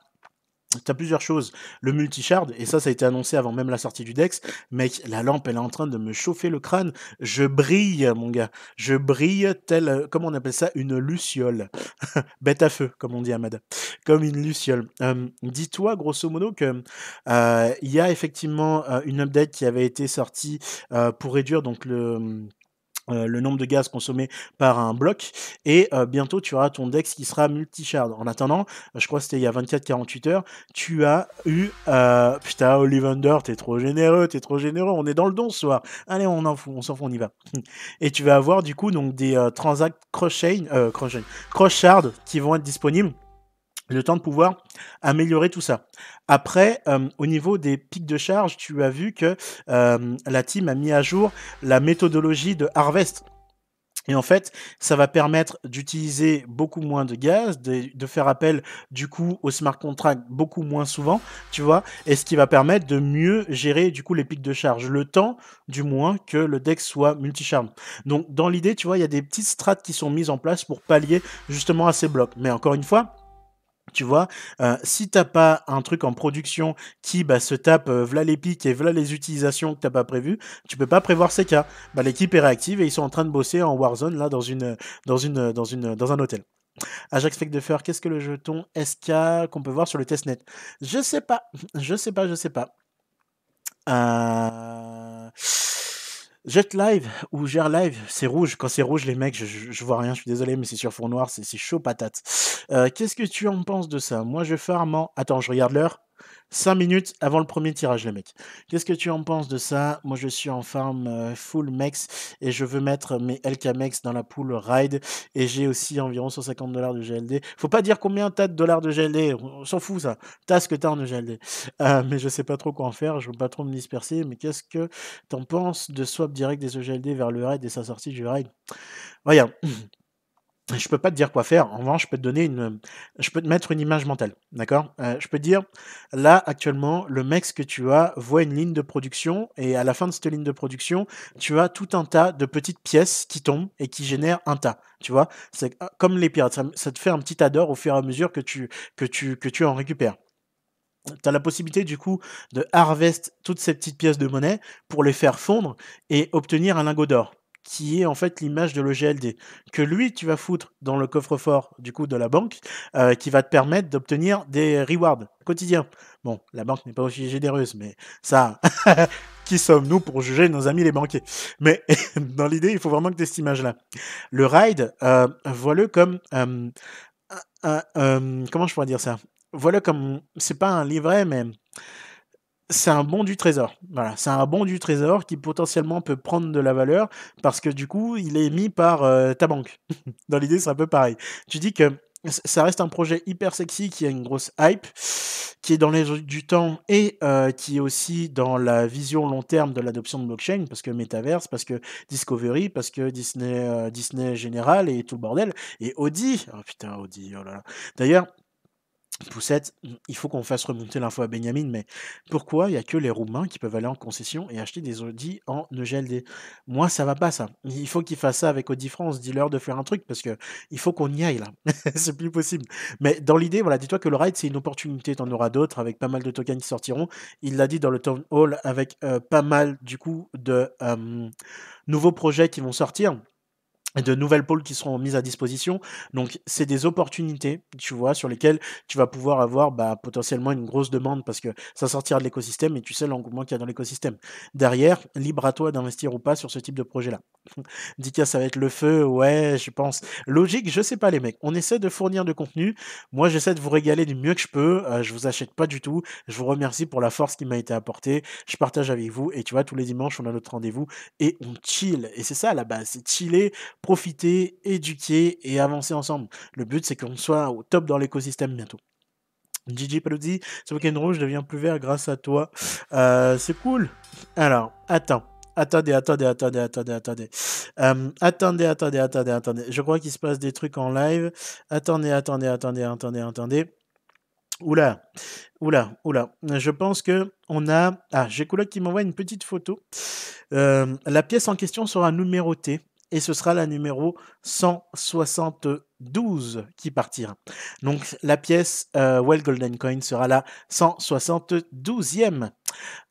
T'as plusieurs choses. Le multishard, et ça, ça a été annoncé avant même la sortie du Dex. Mec, la lampe, elle est en train de me chauffer le crâne. Je brille, mon gars. Je brille tel, euh, comment on appelle ça, une luciole. [laughs] Bête à feu, comme on dit à Comme une luciole. Dis-toi, grosso modo, qu'il euh, il y a effectivement euh, une update qui avait été sortie pour réduire donc le euh, le nombre de gaz consommé par un bloc et euh, bientôt tu auras ton dex qui sera multi-shard. En attendant, euh, je crois que c'était il y a 24-48 heures, tu as eu euh, putain Ollivander, t'es trop généreux, t'es trop généreux, on est dans le don ce soir. Allez, on en fout, on s'en fout, on y va. [laughs] Et tu vas avoir du coup donc des transacts cross, cross, cross shard qui vont être disponibles le temps de pouvoir améliorer tout ça. Après, euh, au niveau des pics de charge, tu as vu que euh, la team a mis à jour la méthodologie de Harvest. Et en fait, ça va permettre d'utiliser beaucoup moins de gaz, de, faire appel du coup au smart contract beaucoup moins souvent, tu vois, et ce qui va permettre de mieux gérer du coup les pics de charge, le temps du moins que le deck soit multicharme. Donc dans l'idée, tu vois, il y a des petites strates qui sont mises en place pour pallier justement à ces blocs. Mais encore une fois, tu vois, euh, si t'as pas un truc en production qui bah, se tape euh, Voilà les pics et v'là les utilisations que t'as pas prévues, tu peux pas prévoir ces cas. Bah, L'équipe est réactive et ils sont en train de bosser en Warzone là dans une dans une dans une dans un hôtel. Ajax Fake de Fer, qu'est-ce que le jeton SK qu'on peut voir sur le testnet Je sais pas, [laughs] je sais pas, je sais pas. Euh... Jet Live ou Ger Live, c'est rouge. Quand c'est rouge, les mecs, je, je, vois rien, je suis désolé, mais c'est sur fond noir, c'est chaud patate. Euh, Qu'est-ce que tu en penses de ça Moi, je un Attends, je regarde l'heure. 5 minutes avant le premier tirage, les mecs. Qu'est-ce que tu en penses de ça Moi, je suis en farm euh, full mex et je veux mettre mes LK max dans la poule ride et j'ai aussi environ 150 dollars de GLD. Faut pas dire combien t'as de dollars de GLD, on s'en fout ça. T'as ce que t'as en GLD. Euh, mais je sais pas trop quoi en faire, je veux pas trop me disperser, mais qu'est-ce que t'en penses de swap direct des EGLD vers le ride et sa sortie du ride Voyons je peux pas te dire quoi faire. En revanche, je peux te donner une, je peux te mettre une image mentale, d'accord euh, Je peux te dire, là actuellement, le mec que tu as voit une ligne de production et à la fin de cette ligne de production, tu as tout un tas de petites pièces qui tombent et qui génèrent un tas. Tu vois, c'est ah, comme les pirates, ça, te fait un petit tas d'or au fur et à mesure que tu que tu que tu en récupères. Tu as la possibilité du coup de harvest toutes ces petites pièces de monnaie pour les faire fondre et obtenir un lingot d'or qui est en fait l'image de l'OGLD, que lui, tu vas foutre dans le coffre-fort du coup de la banque, euh, qui va te permettre d'obtenir des rewards quotidiens. Bon, la banque n'est pas aussi généreuse, mais ça, [laughs] qui sommes-nous pour juger nos amis les banquiers Mais [laughs] dans l'idée, il faut vraiment que tu aies cette image-là. Le ride, euh, voilà comme... comment je pourrais dire ça Voilà comme... C'est pas un livret, mais c'est un bon du trésor. Voilà, c'est un bon du trésor qui potentiellement peut prendre de la valeur parce que du coup, il est mis par euh, ta banque. [laughs] Dans l'idée, c'est un peu pareil. Tu dis que ça reste un projet hyper sexy qui a une grosse hype, qui est dans les du temps et euh, qui est aussi dans la vision long terme de l'adoption de blockchain, parce que Metaverse, parce que Discovery, parce que Disney, euh, Disney Général et tout le bordel, et Audi. Oh putain, Audi, oh là là. D'ailleurs, Poussette, il faut qu'on fasse remonter l'info à Benjamin, mais pourquoi il n'y a que les Roumains qui peuvent aller en concession et acheter des Audi en EGLD Moi, ça va pas, ça. Il faut qu'ils fassent ça avec Audi France, dis-leur de faire un truc, parce que il faut qu'on y aille, là. [laughs] c'est plus possible. Mais dans l'idée, voilà, dis-toi que le ride, c'est une opportunité, Tu en auras d'autres, avec pas mal de tokens qui sortiront. Il l'a dit dans le Town Hall, avec euh, pas mal, du coup, de nouveaux projets qui vont sortir de nouvelles pôles qui seront mises à disposition. Donc, c'est des opportunités, tu vois, sur lesquelles tu vas pouvoir avoir bah, potentiellement une grosse demande parce que ça sortira de l'écosystème et tu sais l'engouement qu'il y a dans l'écosystème. Derrière, libre à toi d'investir ou pas sur ce type de projet-là. [laughs] Dika, ça va être le feu, ouais, je pense. Logique, je sais pas, les mecs. On essaie de fournir de contenu. Moi, j'essaie de vous régaler du mieux que je peux. Je euh, je vous achète pas du tout. Je vous remercie pour la force qui m'a été apportée. Je partage avec vous et tu vois, tous les dimanches, on a notre rendez-vous et on chill. Et c'est ça, la base, c'est chiller profiter, éduquer et avancer ensemble. Le but, c'est qu'on soit au top dans l'écosystème bientôt. Gigi Paludi, ce week-end rouge devient plus vert grâce à toi. Euh, c'est cool. Alors, attends. Attendez, attendez, attendez, attendez, attendez. Euh, attendez, attendez, attendez, attendez. Je crois qu'il se passe des trucs en live. Attendez, attendez, attendez, attendez, attendez. Oula, oula, oula. Je pense que on a. Ah, j'ai qui m'envoie une petite photo. Euh, la pièce en question sera numérotée et ce sera la numéro 172 qui partira. Donc la pièce euh, Well Golden Coin sera la 172e.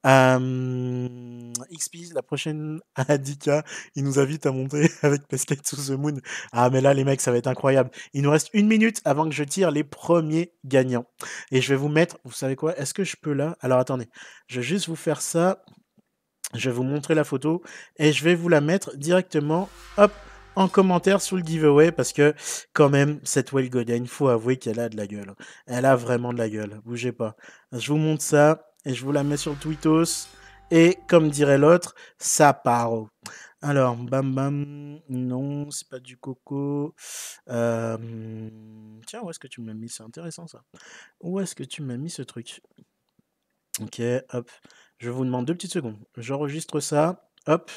Euh, XP, la prochaine Adika, [laughs] il nous invite à monter [laughs] avec Pascal to the Moon. Ah, mais là, les mecs, ça va être incroyable. Il nous reste une minute avant que je tire les premiers gagnants. Et je vais vous mettre, vous savez quoi Est-ce que je peux là Alors attendez, je vais juste vous faire ça. Je vais vous montrer la photo et je vais vous la mettre directement hop, en commentaire sous le giveaway parce que quand même, cette Well il faut avouer qu'elle a de la gueule. Elle a vraiment de la gueule, bougez pas. Je vous montre ça et je vous la mets sur le Twitos et comme dirait l'autre, ça part. Alors, bam bam, non, c'est pas du coco. Euh, tiens, où est-ce que tu m'as mis C'est intéressant ça. Où est-ce que tu m'as mis ce truc Ok, hop. Je vous demande deux petites secondes. J'enregistre ça. Hop.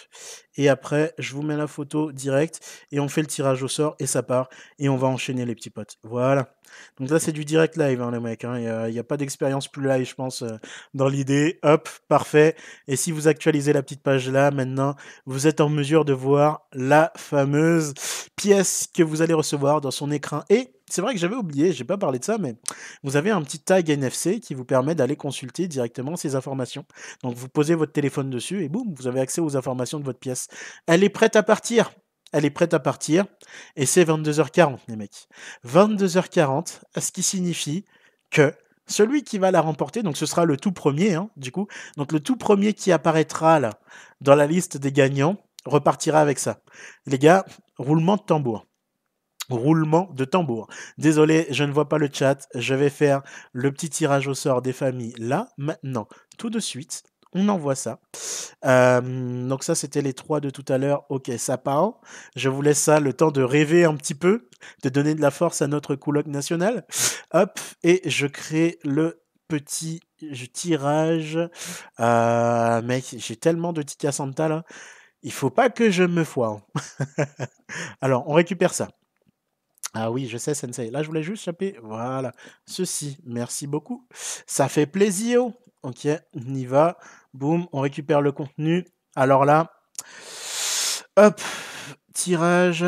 Et après, je vous mets la photo directe et on fait le tirage au sort et ça part. Et on va enchaîner les petits potes. Voilà. Donc là, c'est du direct live, hein, les mecs. Hein. Il n'y a, pas d'expérience plus live, je pense, euh, dans l'idée. Hop, parfait. Et si vous actualisez la petite page là, maintenant, vous êtes en mesure de voir la fameuse pièce que vous allez recevoir dans son écran et c'est vrai que j'avais oublié, j'ai pas parlé de ça, mais vous avez un petit tag NFC qui vous permet d'aller consulter directement ces informations. Donc vous posez votre téléphone dessus et boum, vous avez accès aux informations de votre pièce. Elle est prête à partir. Elle est prête à partir. Et c'est 22h40, les mecs. 22h40, ce qui signifie que celui qui va la remporter, donc ce sera le tout premier, hein, du coup, donc le tout premier qui apparaîtra là, dans la liste des gagnants, repartira avec ça. Les gars, roulement de tambour. Roulement de tambour. Désolé, je ne vois pas le chat. Je vais faire le petit tirage au sort des familles là, maintenant, tout de suite. On envoie ça. Euh, donc ça, c'était les trois de tout à l'heure. Ok, ça part. Je vous laisse ça le temps de rêver un petit peu, de donner de la force à notre couloque national. Hop, et je crée le petit tirage. Euh, mec, j'ai tellement de Tika Santa là. Il faut pas que je me foie. [laughs] Alors, on récupère ça. Ah oui, je sais, Sensei. Là, je voulais juste chapper. Voilà. Ceci. Merci beaucoup. Ça fait plaisir. Ok, on y va. Boum, on récupère le contenu. Alors là, hop, tirage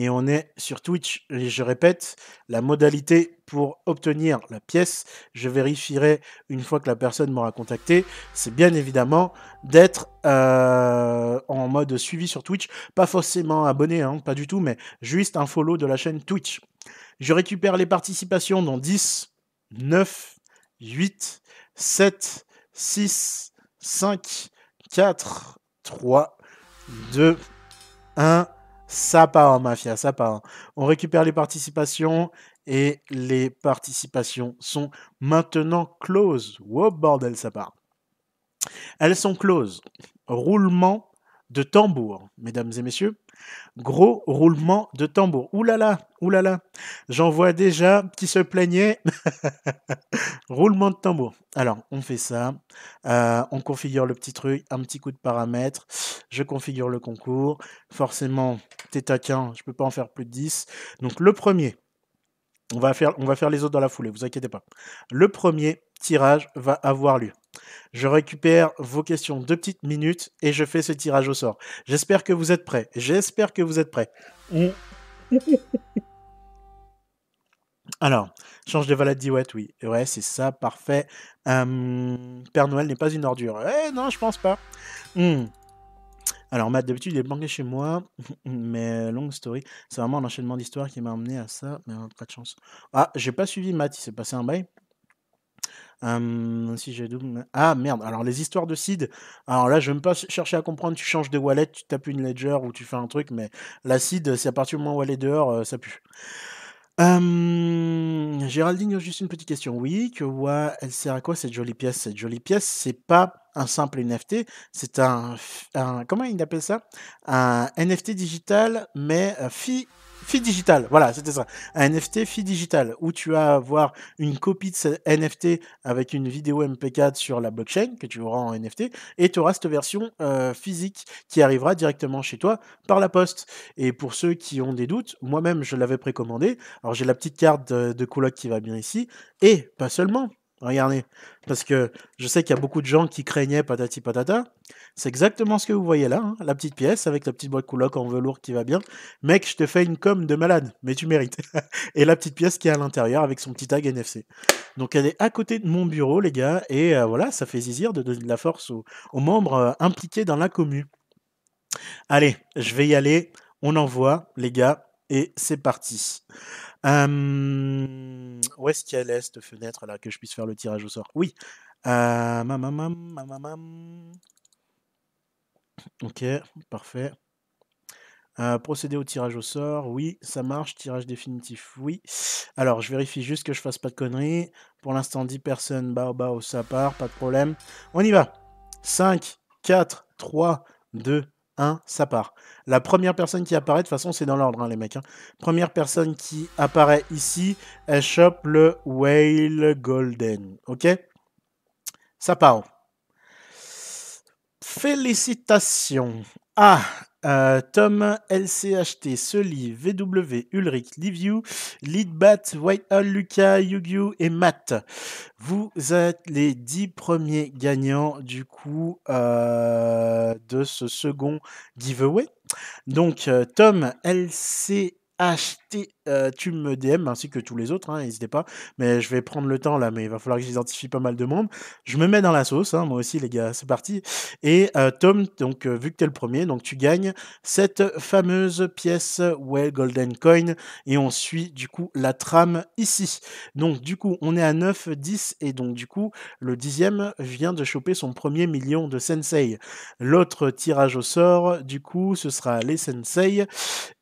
et on est sur Twitch. Et je répète, la modalité pour obtenir la pièce, je vérifierai une fois que la personne m'aura contacté, c'est bien évidemment d'être euh, en mode suivi sur Twitch. Pas forcément abonné, hein, pas du tout, mais juste un follow de la chaîne Twitch. Je récupère les participations dans 10, 9, 8, 7, 6, 5, 4, 3, 2, 1. Ça part mafia, ça part. On récupère les participations et les participations sont maintenant closes. Wow, bordel, ça part. Elles sont closes. Roulement de tambour, mesdames et messieurs. Gros roulement de tambour. Oulala, oulala. J'en vois déjà qui se plaignait. [laughs] roulement de tambour. Alors, on fait ça. Euh, on configure le petit truc. Un petit coup de paramètre. Je configure le concours. Forcément, t'es taquin. Je peux pas en faire plus de 10. Donc, le premier. On va, faire, on va faire les autres dans la foulée, vous inquiétez pas. Le premier tirage va avoir lieu. Je récupère vos questions deux petites minutes et je fais ce tirage au sort. J'espère que vous êtes prêts. J'espère que vous êtes prêts. [laughs] Alors, change de valade diwet oui. Ouais, c'est ça, parfait. Hum, Père Noël n'est pas une ordure. Eh non, je pense pas. Hum. Alors, Matt, d'habitude, il est banqué chez moi, [laughs] mais longue story. C'est vraiment enchaînement d'histoires qui m'a amené à ça, mais pas de chance. Ah, j'ai pas suivi Matt, il s'est passé un bail si j'ai Ah merde, alors les histoires de seed. Alors là, je vais pas chercher à comprendre. Tu changes de wallet, tu tapes une ledger ou tu fais un truc, mais la Sid c'est à partir du moment où elle est dehors, ça pue. Géraldine, juste une petite question. Oui, que ouais, elle sert à quoi cette jolie pièce Cette jolie pièce, c'est pas un simple NFT, c'est un, comment il appelle ça Un NFT digital, mais fi Fidigital, voilà, c'était ça. Un NFT fille Digital. où tu vas avoir une copie de ce NFT avec une vidéo MP4 sur la blockchain que tu auras en NFT, et tu auras cette version euh, physique qui arrivera directement chez toi par la poste. Et pour ceux qui ont des doutes, moi-même je l'avais précommandé. Alors j'ai la petite carte de, de qui va bien ici, et pas seulement, Regardez, parce que je sais qu'il y a beaucoup de gens qui craignaient patati patata. C'est exactement ce que vous voyez là, hein, la petite pièce avec la petite boîte couloque en velours qui va bien. Mec, je te fais une com de malade, mais tu mérites. [laughs] et la petite pièce qui est à l'intérieur avec son petit tag NFC. Donc elle est à côté de mon bureau, les gars, et euh, voilà, ça fait zizir de donner de la force aux, membres euh, impliqués dans la commu. Allez, je vais y aller. On envoie, les gars, et c'est parti. Euh, où est-ce qu'il y a cette fenêtre là que je puisse faire le tirage au sort Oui. Euh, ok, parfait. Ah, procéder au tirage au sort, oui, ça marche. Tirage définitif, oui. Alors, je vérifie juste que je fasse pas de conneries. Pour l'instant, 10 personnes, bah, bah, ça part, pas de problème. On y va. 5, 4, 3, 2, 1, ça part. La première personne qui apparaît, de toute façon, c'est dans l'ordre, hein, les mecs. Hein. Première personne qui apparaît ici, elle chope le Whale Golden. Ok Ça part. Félicitations. Ah, Tom, LCHT, Sully, VW, Ulrich, Liviu, Leadbat, Whitehall, Lucas, Yugyu et Matt. Vous êtes les dix premiers gagnants du coup euh, de ce second giveaway. Donc euh, Tom, LCHT, euh, tu me DM ainsi que tous les autres, hein, n'hésitez pas. Mais je vais prendre le temps là, mais il va falloir que j'identifie pas mal de monde. Je me mets dans la sauce, hein, moi aussi les gars, c'est parti. Et euh, Tom, donc euh, vu que t'es le premier, donc tu gagnes cette fameuse pièce Well Golden Coin et on suit du coup la trame ici. Donc du coup, on est à 9, 10 et donc du coup, le dixième vient de choper son premier million de sensei. L'autre tirage au sort, du coup, ce sera les sensei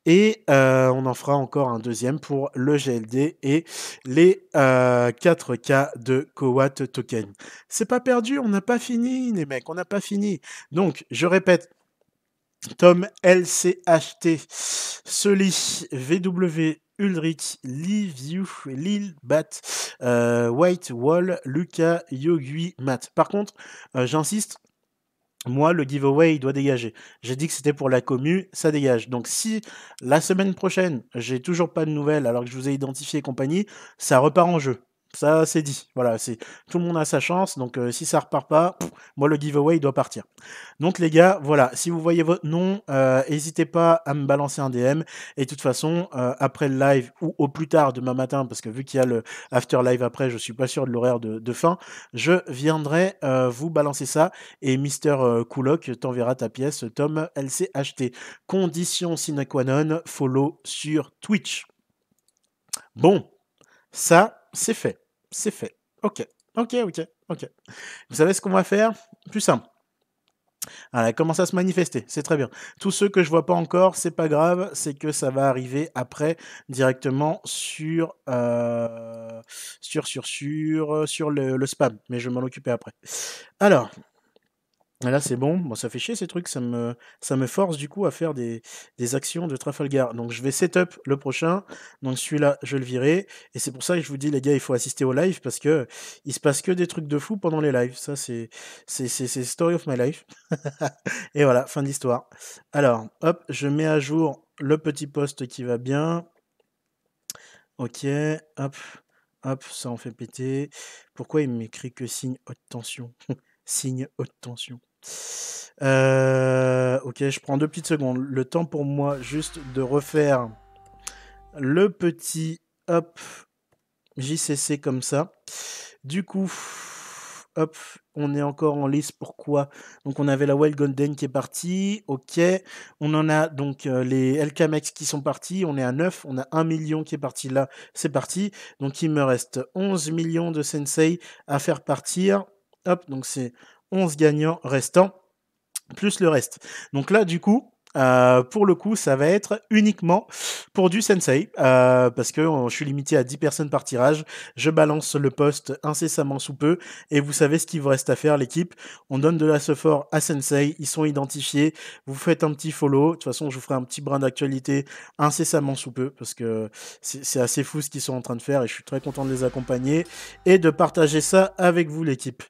et on en fera encore un deuxième pour le GLD et les euh, quatre 4K de Kowat Token. C'est pas perdu, on n'a pas fini, les mecs, on n'a pas fini. Donc, je répète, Tom LCHT, Soli, VW, Ulrich, Liviu, Lil Bat, euh, White Wall, Luca Yogui, Matt. Par contre, euh, j'insiste, moi, le giveaway, il doit dégager. J'ai dit que c'était pour la commu, ça dégage. Donc si la semaine prochaine, j'ai toujours pas de nouvelles alors que je vous ai identifié et compagnie, ça repart en jeu. Ça, c'est dit. Voilà, c'est tout le monde a sa chance. Donc, euh, si ça repart pas, moi le giveaway il doit partir. Donc, les gars, voilà. Si vous voyez votre nom, euh, n'hésitez pas à me balancer un DM. Et de toute façon, euh, après le live ou au plus tard demain matin, parce que vu qu'il y a le after live après, je suis pas sûr de l'horaire de, fin, je viendrai vous balancer ça. Et Mister Coolock t'enverra ta pièce, Tom LCHT. conditions sine qua non, follow sur Twitch. Bon, ça c'est fait. C'est fait. Ok, ok, ok, ok. Vous savez ce qu'on va faire Plus simple. Alors, elle commence à se manifester, c'est très bien. Tous ceux que je vois pas encore, c'est pas grave, c'est que ça va arriver après directement sur euh, sur sur sur le, le spam, mais je vais m'en occuper après. Alors, ah, là, c'est bon. Bon, ça fait chier ces trucs. Ça me, ça me force du coup à faire des, actions de Trafalgar. Donc, je vais setup le prochain. Donc, celui-là, je le virer. Et c'est pour ça que je vous dis, les gars, il faut assister au live parce que il se passe que des trucs de fou pendant les lives. Ça, c'est, c'est, c'est, story of my life. [laughs] et voilà, fin d'histoire. Alors, hop, je mets à jour le petit poste qui va bien. Ok, hop. Hop, ça en fait péter. Pourquoi il m'écrit que signe haute tension [laughs] signe haute tension. Euh, ok, je prends deux petites secondes. Le temps pour moi juste de refaire le petit hop JCC comme ça. Du coup, hop, on est encore en lice. Pourquoi Donc on avait la Wild Golden qui est partie. Ok. On en a donc euh, les LKMX qui sont partis. On est à 9. On a 1 million qui est parti là. C'est parti. Donc il me reste 11 millions de Sensei à faire partir. Hop, donc c'est 11 gagnants restants plus le reste. Donc là, du coup, euh, pour le coup, ça va être uniquement pour du sensei, euh, parce que je suis limité à 10 personnes par tirage. Je balance le poste incessamment sous peu, et vous savez ce qu'il vous reste à faire, l'équipe. On donne de la fort à sensei, ils sont identifiés, vous faites un petit follow. De toute façon, je vous ferai un petit brin d'actualité incessamment sous peu, parce que c'est assez fou ce qu'ils sont en train de faire, et je suis très content de les accompagner, et de partager ça avec vous, l'équipe.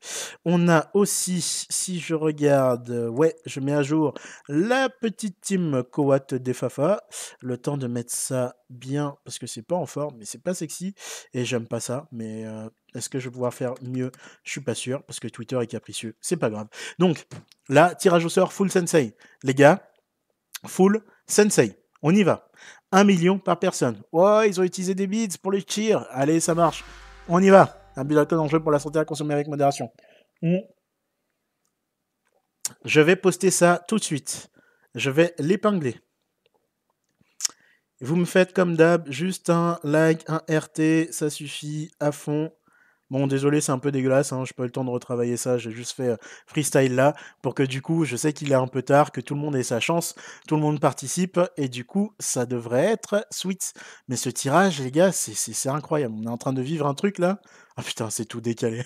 On a aussi, si je regarde, ouais, je mets à jour la petite team Kowat Defafa. Le temps de mettre ça bien parce que c'est pas en forme, mais c'est pas sexy et j'aime pas ça. Mais euh, est-ce que je vais pouvoir faire mieux Je suis pas sûr parce que Twitter est capricieux. C'est pas grave. Donc là, tirage au sort full sensei. Les gars, full sensei. On y va. 1 million par personne. Oh, ils ont utilisé des bids pour les tir. Allez, ça marche. On y va. Un bilan en jeu pour la santé à consommer avec modération. Hmm. je vais poster ça tout de suite. Je vais l'épingler. Vous me faites comme d'hab, juste un like, un RT, ça suffit à fond. Bon, désolé, c'est un peu dégueulasse, je hein, je pas eu le temps de retravailler ça, j'ai juste fait euh, freestyle là, pour que du coup, je sais qu'il est un peu tard, que tout le monde ait sa chance, tout le monde participe, et du coup, ça devrait être sweet. Mais ce tirage, les gars, c'est incroyable, on est en train de vivre un truc là. Ah putain, c'est tout décalé.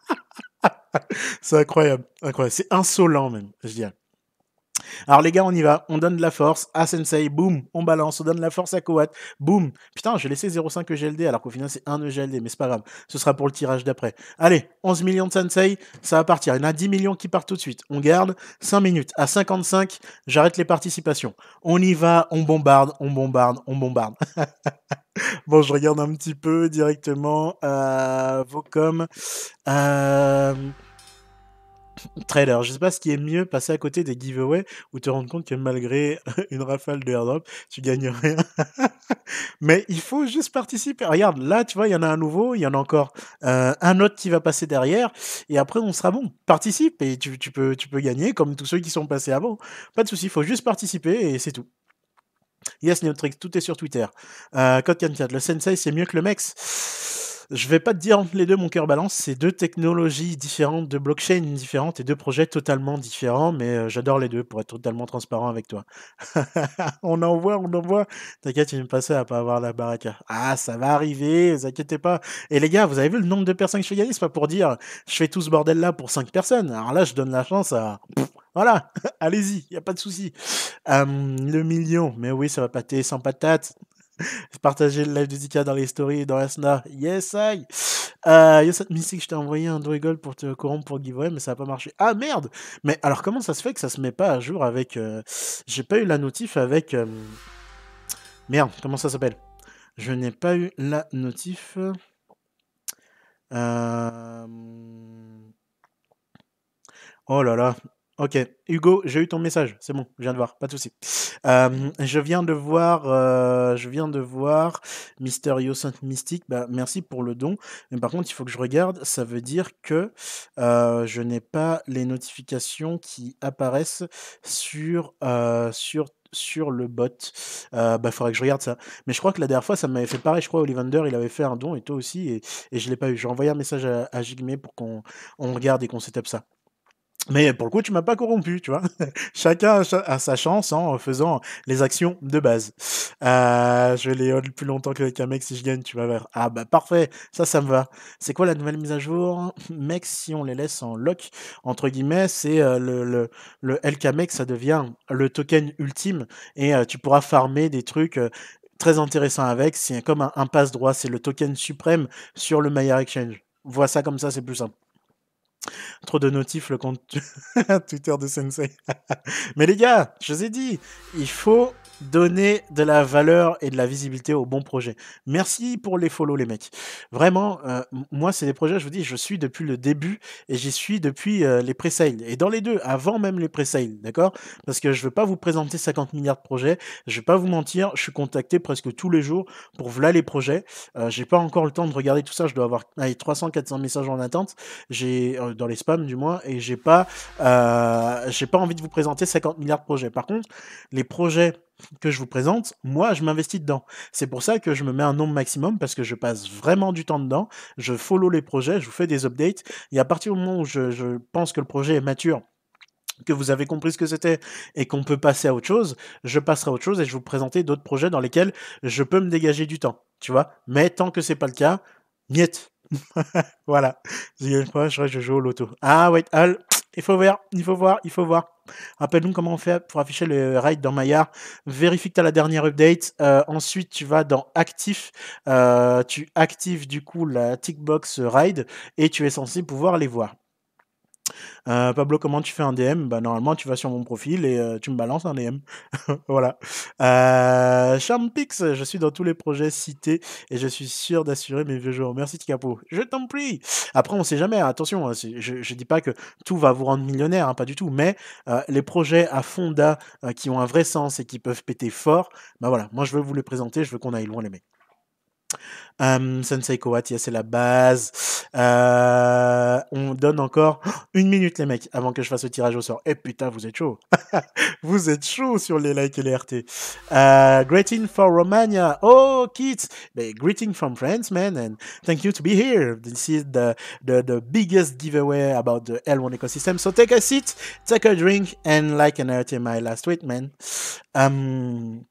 [laughs] c'est incroyable, incroyable, c'est insolent même, je dirais. Alors les gars, on y va, on donne de la force à Sensei, boum, on balance, on donne de la force à Kowat, boum. Putain, j'ai laissé 0,5 EGLD alors qu'au final c'est 1 EGLD, mais c'est pas grave, ce sera pour le tirage d'après. Allez, 11 millions de Sensei, ça va partir. Il y en a 10 millions qui partent tout de suite. On garde 5 minutes. À 55, j'arrête les participations. On y va, on bombarde, on bombarde, on bombarde. [laughs] bon, je regarde un petit peu directement euh, vos trailer. Je sais pas ce qui est mieux, passer à côté des giveaways ou te rendre compte que malgré [laughs] une rafale de airdrop, tu gagnes rien. [laughs] Mais il faut juste participer. Regarde, là, tu vois, il y en a un nouveau, il y en a encore euh, un autre qui va passer derrière, et après, on sera bon. Participe et tu, peux, gagner comme tous ceux qui sont passés avant. Pas de souci, il faut juste participer et c'est tout. Yes, Neotrix, tout est sur Twitter. Euh, Code le Sensei, c'est mieux que le Mex je vais pas te dire entre les deux, mon cœur balance. C'est deux technologies différentes, deux blockchains différentes et deux projets totalement différents, mais euh, j'adore les deux pour être totalement transparent avec toi. [laughs] on en voit, on en voit. T'inquiète, il me passait à pas avoir la baraka. Ah, ça va arriver, vous inquiétez pas. Et les gars, vous avez vu le nombre de personnes que je fais gagner C'est pas pour dire je fais tout ce bordel là pour cinq personnes. Alors là, je donne la chance à. Voilà, [laughs] allez-y, il n'y a pas de souci. le million, mais oui, ça va pâter sans patate. [laughs] Partager le live du Zika dans les stories et dans la SNA. Yes, I. Euh, cette miss Mystic, je t'ai envoyé un Dwegol pour te corrompre pour giveaway, mais ça n'a pas marché. Ah merde Mais alors, comment ça se fait que ça se met pas à jour avec. Euh, j'ai pas eu la notif avec. Euh, merde, comment ça s'appelle Je n'ai pas eu la notif. Oh là là, Ok, Hugo, j'ai eu ton message, c'est bon, je viens de voir, pas de souci. Euh, je viens de voir, euh, je viens de voir Mystique. Bah, merci pour le don. Mais par contre, il faut que je regarde. Ça veut dire que euh, je n'ai pas les notifications qui apparaissent sur euh, sur sur le bot. Euh, bah, faudrait que je regarde ça. Mais je crois que la dernière fois, ça m'avait fait pareil. Je crois Olivander, il avait fait un don et toi aussi, et, et je l'ai pas eu. J'ai envoyé un message à, à Jigme pour qu'on regarde et qu'on s'étape ça. Mais pour le coup, tu m'as pas corrompu, tu vois. [laughs] Chacun a sa chance en faisant les actions de base. Euh, je je les hold plus longtemps que les mec si je gagne, tu vas voir. Ah bah parfait, ça, ça me va. C'est quoi la nouvelle mise à jour Mec, si on les laisse en lock, entre guillemets, c'est euh, le, le, le LK ça devient le token ultime et euh, tu pourras farmer des trucs très intéressants avec. C'est comme un, un passe droit, c'est le token suprême sur le Maya Exchange. Vois ça comme ça, c'est plus simple. Trop de notifs le compte [laughs] Twitter de Sensei. Mais les gars, je vous ai dit, il faut donner de la valeur et de la visibilité aux bons projets. Merci pour les follow, les mecs. Vraiment, euh, moi, c'est des projets, je vous dis, je suis depuis le début et j'y suis depuis euh, les les sales Et dans les deux, avant même les pre-sales, d'accord Parce que je veux pas vous présenter 50 milliards de projets, je vais pas vous mentir, je suis contacté presque tous les jours pour voilà les projets. Euh, j'ai pas encore le temps de regarder tout ça, je dois avoir 300, 400 messages en attente, j'ai euh, dans les spams du moins, et j'ai pas, j'ai pas envie de vous présenter 50 milliards de projets. Par contre, les projets que je vous présente, moi, je m'investis dedans. C'est pour ça que je me mets un nombre maximum parce que je passe vraiment du temps dedans. Je follow les projets, je vous fais des updates. Et à partir du moment où je, pense que le projet est mature, que vous avez compris ce que c'était et qu'on peut passer à autre chose, je passerai à autre chose et je vous présenter d'autres projets dans lesquels je peux me dégager du temps, tu vois. Mais tant que c'est pas le cas, miette [laughs] voilà. je, joue au loto. Ah, wait, Al, il faut voir, il faut voir, il faut voir. Rappelle-nous comment on fait pour afficher le ride dans Maillard. Vérifie que tu as la dernière update. Euh, ensuite, tu vas dans Actif. Euh, tu actives du coup la tickbox box ride et tu es censé pouvoir les voir. Euh, Pablo, comment tu fais un DM bah, Normalement, tu vas sur mon profil et euh, tu me balances un DM. [laughs] voilà. Euh, Charmpix, je suis dans tous les projets cités et je suis sûr d'assurer mes vieux jours. Merci, Ticapo. Je t'en prie. Après, on sait jamais. Hein. Attention, hein, je ne dis pas que tout va vous rendre millionnaire, hein, pas du tout. Mais euh, les projets à fonda qui ont un vrai sens et qui peuvent péter fort, bah voilà, moi, je veux vous les présenter. Je veux qu'on aille loin, les mecs. Sensei Kowatia, ah, c'est la base. Euh, on donne encore [gasps] une minute, les mecs, avant que je fasse le tirage au sort. Eh putain, vous êtes chaud. [laughs] vous êtes chaud sur les likes et les RT. Euh, greeting for Romania. Oh, kids. But greeting from France, man. And thank you to be here. This is the, the, the biggest giveaway about the L1 ecosystem. So take a seat, take a drink, and like and RT my last tweet, man. Um,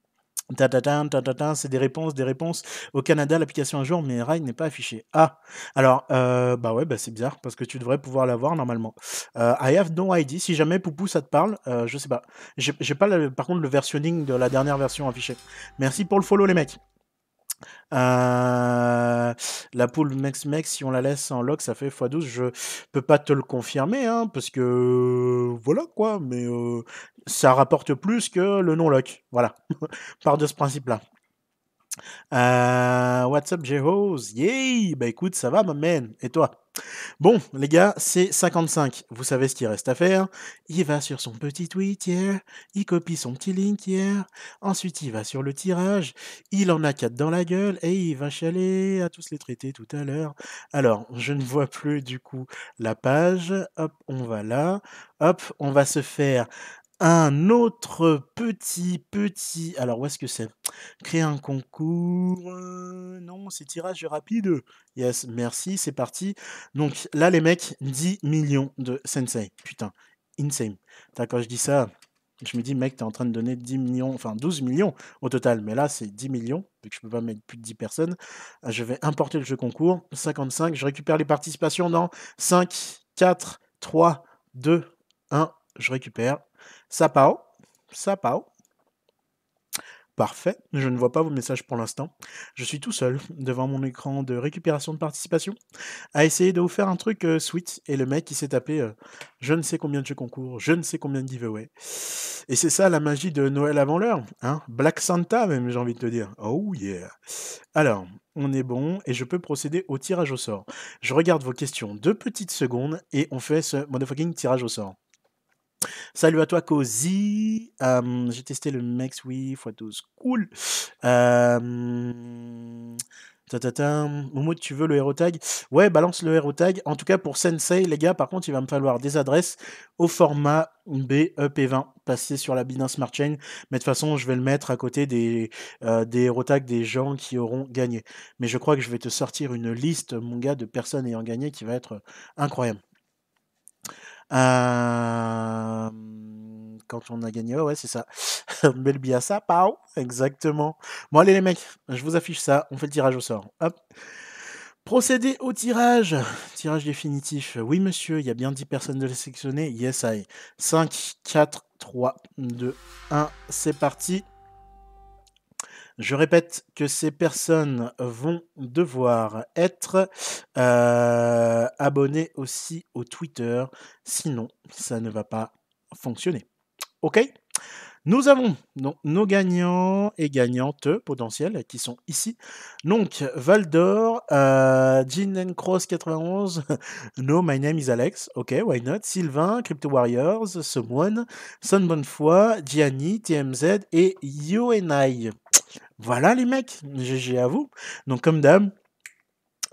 c'est des réponses, des réponses. Au Canada, l'application à jour, mais Rail n'est pas affiché Ah, alors, euh, bah ouais, bah c'est bizarre, parce que tu devrais pouvoir l'avoir normalement. Euh, I have no ID, si jamais Poupou, ça te parle, euh, je sais pas. J'ai pas, par contre, le versionning de la dernière version affichée. Merci pour le follow, les mecs. Euh, la poule Mex-Mex, si on la laisse en lock, ça fait x12. Je peux pas te le confirmer, hein, parce que euh, voilà quoi, mais euh, ça rapporte plus que le non-lock. Voilà, [laughs] par de ce principe-là. Euh, what's up, J-Hose? Yay! Bah écoute, ça va, ma man. Et toi? Bon, les gars, c'est 55. Vous savez ce qu'il reste à faire. Il va sur son petit tweet hier. Il copie son petit link hier. Ensuite, il va sur le tirage. Il en a quatre dans la gueule et il va chaler à tous les traités tout à l'heure. Alors, je ne vois plus du coup la page. Hop, on va là. Hop, on va se faire un autre petit, petit... Alors, où est-ce que c'est Créer un concours... Euh, non, c'est tirage rapide. Yes, merci, c'est parti. Donc là, les mecs, 10 millions de sensei. Putain, insane. Quand je dis ça, je me dis, mec, es en train de donner 10 millions, enfin 12 millions au total, mais là c'est 10 millions, vu que je peux pas mettre plus de 10 personnes. Ah, je vais importer le jeu concours, 55, je récupère les participations dans 5, 4, 3, 2, 1, je récupère. Ça Sapao, Parfait, je ne vois pas vos messages pour l'instant. Je suis tout seul [laughs] devant mon écran de récupération de participation à essayer de vous faire un truc euh, sweet. Et le mec, il s'est tapé euh, je ne sais combien de jeux concours, je ne sais combien de giveaways. Et c'est ça la magie de Noël avant l'heure. Hein Black Santa, même, j'ai envie de te dire. Oh yeah Alors, on est bon et je peux procéder au tirage au sort. Je regarde vos questions deux petites secondes et on fait ce motherfucking tirage au sort. Salut à toi, Cozy. J'ai testé le Max, oui, x12, cool. Momo, tu veux le hero tag Ouais, balance le hero tag. En tout cas, pour Sensei, les gars, par contre, il va me falloir des adresses au format BEP20, Passé sur la Binance Smart Chain. Mais de toute façon, je vais le mettre à côté des, euh, des hero des gens qui auront gagné. Mais je crois que je vais te sortir une liste, mon gars, de personnes ayant gagné qui va être euh, incroyable quand on a gagné, ouais, c'est ça. Belle à ça, pao, exactement. Bon, allez les mecs, je vous affiche ça, on fait le tirage au sort. Hop. Procéder au tirage. Tirage définitif. Oui, monsieur, il y a bien 10 personnes de sélectionnées. Yes, I. 5, 4, 3, 2, 1. C'est parti. Je répète que ces personnes vont devoir être euh, abonnées aussi au Twitter, sinon ça ne va pas fonctionner. OK nous avons donc nos gagnants et gagnantes potentiels qui sont ici. Donc, Valdor, euh, Jean Cross 91, [laughs] No, my name is Alex, ok, why not, Sylvain, Crypto Warriors, Someone, Son Bonnefoy, Gianni, TMZ et Yoenai. Voilà les mecs, GG à vous. Donc comme d'hab,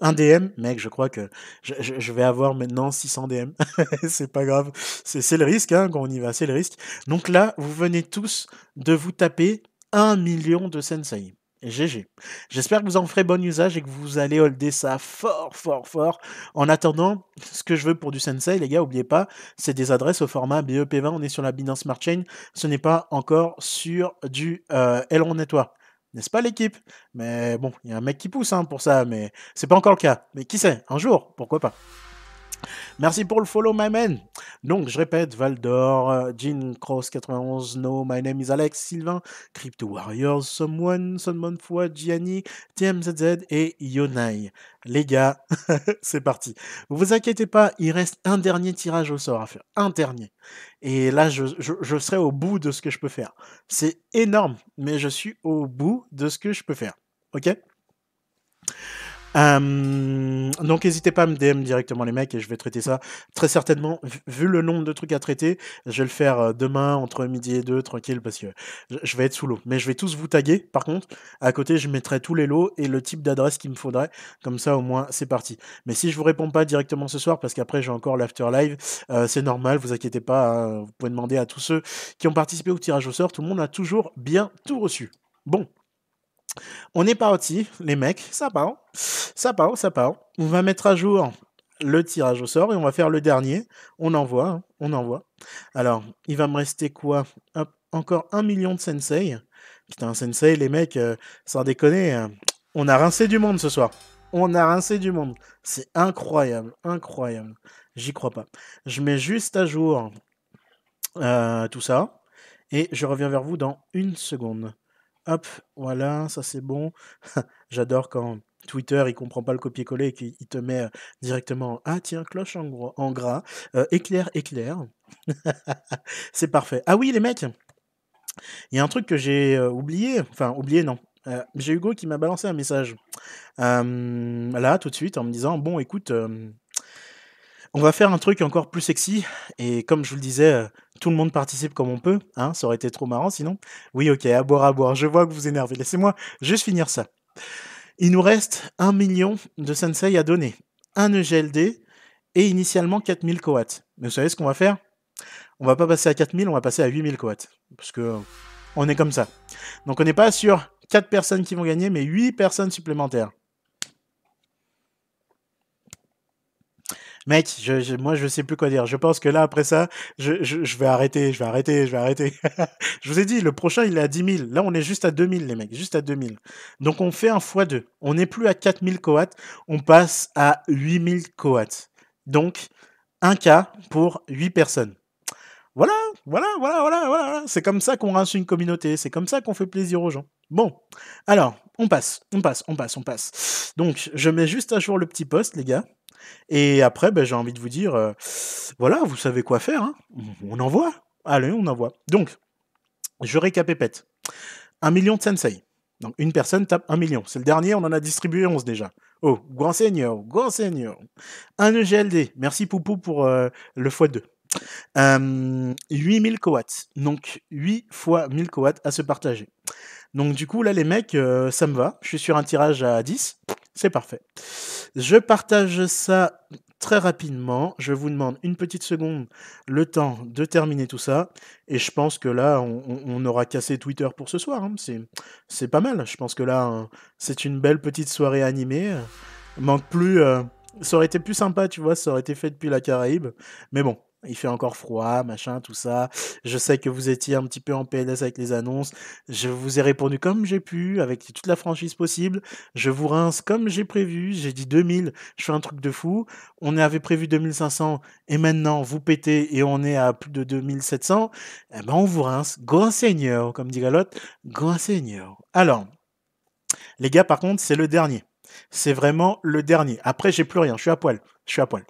un DM, mec, je crois que je, vais avoir maintenant 600 DM. [laughs] c'est pas grave, c'est le risque hein, quand on y va, c'est le risque. Donc là, vous venez tous de vous taper 1 million de sensei. GG. J'espère que vous en ferez bon usage et que vous allez holder ça fort, fort, fort. En attendant, ce que je veux pour du Sensei, les gars, n'oubliez pas, c'est des adresses au format BEP20. On est sur la Binance Smart Chain. Ce n'est pas encore sur du L euh, Elron Network n'est-ce pas l'équipe Mais bon, il y a un mec qui pousse hein, pour ça, mais c'est pas encore le cas. Mais qui sait, un jour, pourquoi pas Merci pour le follow, my man. Donc, je répète, Valdor, euh, Jean Cross 91, No, My Name is Alex, Sylvain, Crypto Warriors, Someone, Someone Foi, Gianni, TMZZ et Yonai. Les gars, [laughs] c'est parti. Vous inquiétez pas, il reste un dernier tirage au sort à faire. Un dernier. Et là, je, je serai au bout de ce que je peux faire. C'est énorme, mais je suis au bout de ce que je peux faire. OK euh, donc n'hésitez pas à me DM directement les mecs et je vais traiter ça très certainement. Vu le nombre de trucs à traiter, je vais le faire euh, demain entre midi et deux tranquille parce que je vais être sous l'eau. Mais je vais tous vous taguer. Par contre, à côté, je mettrai tous les lots et le type d'adresse qu'il me faudrait. Comme ça, au moins, c'est parti. Mais si je vous réponds pas directement ce soir parce qu'après j'ai encore l'after live, euh, c'est normal. Vous inquiétez pas. Hein, vous pouvez demander à tous ceux qui ont participé au tirage au sort. Tout le monde a toujours bien tout reçu. Bon, on est parti, les mecs, ça part, ça part, ça part. On va mettre à jour le tirage au sort et on va faire le dernier. On envoie, hein. on envoie. Alors, il va me rester quoi Encore un million de sensei. Putain, sensei, les mecs, euh, sans déconner, hein. on a rincé du monde ce soir. On a rincé du monde. C'est incroyable, incroyable. J'y crois pas. Je mets juste à jour euh, tout ça et je reviens vers vous dans une seconde. Hop, voilà, ça c'est bon. [laughs] J'adore quand Twitter, il comprend pas le copier-coller et qu'il te met euh, directement Ah tiens, cloche en, gros, en gras, euh, éclair, éclair. [laughs] c'est parfait. Ah oui, les mecs, il y a un truc que j'ai euh, oublié, enfin oublié non. j'ai Hugo qui m'a balancé un message là tout de suite en me disant bon écoute on va faire un truc encore plus sexy, et comme je vous le disais, euh, tout le monde participe comme on peut, hein, ça aurait été trop marrant sinon. Oui, ok, à boire, à boire, je vois que vous énervez, laissez-moi juste finir ça. Il nous reste un million de sensei à donner, un EGLD et initialement 4000 coats. Mais vous savez ce qu'on va faire On va pas passer à 4000, on va passer à 8000 coats, parce que euh, on est comme ça. Donc on n'est pas sur 4 personnes qui vont gagner, mais 8 personnes supplémentaires. mec, moi, je, moi je sais plus quoi dire. Je pense que là après ça, je, vais arrêter, je vais arrêter, je vais arrêter. [laughs] je vous ai dit, le prochain il est à 10 000. Là on est juste à 2 000 les mecs, juste à 2 000. Donc on fait un fois 2 On n'est plus à 4 000 coats, on passe à 8 000 coats. Donc un cas pour 8 personnes. Voilà, voilà, voilà, voilà, voilà. C'est comme ça qu'on rince une communauté, c'est comme ça qu'on fait plaisir aux gens. Bon, alors, on passe, on passe, on passe, on passe. Donc, je mets juste à jour le petit poste, les gars. Et après, ben, j'ai envie de vous dire, euh, voilà, vous savez quoi faire. Hein on envoie. Allez, on envoie. Donc, je récapépète. Un million de sensei. Donc, une personne tape un million. C'est le dernier, on en a distribué 11 déjà. Oh, grand seigneur, grand seigneur. Un EGLD. Merci Poupou pour euh, le x2. Euh, 8000 coats. Donc 8 x 1000 coats à se partager. Donc du coup, là, les mecs, euh, ça me va. Je suis sur un tirage à 10. C'est parfait. Je partage ça très rapidement. Je vous demande une petite seconde le temps de terminer tout ça. Et je pense que là, on, aura cassé Twitter pour ce soir. Hein. C'est pas mal. Je pense que là, hein, c'est une belle petite soirée animée. Manque plus. Euh, ça aurait été plus sympa, tu vois, ça aurait été fait depuis la Caraïbe. Mais bon, il fait encore froid, machin, tout ça. Je sais que vous étiez un petit peu en PLS avec les annonces. Je vous ai répondu comme j'ai pu, avec toute la franchise possible. Je vous rince comme j'ai prévu. J'ai dit 2000, je fais un truc de fou. On avait prévu 2500 et maintenant vous pétez et on est à plus de 2700. Eh ben on vous rince. Grand seigneur, comme dit Galotte. Grand seigneur. Alors, les gars, par contre, c'est le dernier c'est vraiment le dernier. Après, j'ai plus rien, je suis à poil. Je suis à poil.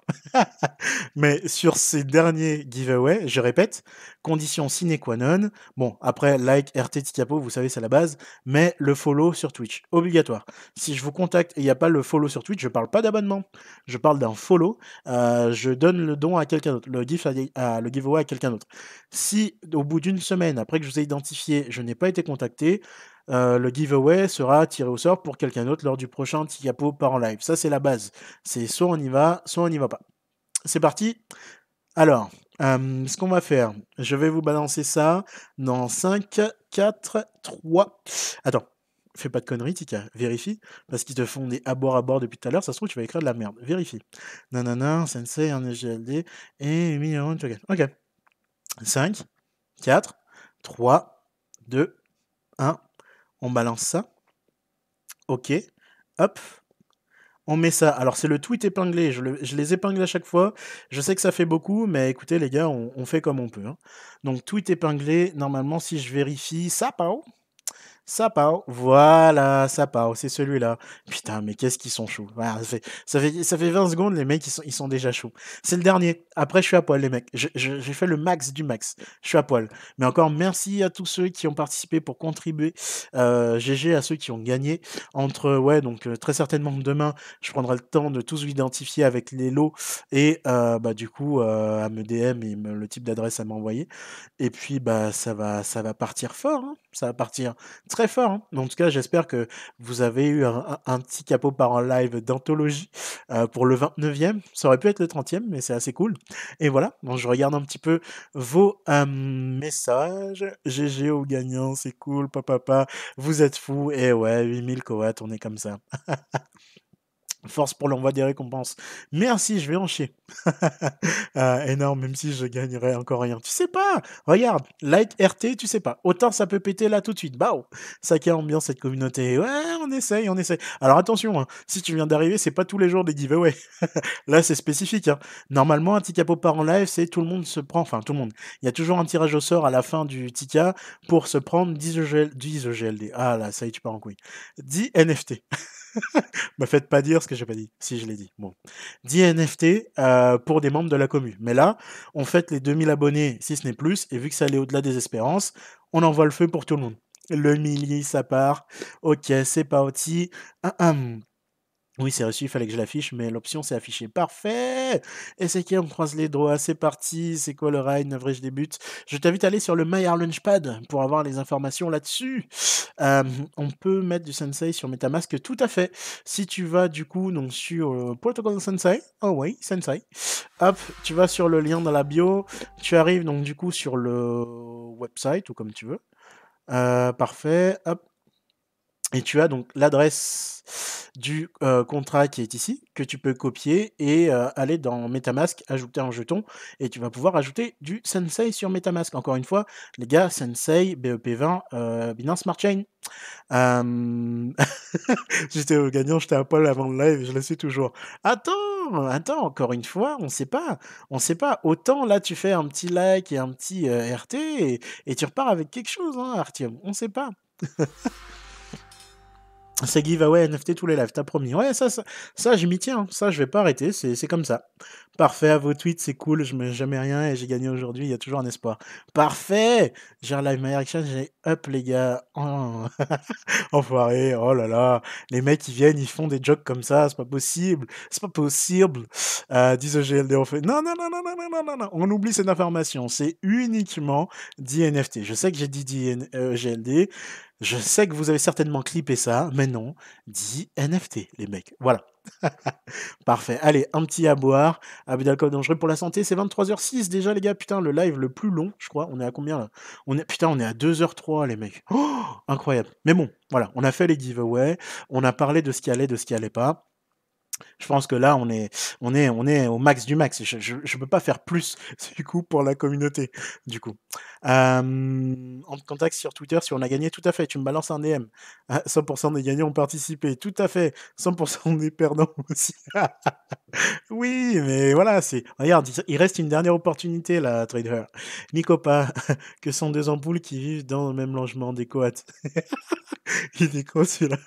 [laughs] Mais sur ces derniers giveaways, je répète, condition sine qua non. Bon, après, like, RT, Ticapo, vous savez, c'est la base. Mais le follow sur Twitch, obligatoire. Si je vous contacte et il n'y a pas le follow sur Twitch, je ne parle pas d'abonnement. Je parle d'un follow. Euh, je donne le don à quelqu'un d'autre, le, le giveaway à quelqu'un d'autre. Si au bout d'une semaine, après que je vous ai identifié, je n'ai pas été contacté, euh, le giveaway sera tiré au sort pour quelqu'un d'autre lors du prochain TikTok par en live. Ça, c'est la base. C'est soit on y va, soit on n'y va pas. C'est parti. Alors, euh, ce qu'on va faire, je vais vous balancer ça dans 5, 4, 3. Attends, fais pas de conneries, Tika. Vérifie. Parce qu'ils te font des abords à bord depuis tout à l'heure. Ça se trouve, tu vas écrire de la merde. Vérifie. Nanana, Sensei, un EGLD et Million Ok. 5, 4, 3, 2, 1 on balance ça. Ok, hop, on met ça. Alors c'est le tweet épinglé, je, les épingle à chaque fois. Je sais que ça fait beaucoup, mais écoutez les gars, on, fait comme on peut. Hein. Donc tweet épinglé, normalement si je vérifie, ça, pao, ça Sapao, voilà, ça Sapao, c'est celui-là. Putain, mais qu'est-ce qu'ils sont chauds. ça, fait, ça, fait, ça, fait, 20 secondes, les mecs, ils sont, ils sont déjà chauds. C'est le dernier. Après, je suis à poil, les mecs. J'ai fait le max du max. Je suis à poil. Mais encore, merci à tous ceux qui ont participé pour contribuer. GG euh, à ceux qui ont gagné. Entre, ouais, donc euh, très certainement demain, je prendrai le temps de tous identifier avec les lots et euh, bah, du coup, à me DM et le type d'adresse à m'envoyer. Et puis, bah, ça va, ça va partir fort. Hein. Ça va partir très fort. Hein. En tout cas, j'espère que vous avez eu un, petit capot par un live d'anthologie euh, pour le 29e. Ça aurait pu être le 30e, mais c'est assez cool. Et voilà, bon, je regarde un petit peu vos euh, messages. GG au gagnant, c'est cool, papa, papa, vous êtes fous. Et ouais, 8000 coats, on est comme ça. [laughs] Force pour l'envoi des récompenses. Merci, je vais en chier. énorme, [laughs] ah, même si je gagnerais encore rien. Tu sais pas Regarde, Light RT, tu sais pas. Autant ça peut péter là tout de suite. Bah, ça calme bien cette communauté. Ouais, on essaye, on essaye. Alors attention, hein, si tu viens d'arriver, c'est pas tous les jours des giveaways. [laughs] là, c'est spécifique. Hein. Normalement, un Tika part en live, c'est tout le monde se prend. Enfin, tout le monde. Il y a toujours un tirage au sort à la fin du Tika pour se prendre 10 EGLD. E ah là, ça y est, tu pars en couille. 10 NFT. [laughs] [laughs] Me faites pas dire ce que j'ai pas dit. Si, je l'ai dit. Bon. 10 NFT euh, pour des membres de la commu. Mais là, on fête les 2000 abonnés, si ce n'est plus, et vu que ça allait au-delà des espérances, on envoie le feu pour tout le monde. Le millier ça part. Ok, c'est parti. Ah oui, c'est reçu, il fallait que je l'affiche, mais l'option s'est affichée. Parfait Et c'est qui On croise les droits, c'est parti, c'est quoi le ride je je buts Je t'invite à aller sur le My Launchpad pour avoir les informations là-dessus. on peut mettre du Sensei sur Metamask, tout à fait. Si tu vas du coup donc sur euh, Protocol Sensei, oh oui, Sensei, hop, tu vas sur le lien dans la bio, tu arrives donc du coup sur le website ou comme tu veux. Euh, parfait, hop, et tu as donc l'adresse du euh, contrat qui est ici, que tu peux copier et euh, aller dans Metamask, ajouter un jeton, et tu vas pouvoir ajouter du Sensei sur Metamask. Encore une fois, les gars, Sensei, BEP20, euh, Binance Smart Chain. [laughs] j'étais au gagnant, j'étais à poil avant le live, je le suis toujours. Attends, attends, encore une fois, on sait pas, on sait pas. Autant là, tu fais un petit like et un petit RT, et, tu repars avec quelque chose, hein, Artyom, on sait pas. [laughs] C'est giveaway NFT tous les lives, t'as promis. Ouais, ça, ça, ça m'y tiens. Ça, je vais pas arrêter. C'est comme ça. Parfait, à vos tweets, c'est cool. Je mets jamais rien et j'ai gagné aujourd'hui. Il y a toujours un espoir. Parfait J'ai un live My j'ai up, les gars. en oh. [laughs] Enfoiré. Oh là là. Les mecs, ils viennent, ils font des jokes comme ça. C'est pas possible. C'est pas possible. Euh, disent GLD, on fait. Non, non, non, non, non, non, non, non. On oublie cette information. C'est uniquement dit NFT. Je sais que j'ai dit, dit euh, GLD. Je sais que vous avez certainement clippé ça, mais non, dit NFT, les mecs. Voilà. [laughs] Parfait. Allez, un petit à boire. Abus d'alcool dangereux pour la santé. C'est 23h06 déjà, les gars. Putain, le live le plus long, je crois. On est à combien là on est... Putain, on est à 2h03, les mecs. [gasps] incroyable. Mais bon, voilà. On a fait les giveaways. On a parlé de ce qui allait, de ce qui allait pas je pense que là, on est, on est, on est au max du max. Je ne peux pas faire plus, [laughs] du coup, pour la communauté, du coup. Euh, contact sur Twitter si on a gagné, tout à fait. Tu me balances un DM. 100% ah, des gagnants ont participé, tout à fait. 100% des perdants [laughs] aussi. oui, mais voilà, c'est. Regarde, il reste une dernière opportunité, là, Trader. Nicopa, [laughs] que sont deux ampoules qui vivent dans le même logement des coates. il est con, celui-là.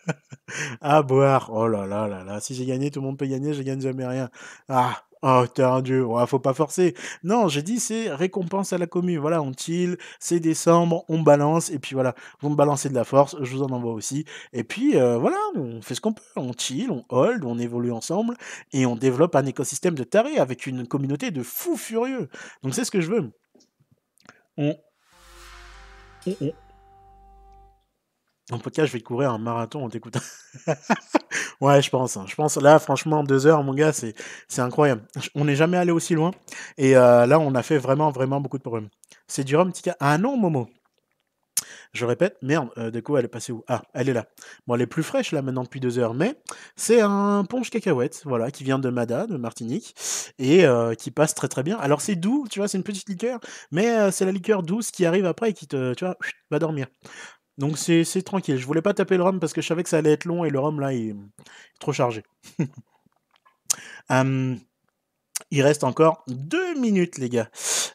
à boire. Oh là là là là. Si j'ai gagné, tout tout le monde peut gagner, je gagne jamais rien. Ah, Oh, t'es un dieu, ouais, faut pas forcer. Non, j'ai dit c'est récompense à la commune. Voilà, on chill, c'est décembre, on balance, et puis voilà, vous me balancez de la force, je vous en envoie aussi. Et puis euh, voilà, on fait ce qu'on peut, on chill, on hold, on évolue ensemble, et on développe un écosystème de tarés avec une communauté de fous furieux. Donc c'est ce que je veux. on, on en tout cas, je vais courir un marathon en t'écoutant. [laughs] ouais, je pense. Hein. Je pense. Là, franchement, deux heures, mon gars, c'est, incroyable. On n'est jamais allé aussi loin. Et euh, là, on a fait vraiment, vraiment beaucoup de problèmes. C'est dur rhum, petit cas. Ah non, Momo. Je répète, merde, euh, du coup, elle est passée où Ah, elle est là. Bon, elle est plus fraîche là maintenant depuis deux heures, mais c'est un ponche cacahuète, voilà, qui vient de Mada, de Martinique, et euh, qui passe très très bien. Alors c'est doux, tu vois, c'est une petite liqueur, mais c'est la liqueur douce qui arrive après et qui te, tu vois, va dormir. Donc c'est tranquille. Je voulais pas taper le ROM parce que je savais que ça allait être long et le ROM là est trop chargé. [laughs] Il reste encore deux minutes, les gars.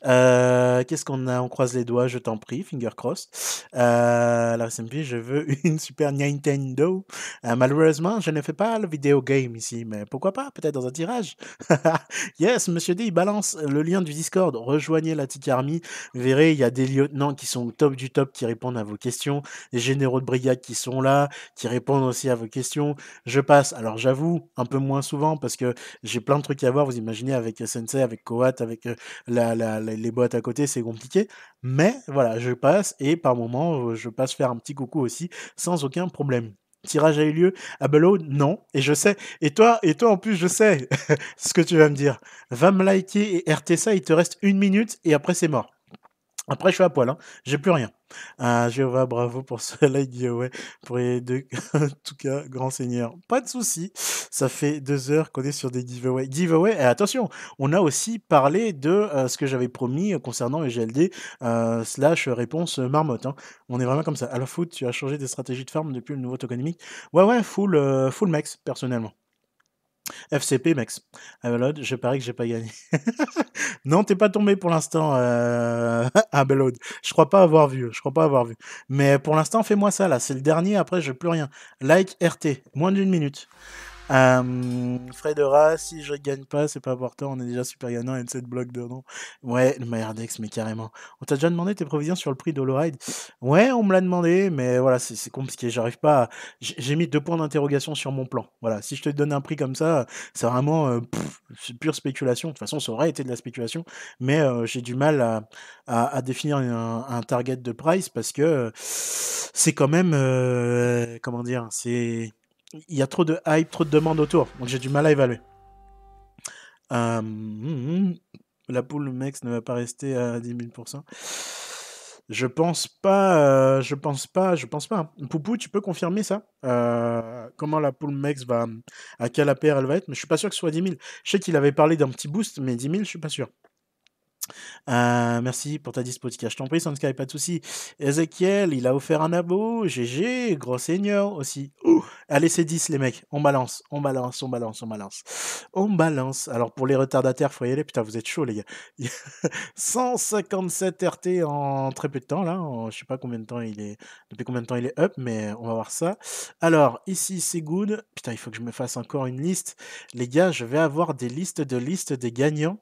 Euh, qu'est-ce qu'on a On croise les doigts, je t'en prie, finger crossed. Euh, la SMP, je veux [laughs] une Super Nintendo. Euh, malheureusement, je ne fais pas le vidéo game ici, mais pourquoi pas Peut-être dans un tirage. [laughs] yes, Monsieur D, il balance le lien du Discord. Rejoignez la Tic Army. Vous verrez, il y a des lieutenants qui sont au top du top, qui répondent à vos questions. Des généraux de brigade qui sont là, qui répondent aussi à vos questions. Je passe, alors j'avoue, un peu moins souvent parce que j'ai plein de trucs à voir. Vous imaginez, avec Sensei, avec Coat, avec euh, les boîtes à côté, c'est compliqué. Mais voilà, je passe et par moment, euh, je passe faire un petit coucou aussi sans aucun problème tirage a eu lieu à Below Non. Et je sais. Et toi, et toi en plus, je sais [laughs] ce que tu vas me dire. Va me liker et RT ça, il te reste une minute et après c'est mort. Après, je suis à poil, hein. j'ai plus rien. Ah, Jéhovah, bravo pour ce [laughs] live giveaway. Pour les deux, [laughs] en tout cas, grand seigneur. Pas de souci. Ça fait deux heures qu'on est sur des giveaways. Giveaway, et attention, on a aussi parlé de euh, ce que j'avais promis euh, concernant les GLD euh, slash réponse marmotte. Hein. On est vraiment comme ça. À la foot, tu as changé des stratégies de farm depuis le nouveau tokenomique. Ouais, ouais, full, full max, personnellement. FCP, Max. Abelode ah, bah, je parie que j'ai pas gagné. [laughs] non, t'es pas tombé pour l'instant euh... [laughs] Je crois pas avoir vu. Je crois pas avoir vu. Mais pour l'instant, fais-moi ça là. C'est le dernier. Après, je plus rien. Like RT. Moins d'une minute. Euh, si je gagne pas, c'est pas important, on est déjà super gagnant, il y a 7 blocs dedans. Ouais, le Maillardex, mais carrément. On t'a déjà demandé tes provisions sur le prix d'Holoride Ouais, on me l'a demandé, mais voilà, c'est compliqué, j'arrive pas à... J'ai mis deux points d'interrogation sur mon plan. Voilà, si je te donne un prix comme ça, c'est vraiment euh, pure spéculation. De toute façon, ça aurait été de la spéculation, mais euh, j'ai du mal à, définir un, un, target de price parce que euh, c'est quand même... comment dire C'est il y a trop de hype, trop de demandes autour. Donc j'ai du mal à évaluer. Euh, la poule Mex ne va pas rester à 10 000%. Je pense pas, euh, je pense pas, je pense pas. Poupou, tu peux confirmer ça euh, Comment la poule Mex va, à quelle APR elle va être Mais je suis pas sûr que ce soit 10 000. Je sais qu'il avait parlé d'un petit boost, mais 10 000, je suis pas sûr. merci pour ta dispo Je t'en prie, skype, pas de souci. Ezekiel, il a offert un abo. GG, gros seigneur aussi. Ouh, Allez, c'est 10 les mecs. On balance, on balance, on balance, on balance. On balance. Alors pour les retardataires, faut y aller. Putain, vous êtes chaud les gars. 157 [laughs] RT en très peu de temps là. Je je sais pas combien de temps il est. Depuis combien de temps il est up, mais on va voir ça. Alors ici c'est good. Putain, il faut que je me fasse encore une liste. Les gars, je vais avoir des listes de listes des gagnants.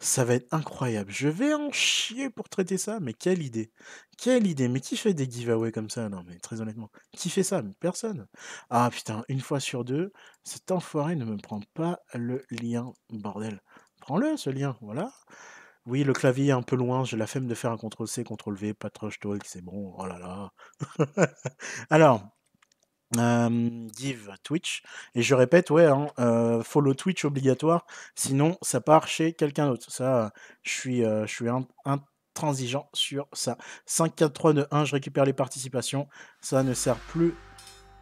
Ça va être incroyable. Je vais en chier pour traiter ça, mais quelle idée. Quelle idée. Mais qui fait des giveaways comme ça Non, mais très honnêtement, qui fait ça Personne. Ah putain, une fois sur deux, cet enfoiré ne me prend pas le lien, bordel. Prends-le, ce lien, voilà. Oui, le clavier est un peu loin, j'ai la femme de faire un CTRL-C, CTRL-V, pas de c'est bon, oh là là. [laughs] Alors, give Twitch. Et je répète, ouais, hein, follow Twitch obligatoire, sinon ça part chez quelqu'un d'autre. Ça, je suis, je suis intransigeant sur ça. 5, 4, 3, 2, 1, je récupère les participations. Ça ne sert plus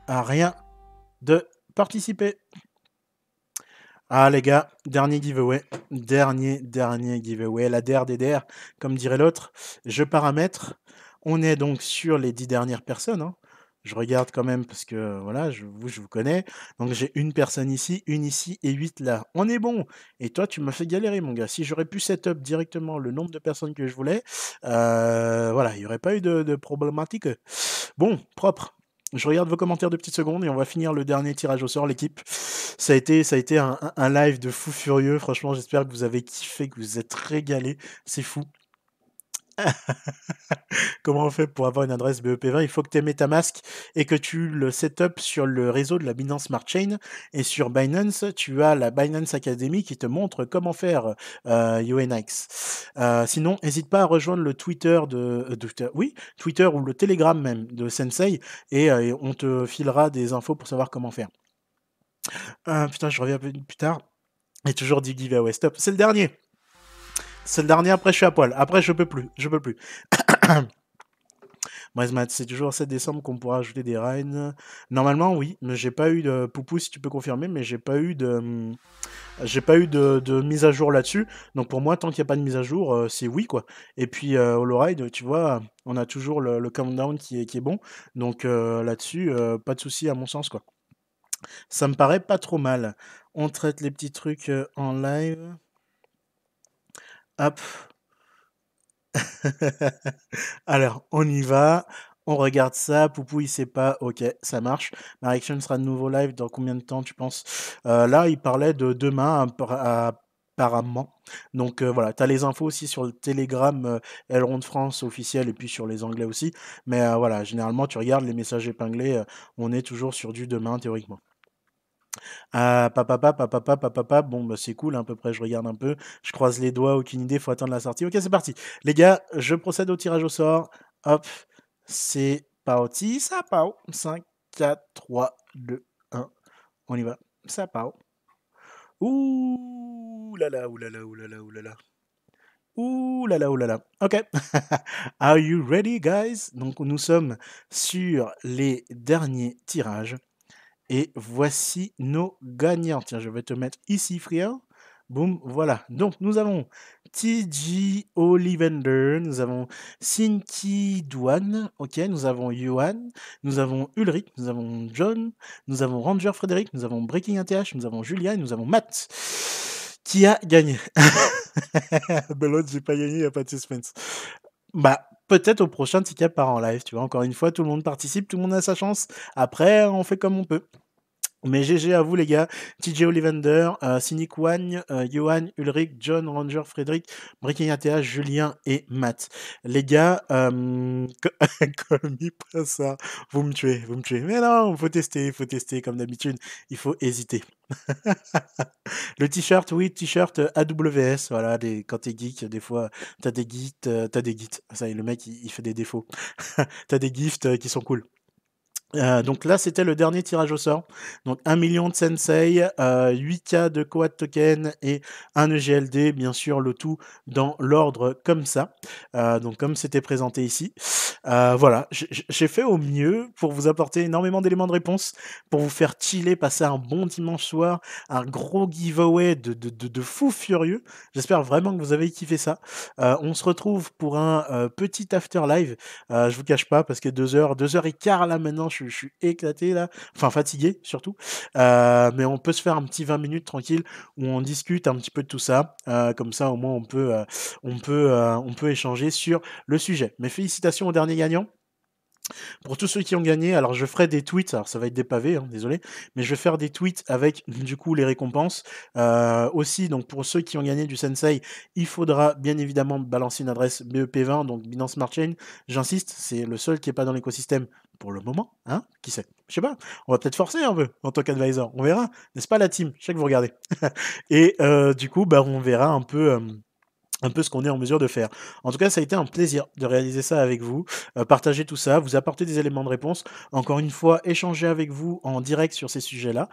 à rien de participer. Ah les gars, dernier giveaway, dernier, dernier giveaway, la dr des comme dirait l'autre. Je paramètre, on est donc sur les 10 dernières personnes, hein. Je regarde quand même parce que voilà, je vous, je vous connais. Donc j'ai une personne ici, une ici et huit là. On est bon. Et toi, tu m'as fait galérer, mon gars. Si j'aurais pu setup directement le nombre de personnes que je voulais, voilà, il n'y aurait pas eu de, problématique. Bon, propre. Je regarde vos commentaires de petites secondes et on va finir le dernier tirage au sort, l'équipe. Ça a été, ça a été un, live de fou furieux. Franchement, j'espère que vous avez kiffé, que vous êtes régalé. C'est fou. [laughs] Comment on fait pour avoir une adresse BEP20 Il faut que tu ta masque et que tu le set up sur le réseau de la Binance Smart Chain. Et sur Binance, tu as la Binance Academy qui te montre comment faire euh, UNX. Euh, sinon, n'hésite pas à rejoindre le Twitter de, euh, oui, Twitter ou le Telegram même de Sensei euh, et, on te filera des infos pour savoir comment faire. putain, je reviens plus tard. Et toujours dit giveaway. Stop, c'est le dernier. C'est le dernier, après je suis à poil. Après je peux plus, je peux plus. [coughs] c'est toujours 7 décembre qu'on pourra ajouter des reines. Normalement, oui, mais j'ai pas eu de poupou si tu peux confirmer, mais j'ai pas eu de euh, j'ai pas eu de, mise à jour là-dessus. Donc pour moi, tant qu'il n'y a pas de mise à jour, euh, c'est oui quoi. Et puis Holoride, euh, tu vois, on a toujours le, countdown qui est, qui est bon. Donc là-dessus, pas de souci à mon sens quoi. Ça me paraît pas trop mal. On traite les petits trucs en live. Hop. [laughs] Alors, on y va. On regarde ça. Poupou, il sait pas. Ok, ça marche. Ma sera de nouveau live dans combien de temps, tu penses euh, Là, il parlait de demain apparemment. Donc euh, voilà, tu as les infos aussi sur le Telegram euh, Elrond de France officiel et puis sur les Anglais aussi. Mais voilà, généralement, tu regardes les messages épinglés, on est toujours sur du demain théoriquement. Ah, papa, papa, papa, papa, papa, bon, bah, c'est cool, hein, à peu près, je regarde un peu, je croise les doigts, aucune idée, faut attendre la sortie. Ok, c'est parti. Les gars, je procède au tirage au sort. Hop, c'est parti, ça pao. 5, 4, 3, 2, 1, on y va, ça pao. Ouh là là, ouh là là, ouh là là, ouh là là. Ouh là là, ouh là là. Ok. [laughs] Are you ready, guys? Donc, nous sommes sur les derniers tirages. Et voici nos gagnants. Tiens, je vais te mettre ici, frère. Boum, voilà. Donc, nous avons TG olivender nous avons Cinti Duan. ok, nous avons Johan, nous avons Ulrich, nous avons John, nous avons Ranger Frédéric, nous avons Breaking ATH, nous avons Julia et nous avons Matt qui a gagné. ben [laughs] j'ai pas gagné, il n'y a pas de suspense. Bah, peut-être au prochain ticket part en live, tu vois. Encore une fois, tout le monde participe, tout le monde a sa chance. Après, on fait comme on peut. Mais GG à vous les gars, TJ Ollivander, euh, Cynic Wang, euh, Johan, Ulrich, John, Ranger, Frédéric, Breaking Julien et Matt. Les gars, comme il passe ça, vous me tuez, vous me tuez. Mais non, faut tester, il faut tester comme d'habitude, il faut hésiter. [laughs] le t-shirt, oui, t-shirt AWS, voilà, quand t'es geek, des fois, t'as des geeks, euh, t'as des geeks, ça y le mec, il, il fait des défauts. [laughs] t'as des gifts euh, qui sont cool. Euh, donc là, c'était le dernier tirage au sort. Donc 1 million de Sensei, 8K euh, de Quad Token et un EGLD, bien sûr, le tout dans l'ordre comme ça. Euh, donc comme c'était présenté ici. voilà, j'ai fait au mieux pour vous apporter énormément d'éléments de réponse, pour vous faire chiller, passer un bon dimanche soir, un gros giveaway de, de, fou furieux. J'espère vraiment que vous avez kiffé ça. on se retrouve pour un petit after live. je vous cache pas, parce que 2h, 15 là maintenant, je je, suis éclaté là, enfin fatigué surtout. Euh, mais on peut se faire un petit 20 minutes tranquille où on discute un petit peu de tout ça. Euh, comme ça, au moins, on peut, euh, on, peut, on peut échanger sur le sujet. Mais félicitations aux dernier gagnant. Pour tous ceux qui ont gagné, alors je ferai des tweets, alors ça va être des pavés, hein, désolé, mais je vais faire des tweets avec du coup les récompenses. aussi, donc pour ceux qui ont gagné du Sensei, il faudra bien évidemment balancer une adresse BEP20, donc Binance Smart Chain. J'insiste, c'est le seul qui n'est pas dans l'écosystème, pour le moment, hein Qui sait Je sais pas. On va peut-être forcer un peu en tant qu'advisor. On verra, n'est-ce pas la team Je sais que vous regardez. [laughs] et euh, du coup, bah, on verra un peu. Euh, un peu ce qu'on est en mesure de faire. En tout cas, ça a été un plaisir de réaliser ça avec vous, euh, partager tout ça, vous apporter des éléments de réponse, encore une fois, échanger avec vous en direct sur ces sujets-là.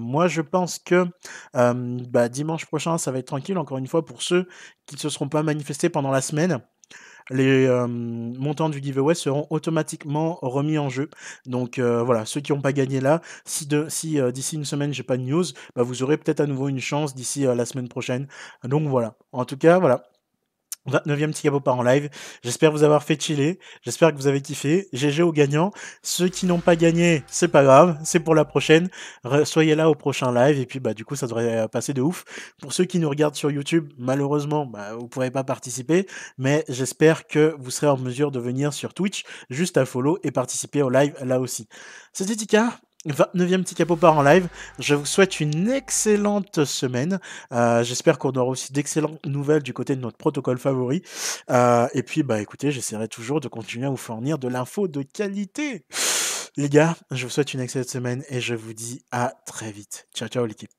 moi, je pense que bah, dimanche prochain, ça va être tranquille, encore une fois, pour ceux qui ne se seront pas manifestés pendant la semaine les euh, montants du giveaway seront automatiquement remis en jeu. Donc euh, voilà, ceux qui n'ont pas gagné là, si euh, d'ici une semaine j'ai pas de news, bah, vous aurez peut-être à nouveau une chance d'ici la semaine prochaine. Donc voilà. En tout cas, voilà. 9 e capot par en live. J'espère vous avoir fait chiller. J'espère que vous avez kiffé. GG aux gagnants. Ceux qui n'ont pas gagné, c'est pas grave. C'est pour la prochaine. soyez là au prochain live. Et puis, bah, du coup, ça devrait euh, passer de ouf. Pour ceux qui nous regardent sur YouTube, malheureusement, bah, vous pourrez pas participer. Mais j'espère que vous serez en mesure de venir sur Twitch juste à follow et participer au live là aussi. C'était Tika. 29e petit capot part en live. Je vous souhaite une excellente semaine. Euh, j'espère qu'on aura aussi d'excellentes nouvelles du côté de notre protocole favori. Euh, et puis, bah écoutez, j'essaierai toujours de continuer à vous fournir de l'info de qualité. Les gars, je vous souhaite une excellente semaine et je vous dis à très vite. Ciao, ciao l'équipe.